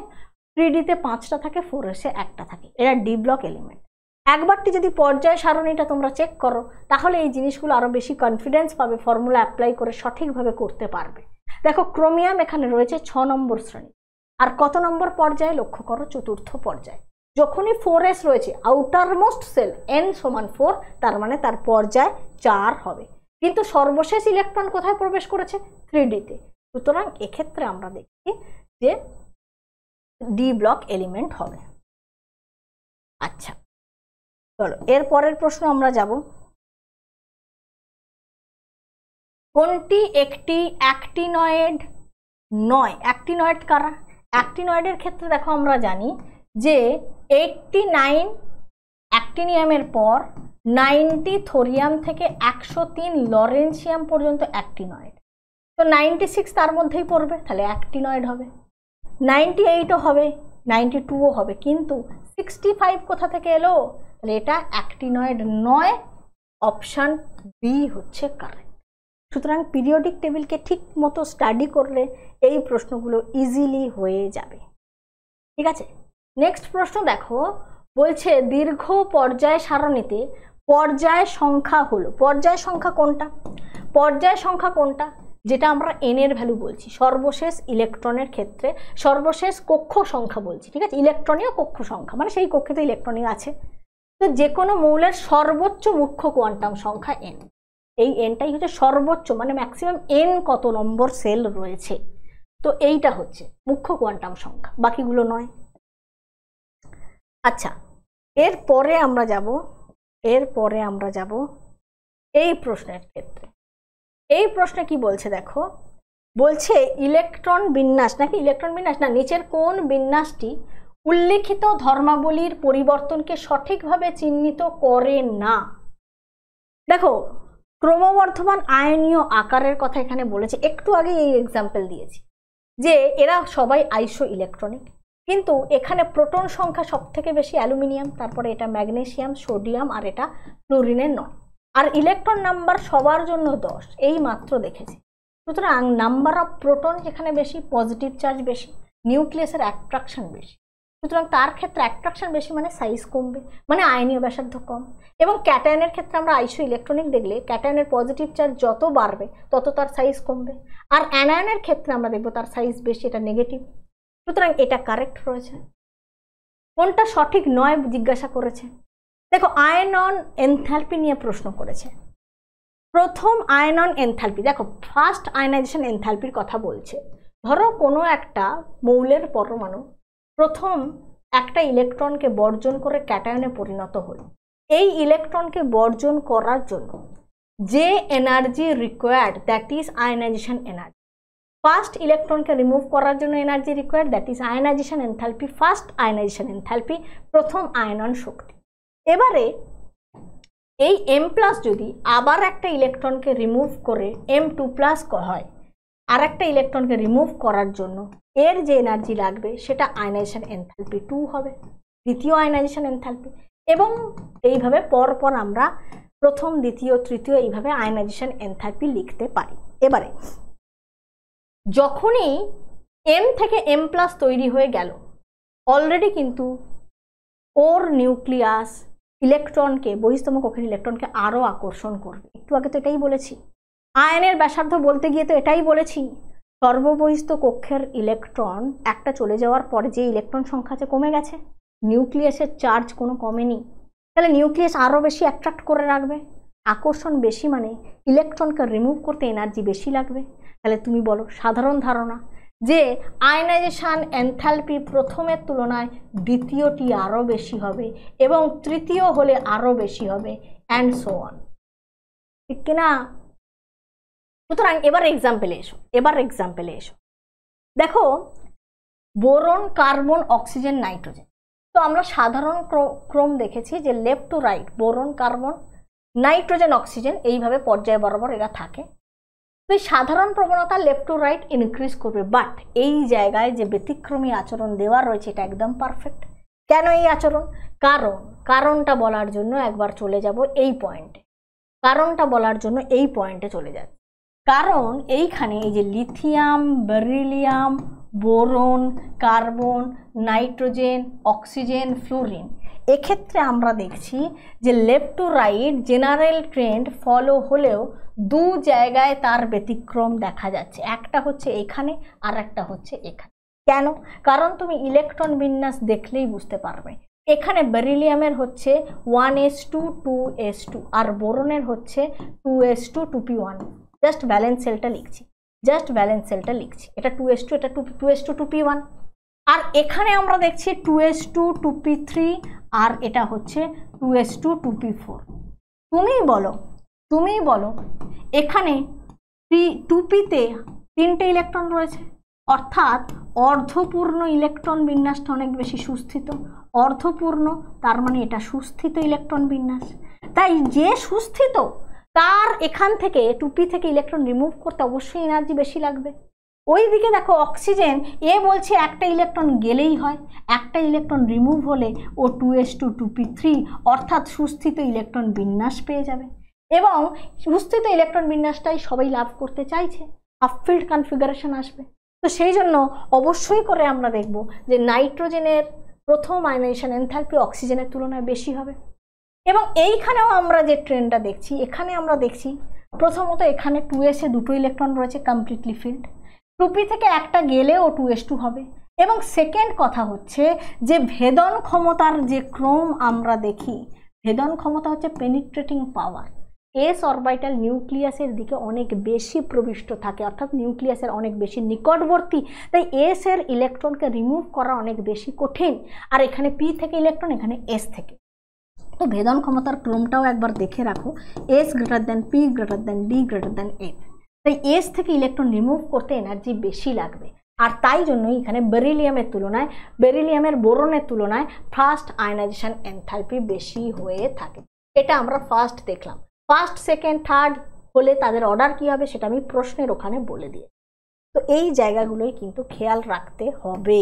থ্রিডিতে পাঁচটা থাকে ফোর এসে একটা থাকে এরা ডি ব্লক এলিমেন্ট একবারটি যদি পর্যায় সারণীটা তোমরা চেক করো তাহলে এই জিনিসগুলো আরও বেশি কনফিডেন্স পাবে ফর্মুলা অ্যাপ্লাই করে সঠিকভাবে করতে পারবে দেখো ক্রোমিয়াম এখানে রয়েছে ছ নম্বর শ্রেণী আর কত নম্বর পর্যায়ে লক্ষ্য করো চতুর্থ পর্যায়ে যখনই ফোর এস রয়েছে আউটারমোস্ট সেল এন সমান ফোর তার মানে তার পর্যায় চার হবে কিন্তু সর্বশেষ ইলেকট্রন কোথায় প্রবেশ করেছে থ্রি ডিতে সুতরাং এক্ষেত্রে আমরা দেখি যে ডি ব্লক এলিমেন্ট হবে আচ্ছা চলো এর পরের প্রশ্ন আমরা যাব কোনটি একটি অ্যাক্টিনয়েড নয় অ্যাক্টিনয়েড কারা অ্যাক্টিনয়েডের ক্ষেত্রে দেখো আমরা জানি যে এইটটি নাইন অ্যাক্টিনিয়ামের পর নাইনটি থোরিয়াম থেকে একশো তিন লরেন্সিয়াম পর্যন্ত অ্যাক্টিনয়েড তো নাইনটি সিক্স তার মধ্যেই পড়বে তাহলে অ্যাক্টিনয়েড হবে নাইনটি এইটও হবে নাইনটি টুও হবে কিন্তু সিক্সটি ফাইভ কোথা থেকে এলো তাহলে এটা অ্যাক্টিনয়েড নয় অপশান বি হচ্ছে কারেক্ট সুতরাং পিরিয়ডিক টেবিলকে ঠিক মতো স্টাডি করলে এই প্রশ্নগুলো ইজিলি হয়ে যাবে ঠিক আছে নেক্সট প্রশ্ন দেখো বলছে দীর্ঘ পর্যায় সারণীতে পর্যায় সংখ্যা হলো পর্যায় সংখ্যা কোনটা পর্যায় সংখ্যা কোনটা যেটা আমরা এন এর ভ্যালু বলছি সর্বশেষ ইলেকট্রনের ক্ষেত্রে সর্বশেষ কক্ষ সংখ্যা বলছি ঠিক আছে ইলেকট্রনীয় কক্ষ সংখ্যা মানে সেই কক্ষে তো ইলেকট্রনিক আছে তো যে কোনো মৌলের সর্বোচ্চ মুখ্য কোয়ান্টাম সংখ্যা এন এই এনটাই হচ্ছে সর্বোচ্চ মানে ম্যাক্সিমাম এন কত নম্বর সেল রয়েছে তো এইটা হচ্ছে মুখ্য কোয়ান্টাম সংখ্যা বাকিগুলো নয় আচ্ছা এরপরে আমরা যাব এরপরে আমরা যাব এই প্রশ্নের ক্ষেত্রে এই প্রশ্নে কি বলছে দেখো বলছে ইলেকট্রন বিন্যাস নাকি ইলেকট্রন বিন্যাস না নিচের কোন বিন্যাসটি উল্লেখিত ধর্মাবলীর পরিবর্তনকে সঠিকভাবে চিহ্নিত করে না দেখো ক্রমবর্ধমান আয়নীয় আকারের কথা এখানে বলেছে একটু আগে এই এক্সাম্পল দিয়েছি যে এরা সবাই আইসো ইলেকট্রনিক কিন্তু এখানে প্রোটন সংখ্যা সবথেকে বেশি অ্যালুমিনিয়াম তারপরে এটা ম্যাগনেশিয়াম সোডিয়াম আর এটা ক্লোরিনের নয় আর ইলেকট্রন নাম্বার সবার জন্য দশ এই মাত্র দেখেছি সুতরাং নাম্বার অফ প্রোটন যেখানে বেশি পজিটিভ চার্জ বেশি নিউক্লিয়াসের অ্যাট্রাকশন বেশি সুতরাং তার ক্ষেত্রে অ্যাট্রাকশন বেশি মানে সাইজ কমবে মানে আয়নীয় ব্যাসার্ধ কম এবং ক্যাটায়নের ক্ষেত্রে আমরা আইসো ইলেকট্রনিক দেখলে ক্যাটায়নের পজিটিভ চার্জ যত বাড়বে তত তার সাইজ কমবে আর অ্যানায়নের ক্ষেত্রে আমরা দেখবো তার সাইজ বেশি এটা নেগেটিভ সুতরাং এটা কারেক্ট রয়েছে কোনটা সঠিক নয় জিজ্ঞাসা করেছে দেখো আয়ন অন এনথ্যালপি নিয়ে প্রশ্ন করেছে প্রথম আয়ন অন এনথ্যালপি দেখো ফার্স্ট আয়নাইজেশন এনথ্যালপির কথা বলছে ধরো কোনো একটা মৌলের পরমাণু প্রথম একটা ইলেকট্রনকে বর্জন করে ক্যাটায়নে পরিণত হলো এই ইলেকট্রনকে বর্জন করার জন্য যে energy required that is ionisation energy first ইলেকট্রনকে রিমুভ করার জন্য energy required that is ionisation enthalpy first ionisation enthalpy প্রথম আয়নন শক্তি এবারে এই এম প্লাস যদি আবার একটা ইলেকট্রনকে রিমুভ করে এম টু প্লাস হয় আর একটা ইলেকট্রনকে রিমুভ করার জন্য এর যে এনার্জি লাগবে সেটা আয়নাইজেশন এনথ্যালপি টু হবে দ্বিতীয় আয়নাইজেশন এনথ্যালপি এবং এইভাবে পরপর আমরা প্রথম দ্বিতীয় তৃতীয় এইভাবে আয়নাইজেশন এনথ্যালপি লিখতে পারি এবারে যখনই এম থেকে এম প্লাস তৈরি হয়ে গেল অলরেডি কিন্তু ওর নিউক্লিয়াস ইলেকট্রনকে বহিস্তম কক্ষের ইলেকট্রনকে আরও আকর্ষণ করবে একটু আগে তো এটাই বলেছি আয়নের ব্যাসার্ধ বলতে গিয়ে তো এটাই বলেছি সর্ববহিস্ত কক্ষের ইলেকট্রন একটা চলে যাওয়ার পরে যে ইলেকট্রন সংখ্যা যে কমে গেছে নিউক্লিয়াসের চার্জ কোনো কমেনি তাহলে নিউক্লিয়াস আরও বেশি অ্যাট্রাক্ট করে রাখবে আকর্ষণ বেশি মানে ইলেকট্রনকে রিমুভ করতে এনার্জি বেশি লাগবে তাহলে তুমি বলো সাধারণ ধারণা যে আয়নাইজেশান এনথ্যালপি প্রথমের তুলনায় দ্বিতীয়টি আরও বেশি হবে এবং তৃতীয় হলে আরও বেশি হবে অ্যান্ড সো অন ঠিক কিনা সুতরাং এবার এক্সাম্পেলে এসো এবার এক্সাম্পেলে এসো দেখো বোরন কার্বন অক্সিজেন নাইট্রোজেন তো আমরা সাধারণ ক্রম দেখেছি যে left to right boron carbon nitrogen oxygen এইভাবে পর্যায় বরাবর এরা থাকে তো সাধারণ প্রবণতা লেফট টু রাইট ইনক্রিজ করবে বাট এই জায়গায় যে ব্যতিক্রমী আচরণ দেওয়া রয়েছে এটা একদম পারফেক্ট কেন এই আচরণ কারণ কারণটা বলার জন্য একবার চলে যাব এই পয়েন্টে কারণটা বলার জন্য এই পয়েন্টে চলে যাচ্ছে কারণ এইখানে এই যে lithium beryllium boron carbon nitrogen oxygen fluorine এক্ষেত্রে আমরা দেখছি যে left to right general trend follow হলেও দু জায়গায় তার ব্যতিক্রম দেখা যাচ্ছে একটা হচ্ছে এখানে আর একটা হচ্ছে এখানে কেন কারণ তুমি ইলেকট্রন বিন্যাস দেখলেই বুঝতে পারবে এখানে বেরিলিয়ামের হচ্ছে one S two two S two আর বোরনের হচ্ছে two S two two P one just valence সেলটা লিখছি জাস্ট ব্যালেন্স সেলটা লিখছি এটা টু এস টু এটা two two S two two P one আর এখানে আমরা দেখছি two S two two P three আর এটা হচ্ছে two S two two P four তুমিই বলো তুমিই বলো এখানে টু পিতে তিনটে ইলেকট্রন রয়েছে অর্থাৎ অর্ধপূর্ণ ইলেকট্রন বিন্যাসটা অনেক বেশি সুস্থিত অর্ধপূর্ণ তার মানে এটা সুস্থিত ইলেকট্রন বিন্যাস তাই যে সুস্থিত তার এখান থেকে টুপি থেকে ইলেকট্রন রিমুভ করতে অবশ্যই এনার্জি বেশি লাগবে ওই দিকে দেখো অক্সিজেন এ বলছে একটা ইলেকট্রন গেলেই হয় একটা ইলেকট্রন রিমুভ হলে ও two S two two P three অর্থাৎ সুস্থিত ইলেকট্রন বিন্যাস পেয়ে যাবে এবং সুস্থিত ইলেকট্রন বিন্যাসটাই সবাই লাভ করতে চাইছে হাফফিল্ড কনফিগারেশন আসবে তো সেই জন্য অবশ্যই করে আমরা দেখব যে নাইট্রোজেনের প্রথম আয়নাইশন এনথ্যালপি অক্সিজেনের তুলনায় বেশি হবে এবং এইখানেও আমরা যে ট্রেনটা দেখছি এখানে আমরা দেখছি প্রথমত এখানে টু এসে দুটো ইলেকট্রন রয়েছে কমপ্লিটলি ফিল্ড টুপি থেকে একটা গেলেও টু এস টু হবে এবং সেকেন্ড কথা হচ্ছে যে ভেদন ক্ষমতার যে ক্রম আমরা দেখি ভেদন ক্ষমতা হচ্ছে পেনিট্রেটিং পাওয়ার এস অরবাইটাল নিউক্লিয়াসের দিকে অনেক বেশি প্রবিষ্ট থাকে অর্থাৎ নিউক্লিয়াসের অনেক বেশি নিকটবর্তী তাই এসের ইলেকট্রনকে রিমুভ করা অনেক বেশি কঠিন আর এখানে পি থেকে ইলেকট্রন এখানে এস থেকে তো ভেদন ক্ষমতার ক্রমটাও একবার দেখে রাখো S greater than P greater than D greater than F তাই এস থেকে ইলেকট্রন রিমুভ করতে এনার্জি বেশি লাগবে আর তাই জন্যই এখানে বেরিলিয়ামের তুলনায় বেরিলিয়ামের বোরনের তুলনায় ফার্স্ট আয়নাইজেশান এনথালপি বেশি হয়ে থাকে এটা আমরা ফার্স্ট দেখলাম ফার্স্ট সেকেন্ড থার্ড হলে তাদের অর্ডার কী হবে সেটা আমি প্রশ্নের ওখানে বলে দিয়ে তো এই জায়গাগুলোই কিন্তু খেয়াল রাখতে হবে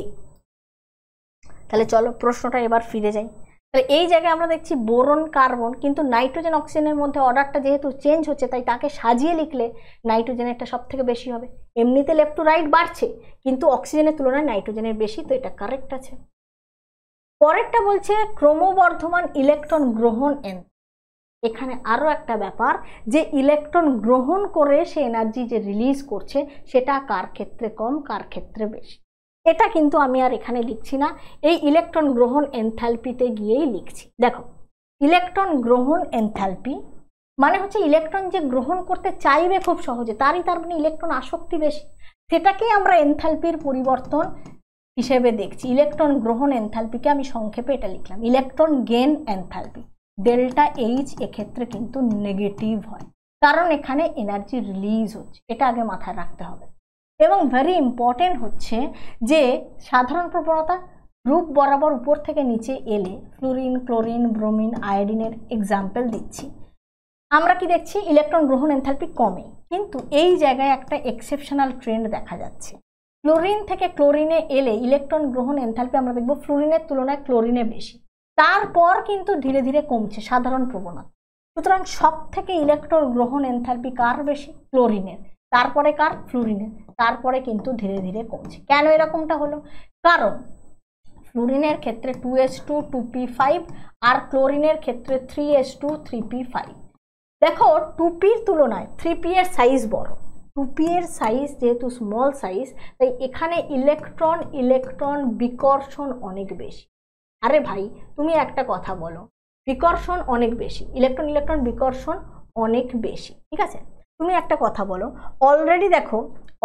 তাহলে চলো প্রশ্নটা এবার ফিরে যাই তাহলে এই জায়গায় আমরা দেখছি বোরন কার্বন কিন্তু নাইট্রোজেন অক্সিজেনের মধ্যে অর্ডারটা যেহেতু চেঞ্জ হচ্ছে তাই তাকে সাজিয়ে লিখলে নাইট্রোজেন একটা সব থেকে বেশি হবে এমনিতে লেফট টু রাইট বাড়ছে কিন্তু অক্সিজেনের তুলনায় নাইট্রোজেনের বেশি তো এটা কারেক্ট আছে পরেরটা বলছে ক্রমবর্ধমান ইলেকট্রন গ্রহণ এন এখানে আরও একটা ব্যাপার যে ইলেকট্রন গ্রহণ করে সে এনার্জি যে রিলিজ করছে সেটা কার ক্ষেত্রে কম কার ক্ষেত্রে বেশি এটা কিন্তু আমি আর এখানে লিখছি না এই ইলেকট্রন গ্রহণ এনথ্যালপিতে গিয়েই লিখছি দেখো ইলেকট্রন গ্রহণ এনথ্যালপি মানে হচ্ছে ইলেকট্রন যে গ্রহণ করতে চাইবে খুব সহজে তারই তার মানে ইলেকট্রন আসক্তি বেশি সেটাকেই আমরা এনথ্যালপির পরিবর্তন হিসেবে দেখছি ইলেকট্রন গ্রহণ এনথ্যালপিকে আমি সংক্ষেপে এটা লিখলাম electron gain enthalpy delta H এক্ষেত্রে কিন্তু নেগেটিভ হয় কারণ এখানে এনার্জি রিলিজ হচ্ছে এটা আগে মাথায় রাখতে হবে এবং ভেরি ইম্পর্টেন্ট হচ্ছে যে সাধারণ প্রবণতা রূপ বরাবর উপর থেকে নিচে এলে ফ্লোরিন ক্লোরিন ব্রোমিন আয়োডিনের এক্সাম্পল দিচ্ছি আমরা কি দেখছি ইলেকট্রন গ্রহণ এনথালপি কমে কিন্তু এই জায়গায় একটা এক্সেপশনাল ট্রেন্ড দেখা যাচ্ছে ক্লোরিন থেকে ক্লোরিনে এলে ইলেকট্রন গ্রহণ এনথালপি আমরা দেখব ফ্লোরিনের তুলনায় ক্লোরিনে বেশি তারপর কিন্তু ধীরে ধীরে কমছে সাধারণ প্রবণতা সুতরাং সব থেকে ইলেকট্রন গ্রহণ এনথালপি কার বেশি ক্লোরিনের তারপরে কার ফ্লুরিনের তারপরে কিন্তু ধীরে ধীরে কমছে কেন এরকমটা হলো কারণ ফ্লুরিনের ক্ষেত্রে two S two two P five আর ক্লোরিনের ক্ষেত্রে three S two three P five দেখো টু পির তুলনায় থ্রি পি এর সাইজ বড় টু পি এর সাইজ যেহেতু স্মল সাইজ তাই এখানে ইলেকট্রন ইলেকট্রন বিকর্ষণ অনেক বেশি আরে ভাই তুমি একটা কথা বলো বিকর্ষণ অনেক বেশি ইলেকট্রন ইলেকট্রন বিকর্ষণ অনেক বেশি ঠিক আছে তুমি একটা কথা বলো অলরেডি দেখো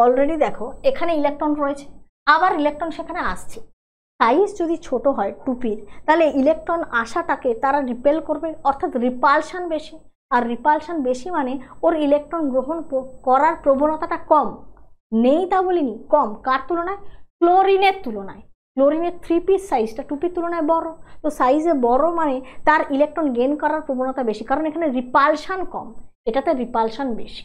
অলরেডি দেখো এখানে ইলেকট্রন রয়েছে আবার ইলেকট্রন সেখানে আসছে সাইজ যদি ছোট হয় টুপির তাহলে ইলেকট্রন আসাটাকে তারা রিপেল করবে অর্থাৎ রিপালশান বেশি আর রিপালশান বেশি মানে ওর ইলেকট্রন গ্রহণ করার প্রবণতাটা কম নেই তা বলিনি কম কার তুলনায় ক্লোরিনের তুলনায় ক্লোরিনের থ্রি পিস সাইজটা টুপির তুলনায় বড় তো সাইজে বড় মানে তার ইলেকট্রন গেন করার প্রবণতা বেশি কারণ এখানে রিপালশান কম এটাতে রিপালশন বেশি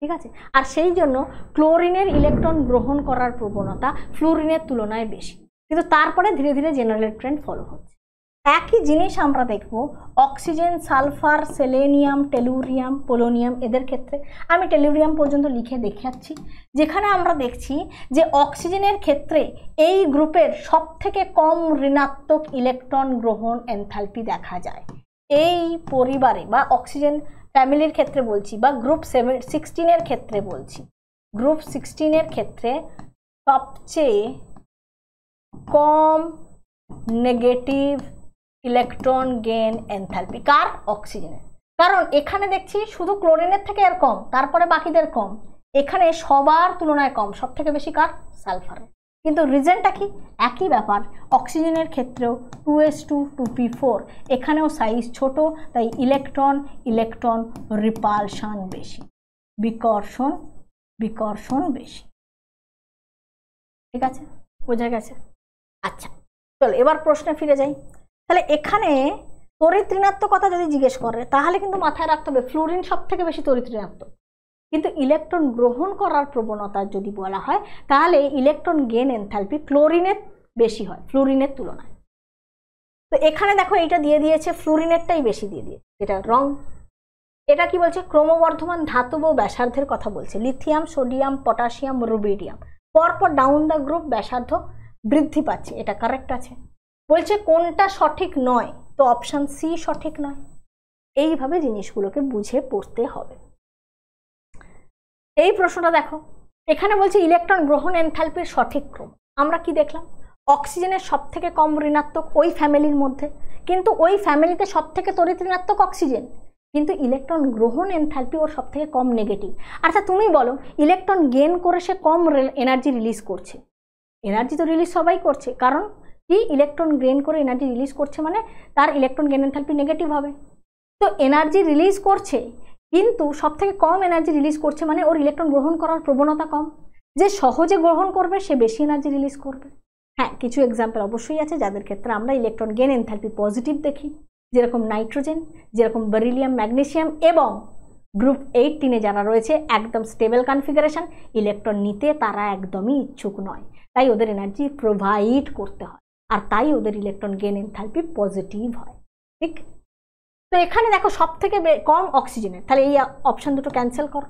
ঠিক আছে আর সেই জন্য ক্লোরিনের ইলেকট্রন গ্রহণ করার প্রবণতা ফ্লোরিনের তুলনায় বেশি কিন্তু তারপরে ধীরে ধীরে জেনারেল ট্রেন্ড ফলো হচ্ছে একই জিনিস আমরা দেখব oxygen sulphur selenium tellurium polonium এদের ক্ষেত্রে আমি টেলুরিয়াম পর্যন্ত লিখে দেখাচ্ছি যেখানে আমরা দেখছি যে অক্সিজেনের ক্ষেত্রে এই গ্রুপের সবথেকে কম ঋণাত্মক ইলেকট্রন গ্রহণ এনথালপি দেখা যায় এই পরিবারে বা অক্সিজেন ফ্যামিলির ক্ষেত্রে বলছি বা গ্রুপ সেভেন সিক্সটিনের ক্ষেত্রে বলছি গ্রুপ সিক্সটিনের ক্ষেত্রে সবচেয়ে কম নেগেটিভ ইলেকট্রন গেন এনথালপি কার অক্সিজেনের কারণ এখানে দেখছি শুধু ক্লোরিনের থেকে আর কম তারপরে বাকিদের কম এখানে সবার তুলনায় কম সব থেকে বেশি কার সালফারের কিন্তু রিজনটা কি একই ব্যাপার অক্সিজেনের ক্ষেত্রেও two S two two P four এখানেও সাইজ ছোট তাই ইলেকট্রন ইলেকট্রন রিপালশন বেশি বিকর্ষণ বিকর্ষণ বেশি ঠিক আছে বোঝা গেছে আচ্ছা চল এবার প্রশ্নে ফিরে যাই তাহলে এখানে তরিত যদি জিজ্ঞেস করে তাহলে কিন্তু মাথায় রাখতে হবে ফ্লোরিন সব থেকে বেশি তরিত কিন্তু ইলেকট্রন গ্রহণ করার প্রবণতা যদি বলা হয় তাহলে ইলেকট্রন গেন এনথালপি ক্লোরিনের বেশি হয় ফ্লোরিনের তুলনায় তো এখানে দেখো এটা দিয়ে দিয়েছে ফ্লোরিনেরটাই বেশি দিয়ে দিয়েছে এটা রং এটা কি বলছে ক্রমবর্ধমান ধাতব ব্যাসার্ধের কথা বলছে লিথিয়াম সোডিয়াম পটাশিয়াম রুবিডিয়াম পরপর ডাউন দ্য গ্রুপ ব্যাসার্ধ বৃদ্ধি পাচ্ছে এটা কারেক্ট আছে বলছে কোনটা সঠিক নয় তো অপশান সি সঠিক নয় এইভাবে জিনিসগুলোকে বুঝে পড়তে হবে এই প্রশ্নটা দেখো এখানে বলছে ইলেকট্রন গ্রহণ এনথ্যালপির সঠিক ক্রম আমরা কি দেখলাম অক্সিজেনের সব থেকে কম ঋণাত্মক ওই ফ্যামিলির মধ্যে কিন্তু ওই ফ্যামিলিতে সব থেকে তরিত ঋণাত্মক অক্সিজেন কিন্তু ইলেকট্রন গ্রহণ এনথ্যালপি ওর সব থেকে কম নেগেটিভ আচ্ছা তুমি বলো ইলেকট্রন গেন করে সে কম এনার্জি রিলিজ করছে এনার্জি তো রিলিজ সবাই করছে কারণ কি ইলেকট্রন গেন করে এনার্জি রিলিজ করছে মানে তার ইলেকট্রন গেন এনথালপি নেগেটিভ হবে তো এনার্জি রিলিজ করছে কিন্তু সবথেকে কম এনার্জি রিলিজ করছে মানে ওর ইলেকট্রন গ্রহণ করার প্রবণতা কম যে সহজে গ্রহণ করবে সে বেশি এনার্জি রিলিজ করবে হ্যাঁ কিছু এক্সাম্পল অবশ্যই আছে যাদের ক্ষেত্রে আমরা ইলেকট্রন গেন এনথ্যালপি পজিটিভ দেখি যেরকম নাইট্রোজেন যেরকম বেরিলিয়াম ম্যাগনেশিয়াম এবং গ্রুপ এইটিনে যারা রয়েছে একদম স্টেবল কনফিগারেশন ইলেকট্রন নিতে তারা একদমই ইচ্ছুক নয় তাই ওদের এনার্জি প্রোভাইড করতে হয় আর তাই ওদের ইলেকট্রন গেন এনথালপি পজিটিভ হয় ঠিক তো এখানে দেখো সব থেকে কম অক্সিজেনের তাহলে এই অপশান দুটো ক্যান্সেল করো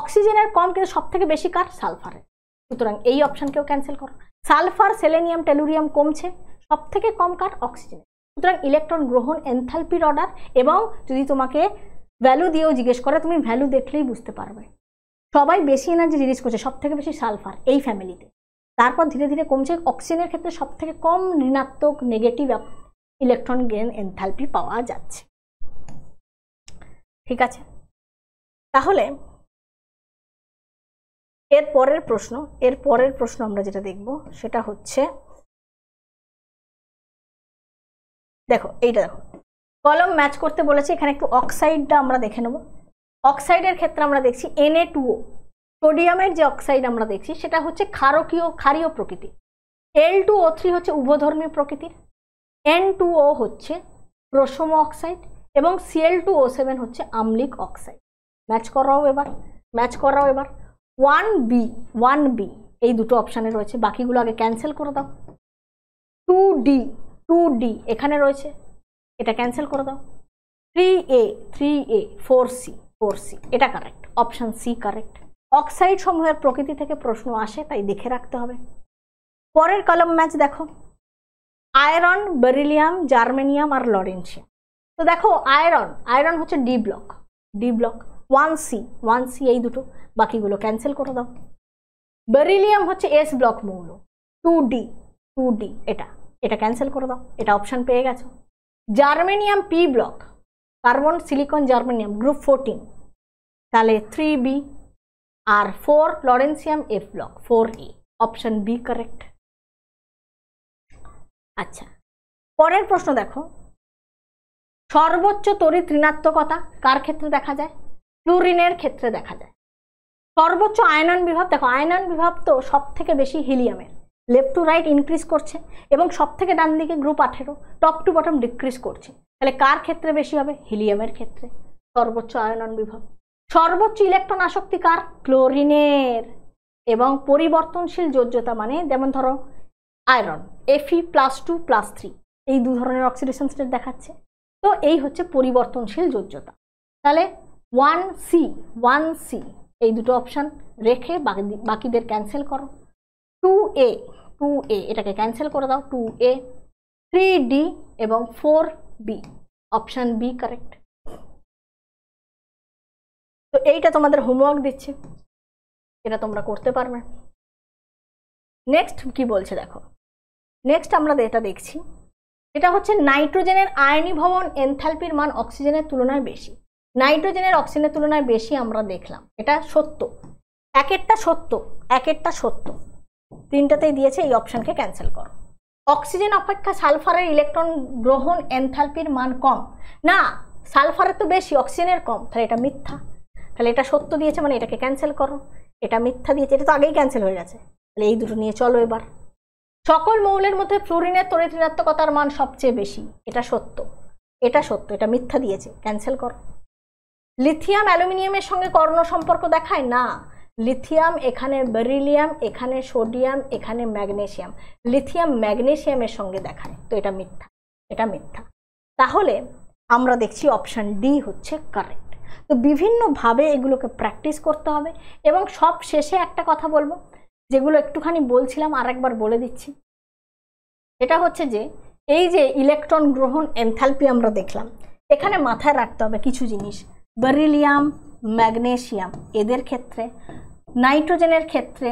অক্সিজেনের কম কিন্তু সব থেকে বেশি কার সালফারের সুতরাং এই অপশানকেও ক্যান্সেল করো সালফার সেলেনিয়াম টেলুরিয়াম কমছে সব থেকে কম কার অক্সিজেন সুতরাং ইলেকট্রন গ্রহণ এনথালপির অর্ডার এবং যদি তোমাকে ভ্যালু দিয়েও জিজ্ঞেস করে তুমি ভ্যালু দেখলেই বুঝতে পারবে সবাই বেশি এনার্জি রিলিজ করছে সব থেকে বেশি সালফার এই ফ্যামিলিতে তারপর ধীরে ধীরে কমছে অক্সিজেনের ক্ষেত্রে সব থেকে কম ঋণাত্মক নেগেটিভ ইলেকট্রন গেন এনথালপি পাওয়া যাচ্ছে ঠিক আছে তাহলে এর পরের প্রশ্ন এর পরের প্রশ্ন আমরা যেটা দেখব সেটা হচ্ছে দেখো এইটা দেখো কলম ম্যাচ করতে বলেছে এখানে একটু অক্সাইডটা আমরা দেখে নেব অক্সাইডের ক্ষেত্রে আমরা দেখছি এনএ টুও সোডিয়ামের যে অক্সাইড আমরা দেখছি সেটা হচ্ছে ক্ষারকীয় ক্ষারীয় প্রকৃতি এল টু ও থ্রি হচ্ছে উভধর্মী প্রকৃতির এন টু ও হচ্ছে প্রসম অক্সাইড এবং সিএল টু ও সেভেন হচ্ছে আমলিক অক্সাইড ম্যাচ করাও এবার ম্যাচ করাও এবার ওয়ান বি ওয়ান বি এই দুটো অপশানে রয়েছে বাকিগুলো আগে ক্যান্সেল করে দাও টু ডি টু ডি এখানে রয়েছে এটা ক্যান্সেল করে দাও three A three A four C four C এটা correct option C correct oxide সমূহের প্রকৃতি থেকে প্রশ্ন আসে তাই দেখে রাখতে হবে পরের কলম ম্যাচ দেখো আয়রন বেরিলিয়াম জার্মেনিয়াম আর লরেন্সিয়াম তো দেখো আয়রন আয়রন হচ্ছে D block D block one C one C এই দুটো বাকিগুলো ক্যান্সেল করে দাও বেরিলিয়াম হচ্ছে এস ব্লক মৌল টু ডি টু ডি এটা এটা ক্যান্সেল করে দাও এটা অপশান পেয়ে গেছো germanium P block carbon silicon germanium group fourteen তাহলে থ্রি বি আর four lawrencium F block four A option B correct আচ্ছা পরের প্রশ্ন দেখো সর্বোচ্চ তড়িৎ ঋণাত্মকতা কার ক্ষেত্রে দেখা যায় ক্লোরিনের ক্ষেত্রে দেখা যায় সর্বোচ্চ আয়নন বিভব দেখো আয়নন বিভব তো সব থেকে বেশি হিলিয়ামের লেফট টু রাইট ইনক্রিজ করছে এবং সব থেকে ডান দিকে গ্রুপ আঠেরো টপ টু বটম ডিক্রিজ করছে তাহলে কার ক্ষেত্রে বেশি হবে হিলিয়ামের ক্ষেত্রে সর্বোচ্চ আয়নন বিভব সর্বোচ্চ ইলেকট্রন আসক্তি কার ক্লোরিনের এবং পরিবর্তনশীল যোজ্যতা মানে যেমন ধরো আয়রন এফি প্লাস টু প্লাস থ্রি এই দু ধরনের অক্সিডেশন স্টেট দেখাচ্ছে তো এই হচ্ছে পরিবর্তনশীল যোজ্যতা তাহলে ওয়ান সি ওয়ান সি এই দুটো অপশান রেখে বাকিদের ক্যান্সেল করো টু এ টু এ এটাকে ক্যান্সেল করে দাও টু এ থ্রি ডি এবং four B option B correct তো এইটা তোমাদের হোমওয়ার্ক দিচ্ছে এটা তোমরা করতে পারবে নেক্সট কি বলছে দেখো নেক্সট আমরা এটা দেখছি এটা হচ্ছে নাইট্রোজেনের আয়নীভবন এনথ্যালপির মান অক্সিজেনের তুলনায় বেশি নাইট্রোজেনের অক্সিজেনের তুলনায় বেশি আমরা দেখলাম এটা সত্য একেরটা সত্য একেরটা সত্য তিনটাতেই দিয়েছে এই অপশানকে ক্যান্সেল করো অক্সিজেন অপেক্ষা সালফারের ইলেকট্রন গ্রহণ এনথ্যালপির মান কম না সালফারের তো বেশি অক্সিজেনের কম তাহলে এটা মিথ্যা তাহলে এটা সত্য দিয়েছে মানে এটাকে ক্যান্সেল করো এটা মিথ্যা দিয়েছে এটা তো আগেই ক্যান্সেল হয়ে গেছে তাহলে এই দুটো নিয়ে চলো এবার সকল মৌলের মধ্যে ফ্লোরিনের তড়িৎ ঋণাত্মকতার মান সবচেয়ে বেশি এটা সত্য এটা সত্য এটা মিথ্যা দিয়েছে ক্যান্সেল করো লিথিয়াম অ্যালুমিনিয়ামের সঙ্গে কর্ণ সম্পর্ক দেখায় না লিথিয়াম এখানে বেরিলিয়াম এখানে সোডিয়াম এখানে ম্যাগনেশিয়াম লিথিয়াম ম্যাগনেশিয়ামের সঙ্গে দেখায় তো এটা মিথ্যা এটা মিথ্যা তাহলে আমরা দেখছি অপশান ডি হচ্ছে কারেক্ট তো বিভিন্নভাবে এগুলোকে প্র্যাকটিস করতে হবে এবং সব শেষে একটা কথা বলবো যেগুলো একটুখানি বলছিলাম আরেকবার বলে দিচ্ছি এটা হচ্ছে যে এই যে ইলেকট্রন গ্রহণ এনথালপি আমরা দেখলাম এখানে মাথায় রাখতে হবে কিছু জিনিস বেরিলিয়াম ম্যাগনেশিয়াম এদের ক্ষেত্রে নাইট্রোজেনের ক্ষেত্রে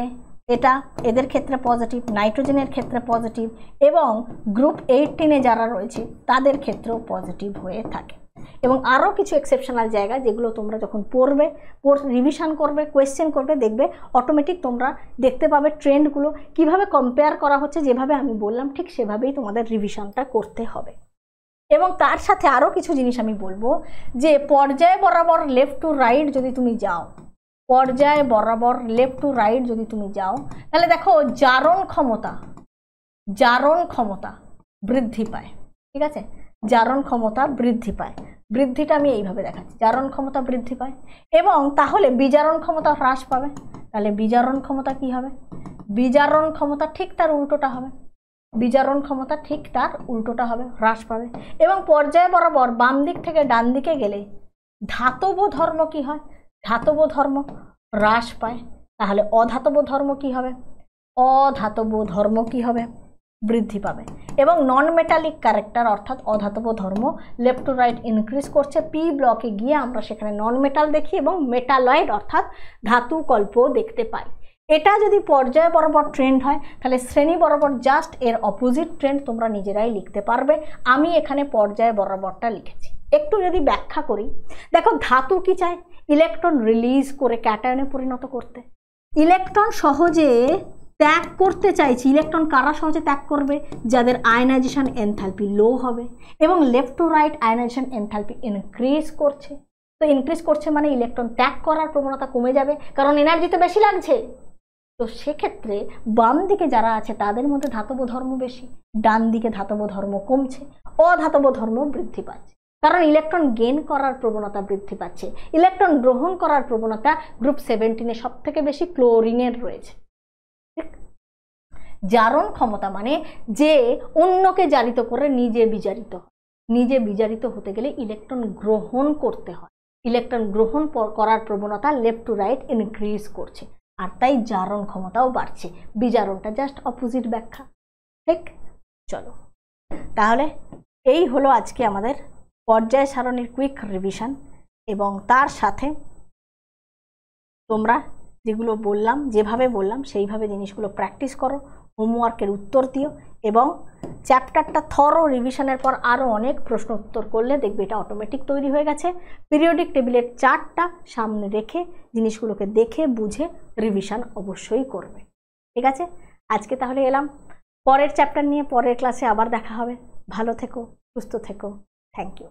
এটা এদের ক্ষেত্রে পজিটিভ নাইট্রোজেনের ক্ষেত্রে পজিটিভ এবং গ্রুপ এইটিনে যারা রয়েছে তাদের ক্ষেত্রেও পজিটিভ হয়ে থাকে এবং আরও কিছু এক্সেপশনাল জায়গা যেগুলো তোমরা যখন পড়বে পড় রিভিশন করবে কোয়েশ্চেন করবে দেখবে অটোমেটিক তোমরা দেখতে পাবে ট্রেন্ডগুলো কিভাবে কম্পেয়ার করা হচ্ছে যেভাবে আমি বললাম ঠিক সেভাবেই তোমাদের রিভিশনটা করতে হবে এবং তার সাথে আরও কিছু জিনিস আমি বলবো যে পর্যায় বরাবর লেফট টু রাইট যদি তুমি যাও পর্যায় বরাবর লেফট টু রাইট যদি তুমি যাও তাহলে দেখো জারণ ক্ষমতা জারণ ক্ষমতা বৃদ্ধি পায় ঠিক আছে জারণ ক্ষমতা বৃদ্ধি পায় বৃদ্ধিটা আমি এইভাবে দেখাচ্ছি জারণ ক্ষমতা বৃদ্ধি পায় এবং তাহলে বিজারণ ক্ষমতা হ্রাস পাবে তাহলে বিজারণ ক্ষমতা কি হবে বিজারণ ক্ষমতা ঠিক তার উল্টোটা হবে বিজারণ ক্ষমতা ঠিক তার উল্টোটা হবে হ্রাস পাবে এবং পর্যায় বরাবর বাম দিক থেকে ডান দিকে গেলে ধাতব ধর্ম কি হয় ধাতব ধর্ম হ্রাস পায় তাহলে অধাতব ধর্ম কি হবে অধাতব ধর্ম কি হবে বৃদ্ধি পাবে এবং নন মেটালিক ক্যারেক্টার অর্থাৎ অধাতব ধর্ম লেফট টু রাইট ইনক্রিজ করছে পি ব্লকে গিয়ে আমরা সেখানে নন মেটাল দেখি এবং মেটালয়েড অর্থাৎ ধাতু কল্প দেখতে পাই এটা যদি পর্যায় বরাবর ট্রেন্ড হয় তাহলে শ্রেণী বরাবর জাস্ট এর অপোজিট ট্রেন্ড তোমরা নিজেরাই লিখতে পারবে আমি এখানে পর্যায় বরাবরটা লিখেছি একটু যদি ব্যাখ্যা করি দেখো ধাতু কি চায় ইলেকট্রন রিলিজ করে ক্যাটায়নে পরিণত করতে ইলেকট্রন সহজে ত্যাগ করতে চাইছি ইলেকট্রন কারা সহজে ত্যাগ করবে যাদের আয়নাইজেশন এনথালপি লো হবে এবং left to right ionisation enthalpy increase করছে তো ইনক্রিজ করছে মানে ইলেকট্রন ত্যাগ করার প্রবণতা কমে যাবে কারণ এনার্জি তো বেশি লাগছে তো সেক্ষেত্রে বাম দিকে যারা আছে তাদের মধ্যে ধাতব ধর্ম বেশি ডান দিকে ধাতব ধর্ম কমছে অধাতব ধর্ম বৃদ্ধি পাচ্ছে কারণ ইলেকট্রন গেন করার প্রবণতা বৃদ্ধি পাচ্ছে ইলেকট্রন গ্রহণ করার প্রবণতা গ্রুপ সেভেন্টিনে সবথেকে বেশি ক্লোরিনের রয়েছে জারণ ক্ষমতা মানে যে অন্যকে জারিত করে নিজে বিজারিত নিজে বিজারিত হতে গেলে ইলেকট্রন গ্রহণ করতে হয় ইলেকট্রন গ্রহণ করার প্রবণতা লেফট টু রাইট ইনক্রিজ করছে আর তাই জারণ ক্ষমতাও বাড়ছে বিজারণটা জাস্ট অপোজিট ব্যাখ্যা ঠিক চলো তাহলে এই হলো আজকে আমাদের পর্যায় সারণীর কুইক রিভিশন এবং তার সাথে তোমরা যেগুলো বললাম যেভাবে বললাম সেইভাবে জিনিসগুলো প্র্যাকটিস করো হোমওয়ার্কের উত্তর দিও এবং চ্যাপ্টারটা থরো রিভিশনের পর আরও অনেক প্রশ্ন উত্তর করলে দেখবে এটা অটোমেটিক তৈরি হয়ে গেছে পিরিয়ডিক টেবিলের চারটা সামনে রেখে জিনিসগুলোকে দেখে বুঝে রিভিশন অবশ্যই করবে ঠিক আছে আজকে তাহলে এলাম পরের চ্যাপ্টার নিয়ে পরের ক্লাসে আবার দেখা হবে ভালো থেকো সুস্থ থেকো থ্যাংক ইউ